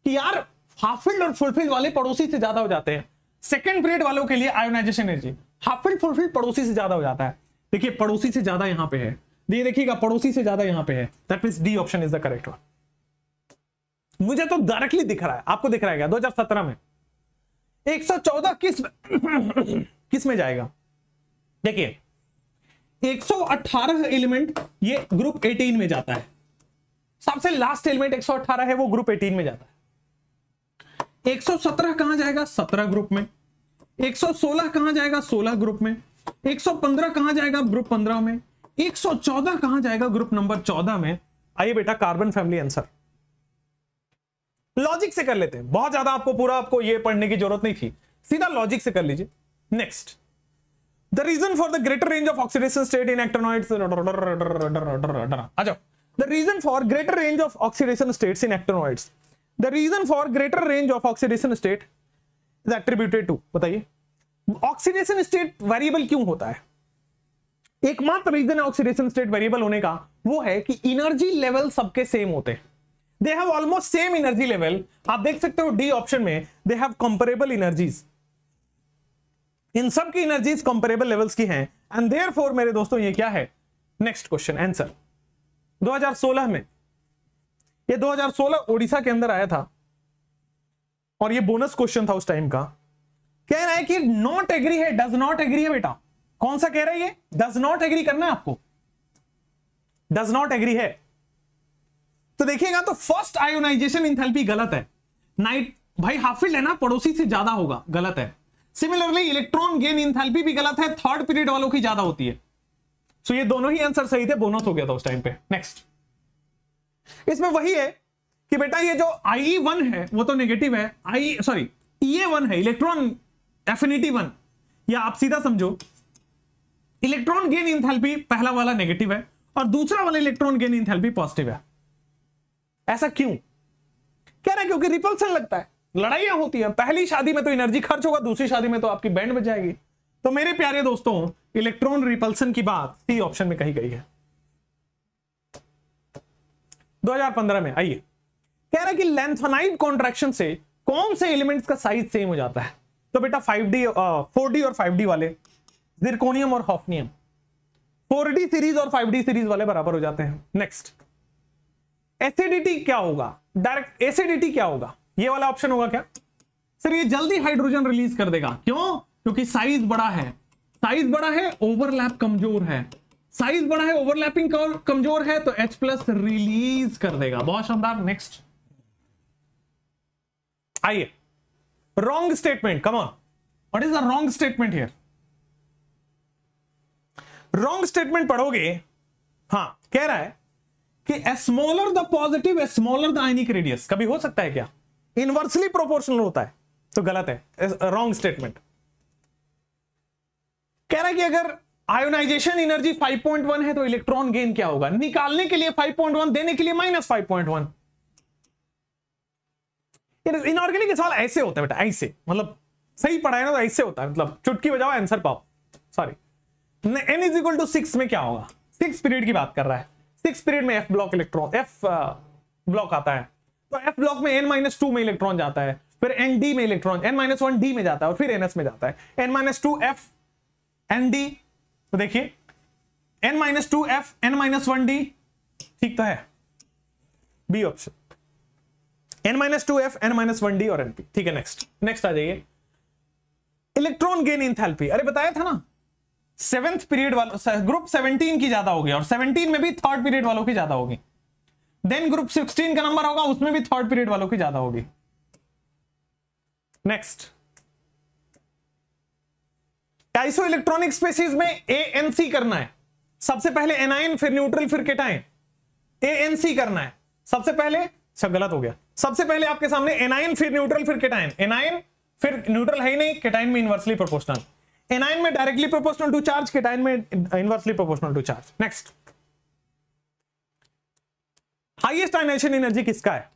कि यार हाफिल्ड और फुलफिल्ड वाले पड़ोसी से ज्यादा हो जाते हैं सेकेंड पीरियड वालों के लिए आयोनाइजेशन एनर्जी हाफिल्ड फुलफिल्ड पड़ोसी से ज्यादा हो जाता है देखिए पड़ोसी से ज्यादा यहां पे है ये देखिएगा पड़ोसी से ज्यादा यहां पे है that mean D option is the correct one मुझे तो डायरेक्टली दिख रहा है आपको दिख रहा है क्या 2017 में 114 किस [COUGHS] किस में जाएगा देखिए 118 एलिमेंट ये ग्रुप 18 में जाता है सबसे लास्ट एलिमेंट 118 है वो ग्रुप 18 में जाता है 117 कहां जाएगा 17 ग्रुप में 116 कहां जाएगा 16 ग्रुप में 115 कहां जाएगा ग्रुप पंद्रह में एक सौ चौदह कहां जाएगा ग्रुप नंबर चौदह में आइए बेटा कार्बन फैमिली आंसर लॉजिक से कर लेते हैं बहुत ज्यादा आपको पूरा आपको यह पढ़ने की जरूरत नहीं थी सीधा लॉजिक से कर लीजिए next the reason for the greater range of oxidation state in actinoids the reason for greater range of oxidation states in actinoids the reason for greater range of oxidation state is attributed to बताइए ऑक्सीडेशन स्टेट वेरिएबल क्यों होता है एकमात्र रीजन है ऑक्सीडेशन स्टेट वेरिएबल होने का वो है कि एनर्जी लेवल सबके सेम होते हैं they have almost same energy level आप देख सकते हो डी ऑप्शन में they have comparable energies in सब की एनर्जीज कंपेरेबल लेवल्स की हैं एंड देयरफॉर मेरे दोस्तों ये क्या है नेक्स्ट क्वेश्चन आंसर 2016 में ये 2016 ओडिशा के अंदर आया था और ये बोनस क्वेश्चन था उस टाइम का कह रहा है कि नॉट एग्री है डज नॉट एग्री है बेटा कौन सा कह रहा है ये डज नॉट एग्री करना है आपको डज नॉट एग्री है तो देखिएगा तो फर्स्ट आयोनाइजेशन इंथेल्पी गलत है नाइट भाई हाफिल्ड है ना पड़ोसी से ज्यादा होगा गलत है सिमिलरली इलेक्ट्रॉन गेन इंथेल्पी भी गलत है थर्ड पीरियड वालों की ज्यादा होती है सो so ये दोनों ही आंसर सही थे बोनस हो गया था उस टाइम पे नेक्स्ट इसमें वही है कि बेटा ये जो आई वन e है वो तो नेगेटिव है आई सॉरी ई वन है इलेक्ट्रॉन एफिनिटी वन या आप सीधा समझो इलेक्ट्रॉन गेन इंथेल्पी पहला वाला नेगेटिव है और दूसरा वाला इलेक्ट्रॉन गेन इंथेल्पी पॉजिटिव है ऐसा क्यों कह रहा है क्योंकि रिपल्सन लगता है लड़ाइया होती है पहली शादी में तो एनर्जी खर्च होगा दूसरी शादी में तो आपकी बैंड बच जाएगी तो मेरे प्यारे दोस्तों इलेक्ट्रॉन रिपल्सन की बात सी ऑप्शन में कही गई है 2015 में आइए कह रहा है कि लेंथनाइट कॉन्ट्रेक्शन से कौन से एलिमेंट्स का साइज सेम हो जाता है तो बेटा फाइव डी फोर डी और फाइव डी वाले जिरकोनियम और हॉफनियम फोर डी सीरीज और फाइव डी सीरीज वाले बराबर हो जाते हैं नेक्स्ट एसिडिटी क्या होगा डायरेक्ट एसिडिटी क्या होगा ये वाला ऑप्शन होगा क्या सर ये जल्दी हाइड्रोजन रिलीज कर देगा क्यों क्योंकि साइज बड़ा है साइज बड़ा है ओवरलैप कमजोर है साइज बड़ा है ओवरलैपिंग कमजोर है तो H प्लस रिलीज कर देगा बहुत शानदार नेक्स्ट आइए Wrong statement. Come on. What is the wrong statement here? Wrong statement पढ़ोगे हाँ कह रहा है कि smaller the positive smaller the ionic radius कभी हो सकता है क्या इनवर्सली प्रोपोर्शनल होता है तो गलत है रॉन्ग स्टेटमेंट कह रहा है कि अगर आयोनाइजेशन एनर्जी 5.1 है तो इलेक्ट्रॉन गेन क्या होगा निकालने के लिए 5.1 देने के लिए माइनस 5.1 इनऑर्गेनिक तो सवाल ऐसे होते हैं बेटा ऐसे मतलब सही पढ़ाए ना तो ऐसे होता है मतलब चुटकी बजाओ आंसर पाओ sorry N is equal to six में क्या होगा सिक्स पीरियड की बात कर रहा है सिक्स पीरियड में F block electron F block आता है तो एफ ब्लॉक में एन माइनस टू में इलेक्ट्रॉन जाता है फिर एन डी में electron N minus one D में जाता है और फिर एन एस में जाता है N minus two F N D तो देखिए N minus two F N minus one D ठीक तो है B option N minus two F N minus one D और एनपी ठीक है नेक्स्ट नेक्स्ट आ जाइए इलेक्ट्रॉन गेन इंथैल्पी अरे बताया था ना सेवेंथ पीरियड वालों ग्रुप सेवनटीन की ज्यादा होगी और सेवनटीन में भी थर्ड पीरियड वालों की ज्यादा होगी देन ग्रुप सिक्सटीन का नंबर होगा उसमें भी थर्ड पीरियड वालों की ज्यादा होगी नेक्स्ट टाइसो इलेक्ट्रॉनिक स्पेसिस में ए एन सी करना है सबसे पहले एनाइन फिर न्यूट्रल फिर केटाइन ए एन सी करना है सबसे पहले सब अच्छा, गलत हो गया सबसे पहले आपके सामने एनाइन फिर न्यूट्रल फिर केटाइन एनाइन फिर न्यूट्रल है ही नहीं केटाइन में इनवर्सली प्रोपोर्शनल एनाइन में directly proportional to charge cation में inversely proportional to charge next highest ionisation energy किसका है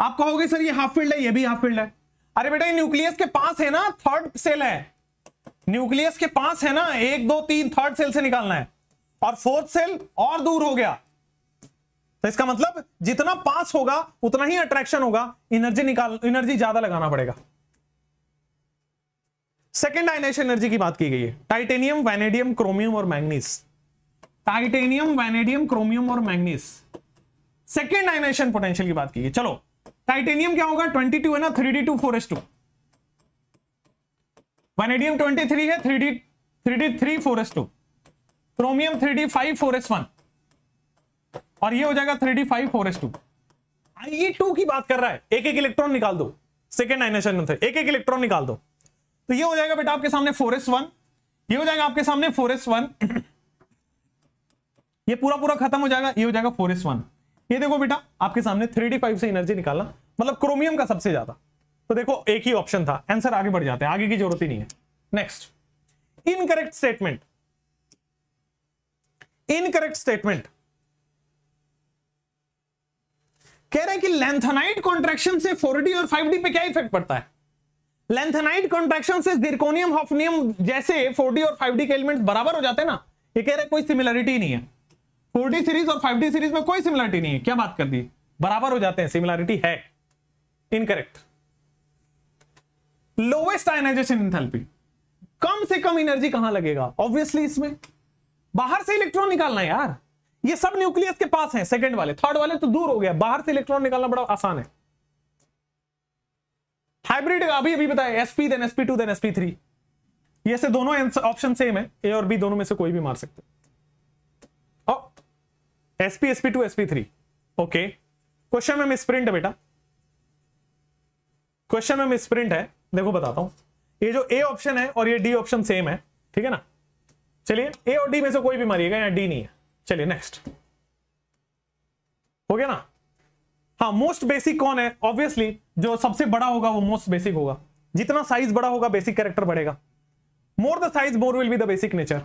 आप कहोगे सर ये हाफ फील्ड है ये भी हाफ फील्ड है अरे बेटा ये न्यूक्लियस के पास है ना थर्ड सेल है न्यूक्लियस के पास है ना एक दो तीन थर्ड सेल से निकालना है और फोर्थ सेल और दूर हो गया तो इसका मतलब जितना पास होगा उतना ही अट्रैक्शन होगा एनर्जी निकाल एनर्जी ज्यादा लगाना पड़ेगा सेकेंड आइनेशन एनर्जी की बात की गई है टाइटेनियम वैनेडियम क्रोमियम और मैग्नीस टाइटेनियम वैनेडियम क्रोमियम और मैग्नीस सेकेंड आइनेशन पोटेंशियल की बात की गई चलो टाइटेनियम क्या होगा टू है ना three D two four S two vanadium three है three three three D D four S two chromium three D five four S one और ये हो जाएगा three D five four S two I two की बात कर रहा है एक एक इलेक्ट्रॉन निकाल दो सेकेंड आइनेशन में एक एक इलेक्ट्रॉन निकाल दो तो ये हो जाएगा बेटा आपके सामने फोर एस वन ये हो जाएगा आपके सामने फोर एस वन ये पूरा पूरा खत्म हो जाएगा ये हो जाएगा फोर एस वन ये देखो बेटा आपके सामने थ्री डी फाइव से एनर्जी निकालना मतलब क्रोमियम का सबसे ज्यादा तो देखो एक ही ऑप्शन था आंसर आगे बढ़ जाते हैं आगे की जरूरत ही नहीं है next incorrect statement incorrect statement कह रहे हैं कि लेंथनाइट कॉन्ट्रेक्शन से 4D और 5D पे क्या इफेक्ट पड़ता है लेंथनाइट कॉन्ट्रेक्शन से दिर्कोनियम हॉफनियम जैसे 4D और 5D के एलिमेंट बराबर हो जाते हैं ना ये कह रहे हैं कोई सिमिलरिटी नहीं है 4D सीरीज और 5D सीरीज में कोई सिमिलरिटी नहीं है क्या बात कर दी बराबर हो जाते हैं सिमिलरिटी है इनकरेक्ट लोवेस्ट आयनाइजेशन इंथेल्पी कम से कम एनर्जी कहां लगेगा ऑब्वियसली इसमें बाहर से इलेक्ट्रॉन निकालना है यार ये सब न्यूक्लियस के पास है सेकंड वाले थर्ड वाले तो दूर हो गया बाहर से इलेक्ट्रॉन निकालना बड़ा आसान है हाइब्रिड अभी अभी बताया SP then SP two then SP three ये से दोनों ऑप्शन सेम है ए और बी दोनों में से कोई भी मार सकते SP SP two SP three okay question में स्प्रिंट है बेटा क्वेश्चन में स्प्रिंट है देखो बताता हूं ये जो ए ऑप्शन है और ये डी ऑप्शन सेम है ठीक है ना चलिए ए और डी में से कोई भी मारिएगा या डी नहीं है चलिए नेक्स्ट हो गया ना हाँ मोस्ट बेसिक कौन है ऑब्वियसली जो सबसे बड़ा होगा वो मोस्ट बेसिक होगा जितना साइज बड़ा होगा बेसिक कैरेक्टर बढ़ेगा more the size more will be the basic nature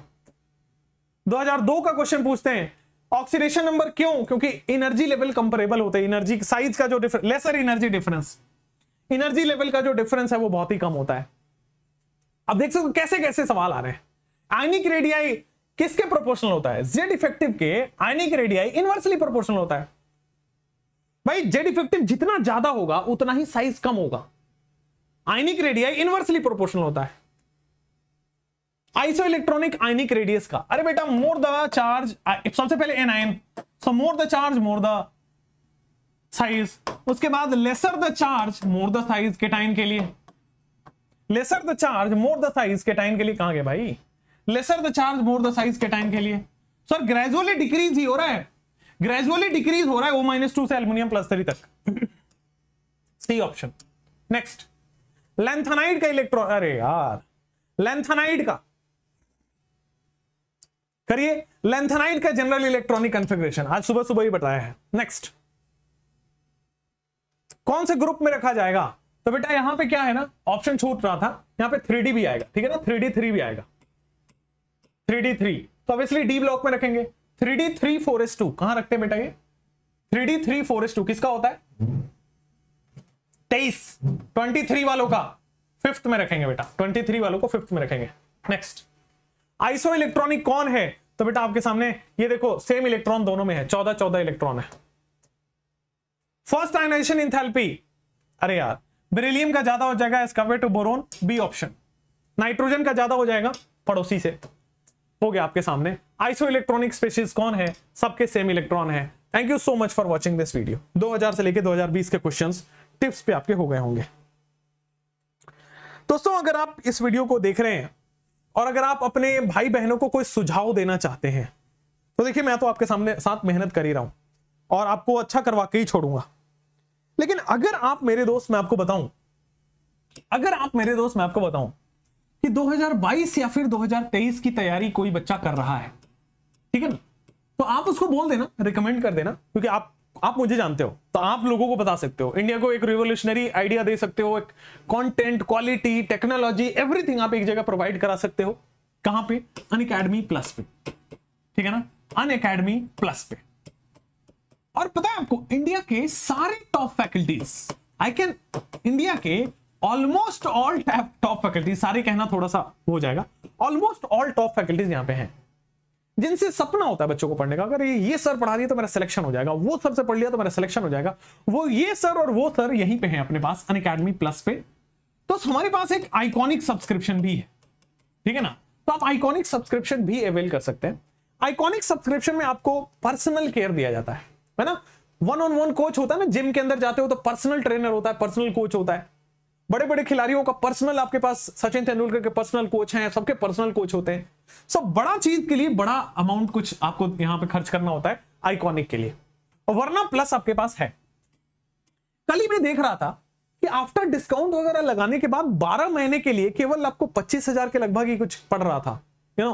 2002 का क्वेश्चन पूछते हैं ऑक्सीडेशन नंबर क्यों क्योंकि एनर्जी लेवल कंपेरेबल होते हैं एनर्जी साइज का जो difference lesser energy difference energy level का जो डिफरेंस है वो बहुत ही कम होता है अब देख सकते कैसे कैसे सवाल आ रहे हैं आइनिक रेडियाई किसके प्रोपोर्शनल होता है जेड इफेक्टिव के आयनिक रेडियाई इनवर्सली प्रोपोर्शनल होता है भाई जेड इफेक्टिव जितना ज्यादा होगा उतना ही साइज कम होगा आयनिक रेडियाई इनवर्सली प्रोपोर्शनल होता है आइसोइलेक्ट्रॉनिक आयनिक रेडियस का अरे बेटा मोर द चार्ज सबसे पहले anion so more the charge more the size उसके बाद lesser the charge more the size के टाइम के लिए lesser the charge more the size के टाइम के लिए कहा गया भाई lesser the charge more the size के टाइम के लिए सर ग्रेजुअली डिक्रीज ही हो रहा है ग्रेजुअली डिक्रीज हो रहा है ओ माइनस टू से एल्यूमिनियम प्लस थ्री तक सी ऑप्शन नेक्स्ट लेंथनाइड का इलेक्ट्रॉन अरे यार लेंथनाइड का करिए लेंथनाइड का जनरल इलेक्ट्रॉनिक कॉन्फ़िगरेशन आज सुबह सुबह ही बताया है नेक्स्ट कौन से ग्रुप में रखा जाएगा तो बेटा यहां पे क्या है ना ऑप्शन छूट रहा था यहां पे थ्री भी आएगा ठीक है ना थ्री थ्री भी आएगा थ्री डी थ्री तो ऑब्वियसली डी ब्लॉक में रखेंगे three D three four S two कहां रखते हैं बेटा ये three D three four S two किसका होता है तेईस ट्वेंटी थ्री वालों का फिफ्थ में रखेंगे बेटा ट्वेंटी थ्री वालों को फिफ्थ में रखेंगे नेक्स्ट आइसो इलेक्ट्रॉनिक कौन है तो बेटा आपके सामने ये देखो सेम इलेक्ट्रॉन दोनों में है चौदह चौदह इलेक्ट्रॉन है फर्स्ट आयनाइजेशन इंथैल्पी अरे यार बेरिलियम का ज्यादा हो जाएगा as compare to boron B option nitrogen का ज्यादा हो जाएगा पड़ोसी से हो गया आपके सामने आइसो इलेक्ट्रॉनिक स्पेशीज कौन है सबके सेम इलेक्ट्रॉन है thank you so much for watching this video दो से लेकर दो के क्वेश्चन टिप्स पे आपके हो गए होंगे दोस्तों अगर आप इस वीडियो को देख रहे हैं और अगर आप अपने भाई बहनों को कोई सुझाव देना चाहते हैं तो देखिए मैं तो आपके सामने साथ मेहनत कर ही रहा हूं और आपको अच्छा करवा के ही छोड़ूंगा लेकिन अगर आप मेरे दोस्त मैं आपको बताऊं अगर आप मेरे दोस्त मैं आपको बताऊं कि 2022 या फिर 2023 की तैयारी कोई बच्चा कर रहा है ठीक है ना तो आप उसको बोल देना रिकमेंड कर देना क्योंकि आप आप मुझे जानते हो तो आप लोगों को बता सकते हो इंडिया को एक रिवोल्यूशनरी आइडिया दे सकते हो एक कंटेंट क्वालिटी टेक्नोलॉजी एवरीथिंग आप एक जगह प्रोवाइड करा सकते हो कहां पे अन अकेडमी प्लस पे ठीक है ना अन अकेडमी प्लस पे और पता है आपको इंडिया के सारे top faculties I can India के ऑलमोस्ट ऑल टॉप फैकल्टीज सारे कहना थोड़ा सा हो जाएगा ऑलमोस्ट ऑल टॉप फैकल्टीज यहाँ पे हैं जिनसे सपना होता है बच्चों को पढ़ने का अगर ये, ये सर पढ़ा दिया तो मेरा सिलेक्शन हो जाएगा वो सर से पढ़ लिया तो मेरा सिलेक्शन हो जाएगा वो ये सर और वो सर यहीं पे हैं अपने पास अन अकेडमी प्लस पे तो हमारे पास एक आइकॉनिक सब्सक्रिप्शन भी है ठीक है ना तो आप आइकॉनिक सब्सक्रिप्शन भी अवेल कर सकते हैं आइकॉनिक सब्सक्रिप्शन में आपको पर्सनल केयर दिया जाता है है ना वन ऑन वन कोच होता है ना जिम के अंदर जाते हो तो पर्सनल ट्रेनर होता है पर्सनल कोच होता है बड़े बड़े खिलाड़ियों का पर्सनल आपके पास सचिन तेंदुलकर के पर्सनल कोच हैं सबके पर्सनल कोच होते हैं सब बड़ा चीज के लिए बड़ा अमाउंट कुछ आपको यहां पे खर्च करना होता है आइकॉनिक के लिए और वरना प्लस आपके पास है कल ही मैं देख रहा था कि आफ्टर डिस्काउंट वगैरह लगाने के बाद 12 महीने के लिए केवल आपको पच्चीस के लगभग ही कुछ पड़ रहा था यू नो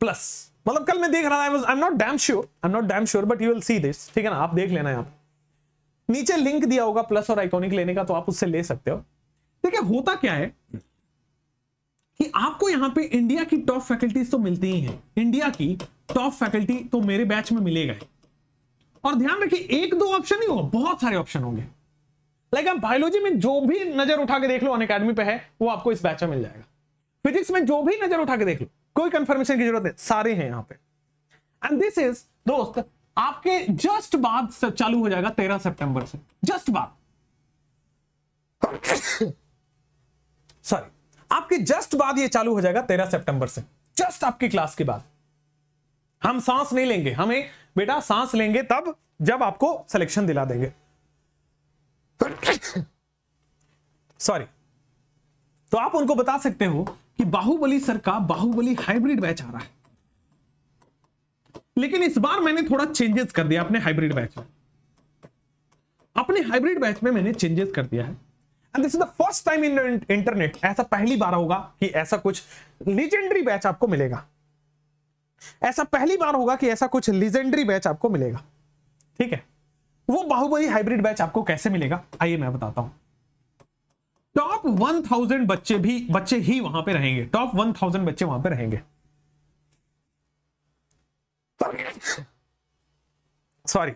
प्लस मतलब कल मैं देख रहा था I am not damn sure I am not damn sure but you will see this ठीक है ना आप देख लेना यहाँ नीचे लिंक दिया होगा प्लस और आइकॉनिक लेने का तो आप उससे ले सकते हो देखिए होता क्या है कि आपको यहां पे इंडिया की टॉप फैकल्टीज तो मिलती ही हैं इंडिया की टॉप फैकल्टी तो मेरे बैच में मिलेगा और ध्यान रखिए एक दो ऑप्शन ही होगा बहुत सारे ऑप्शन होंगे लाइक आप बायोलॉजी में जो भी नजर उठा के देख लो अन पे है वो आपको इस बैच में मिल जाएगा फिजिक्स में जो भी नजर उठा के देख लो कोई कंफर्मेशन की जरूरत नहीं सारे हैं यहां पे एंड दिस इज दोस्त आपके जस्ट बाद चालू हो जाएगा तेरह सितंबर से जस्ट बाद सॉरी आपके जस्ट बाद ये चालू हो जाएगा तेरह सितंबर से जस्ट आपकी क्लास के बाद हम सांस नहीं लेंगे हमें बेटा सांस लेंगे तब जब आपको सिलेक्शन दिला देंगे सॉरी तो आप उनको बता सकते हो कि बाहुबली सर का बाहुबली हाइब्रिड बैच आ रहा है लेकिन इस बार मैंने थोड़ा चेंजेस कर दिया अपने हाइब्रिड बैच में अपने हाइब्रिड बैच में मैंने चेंजेस कर दिया है and this is the first time in internet ऐसा पहली बार होगा कि ऐसा कुछ लीजेंडरी बैच आपको मिलेगा ऐसा पहली बार होगा कि ऐसा कुछ लीजेंडरी बैच आपको मिलेगा ठीक है वो बाहुबली हाइब्रिड बैच आपको कैसे मिलेगा आइए मैं बताता हूं टॉप 1000 बच्चे भी बच्चे ही वहां पे रहेंगे टॉप 1000 बच्चे वहां पे रहेंगे सॉरी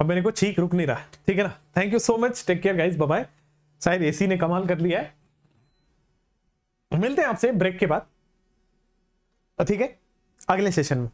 अब मेरे को ठीक रुक नहीं रहा ठीक है ना thank you so much take care guys bye शायद एसी ने कमाल कर लिया है मिलते हैं आपसे ब्रेक के बाद ठीक है अगले सेशन में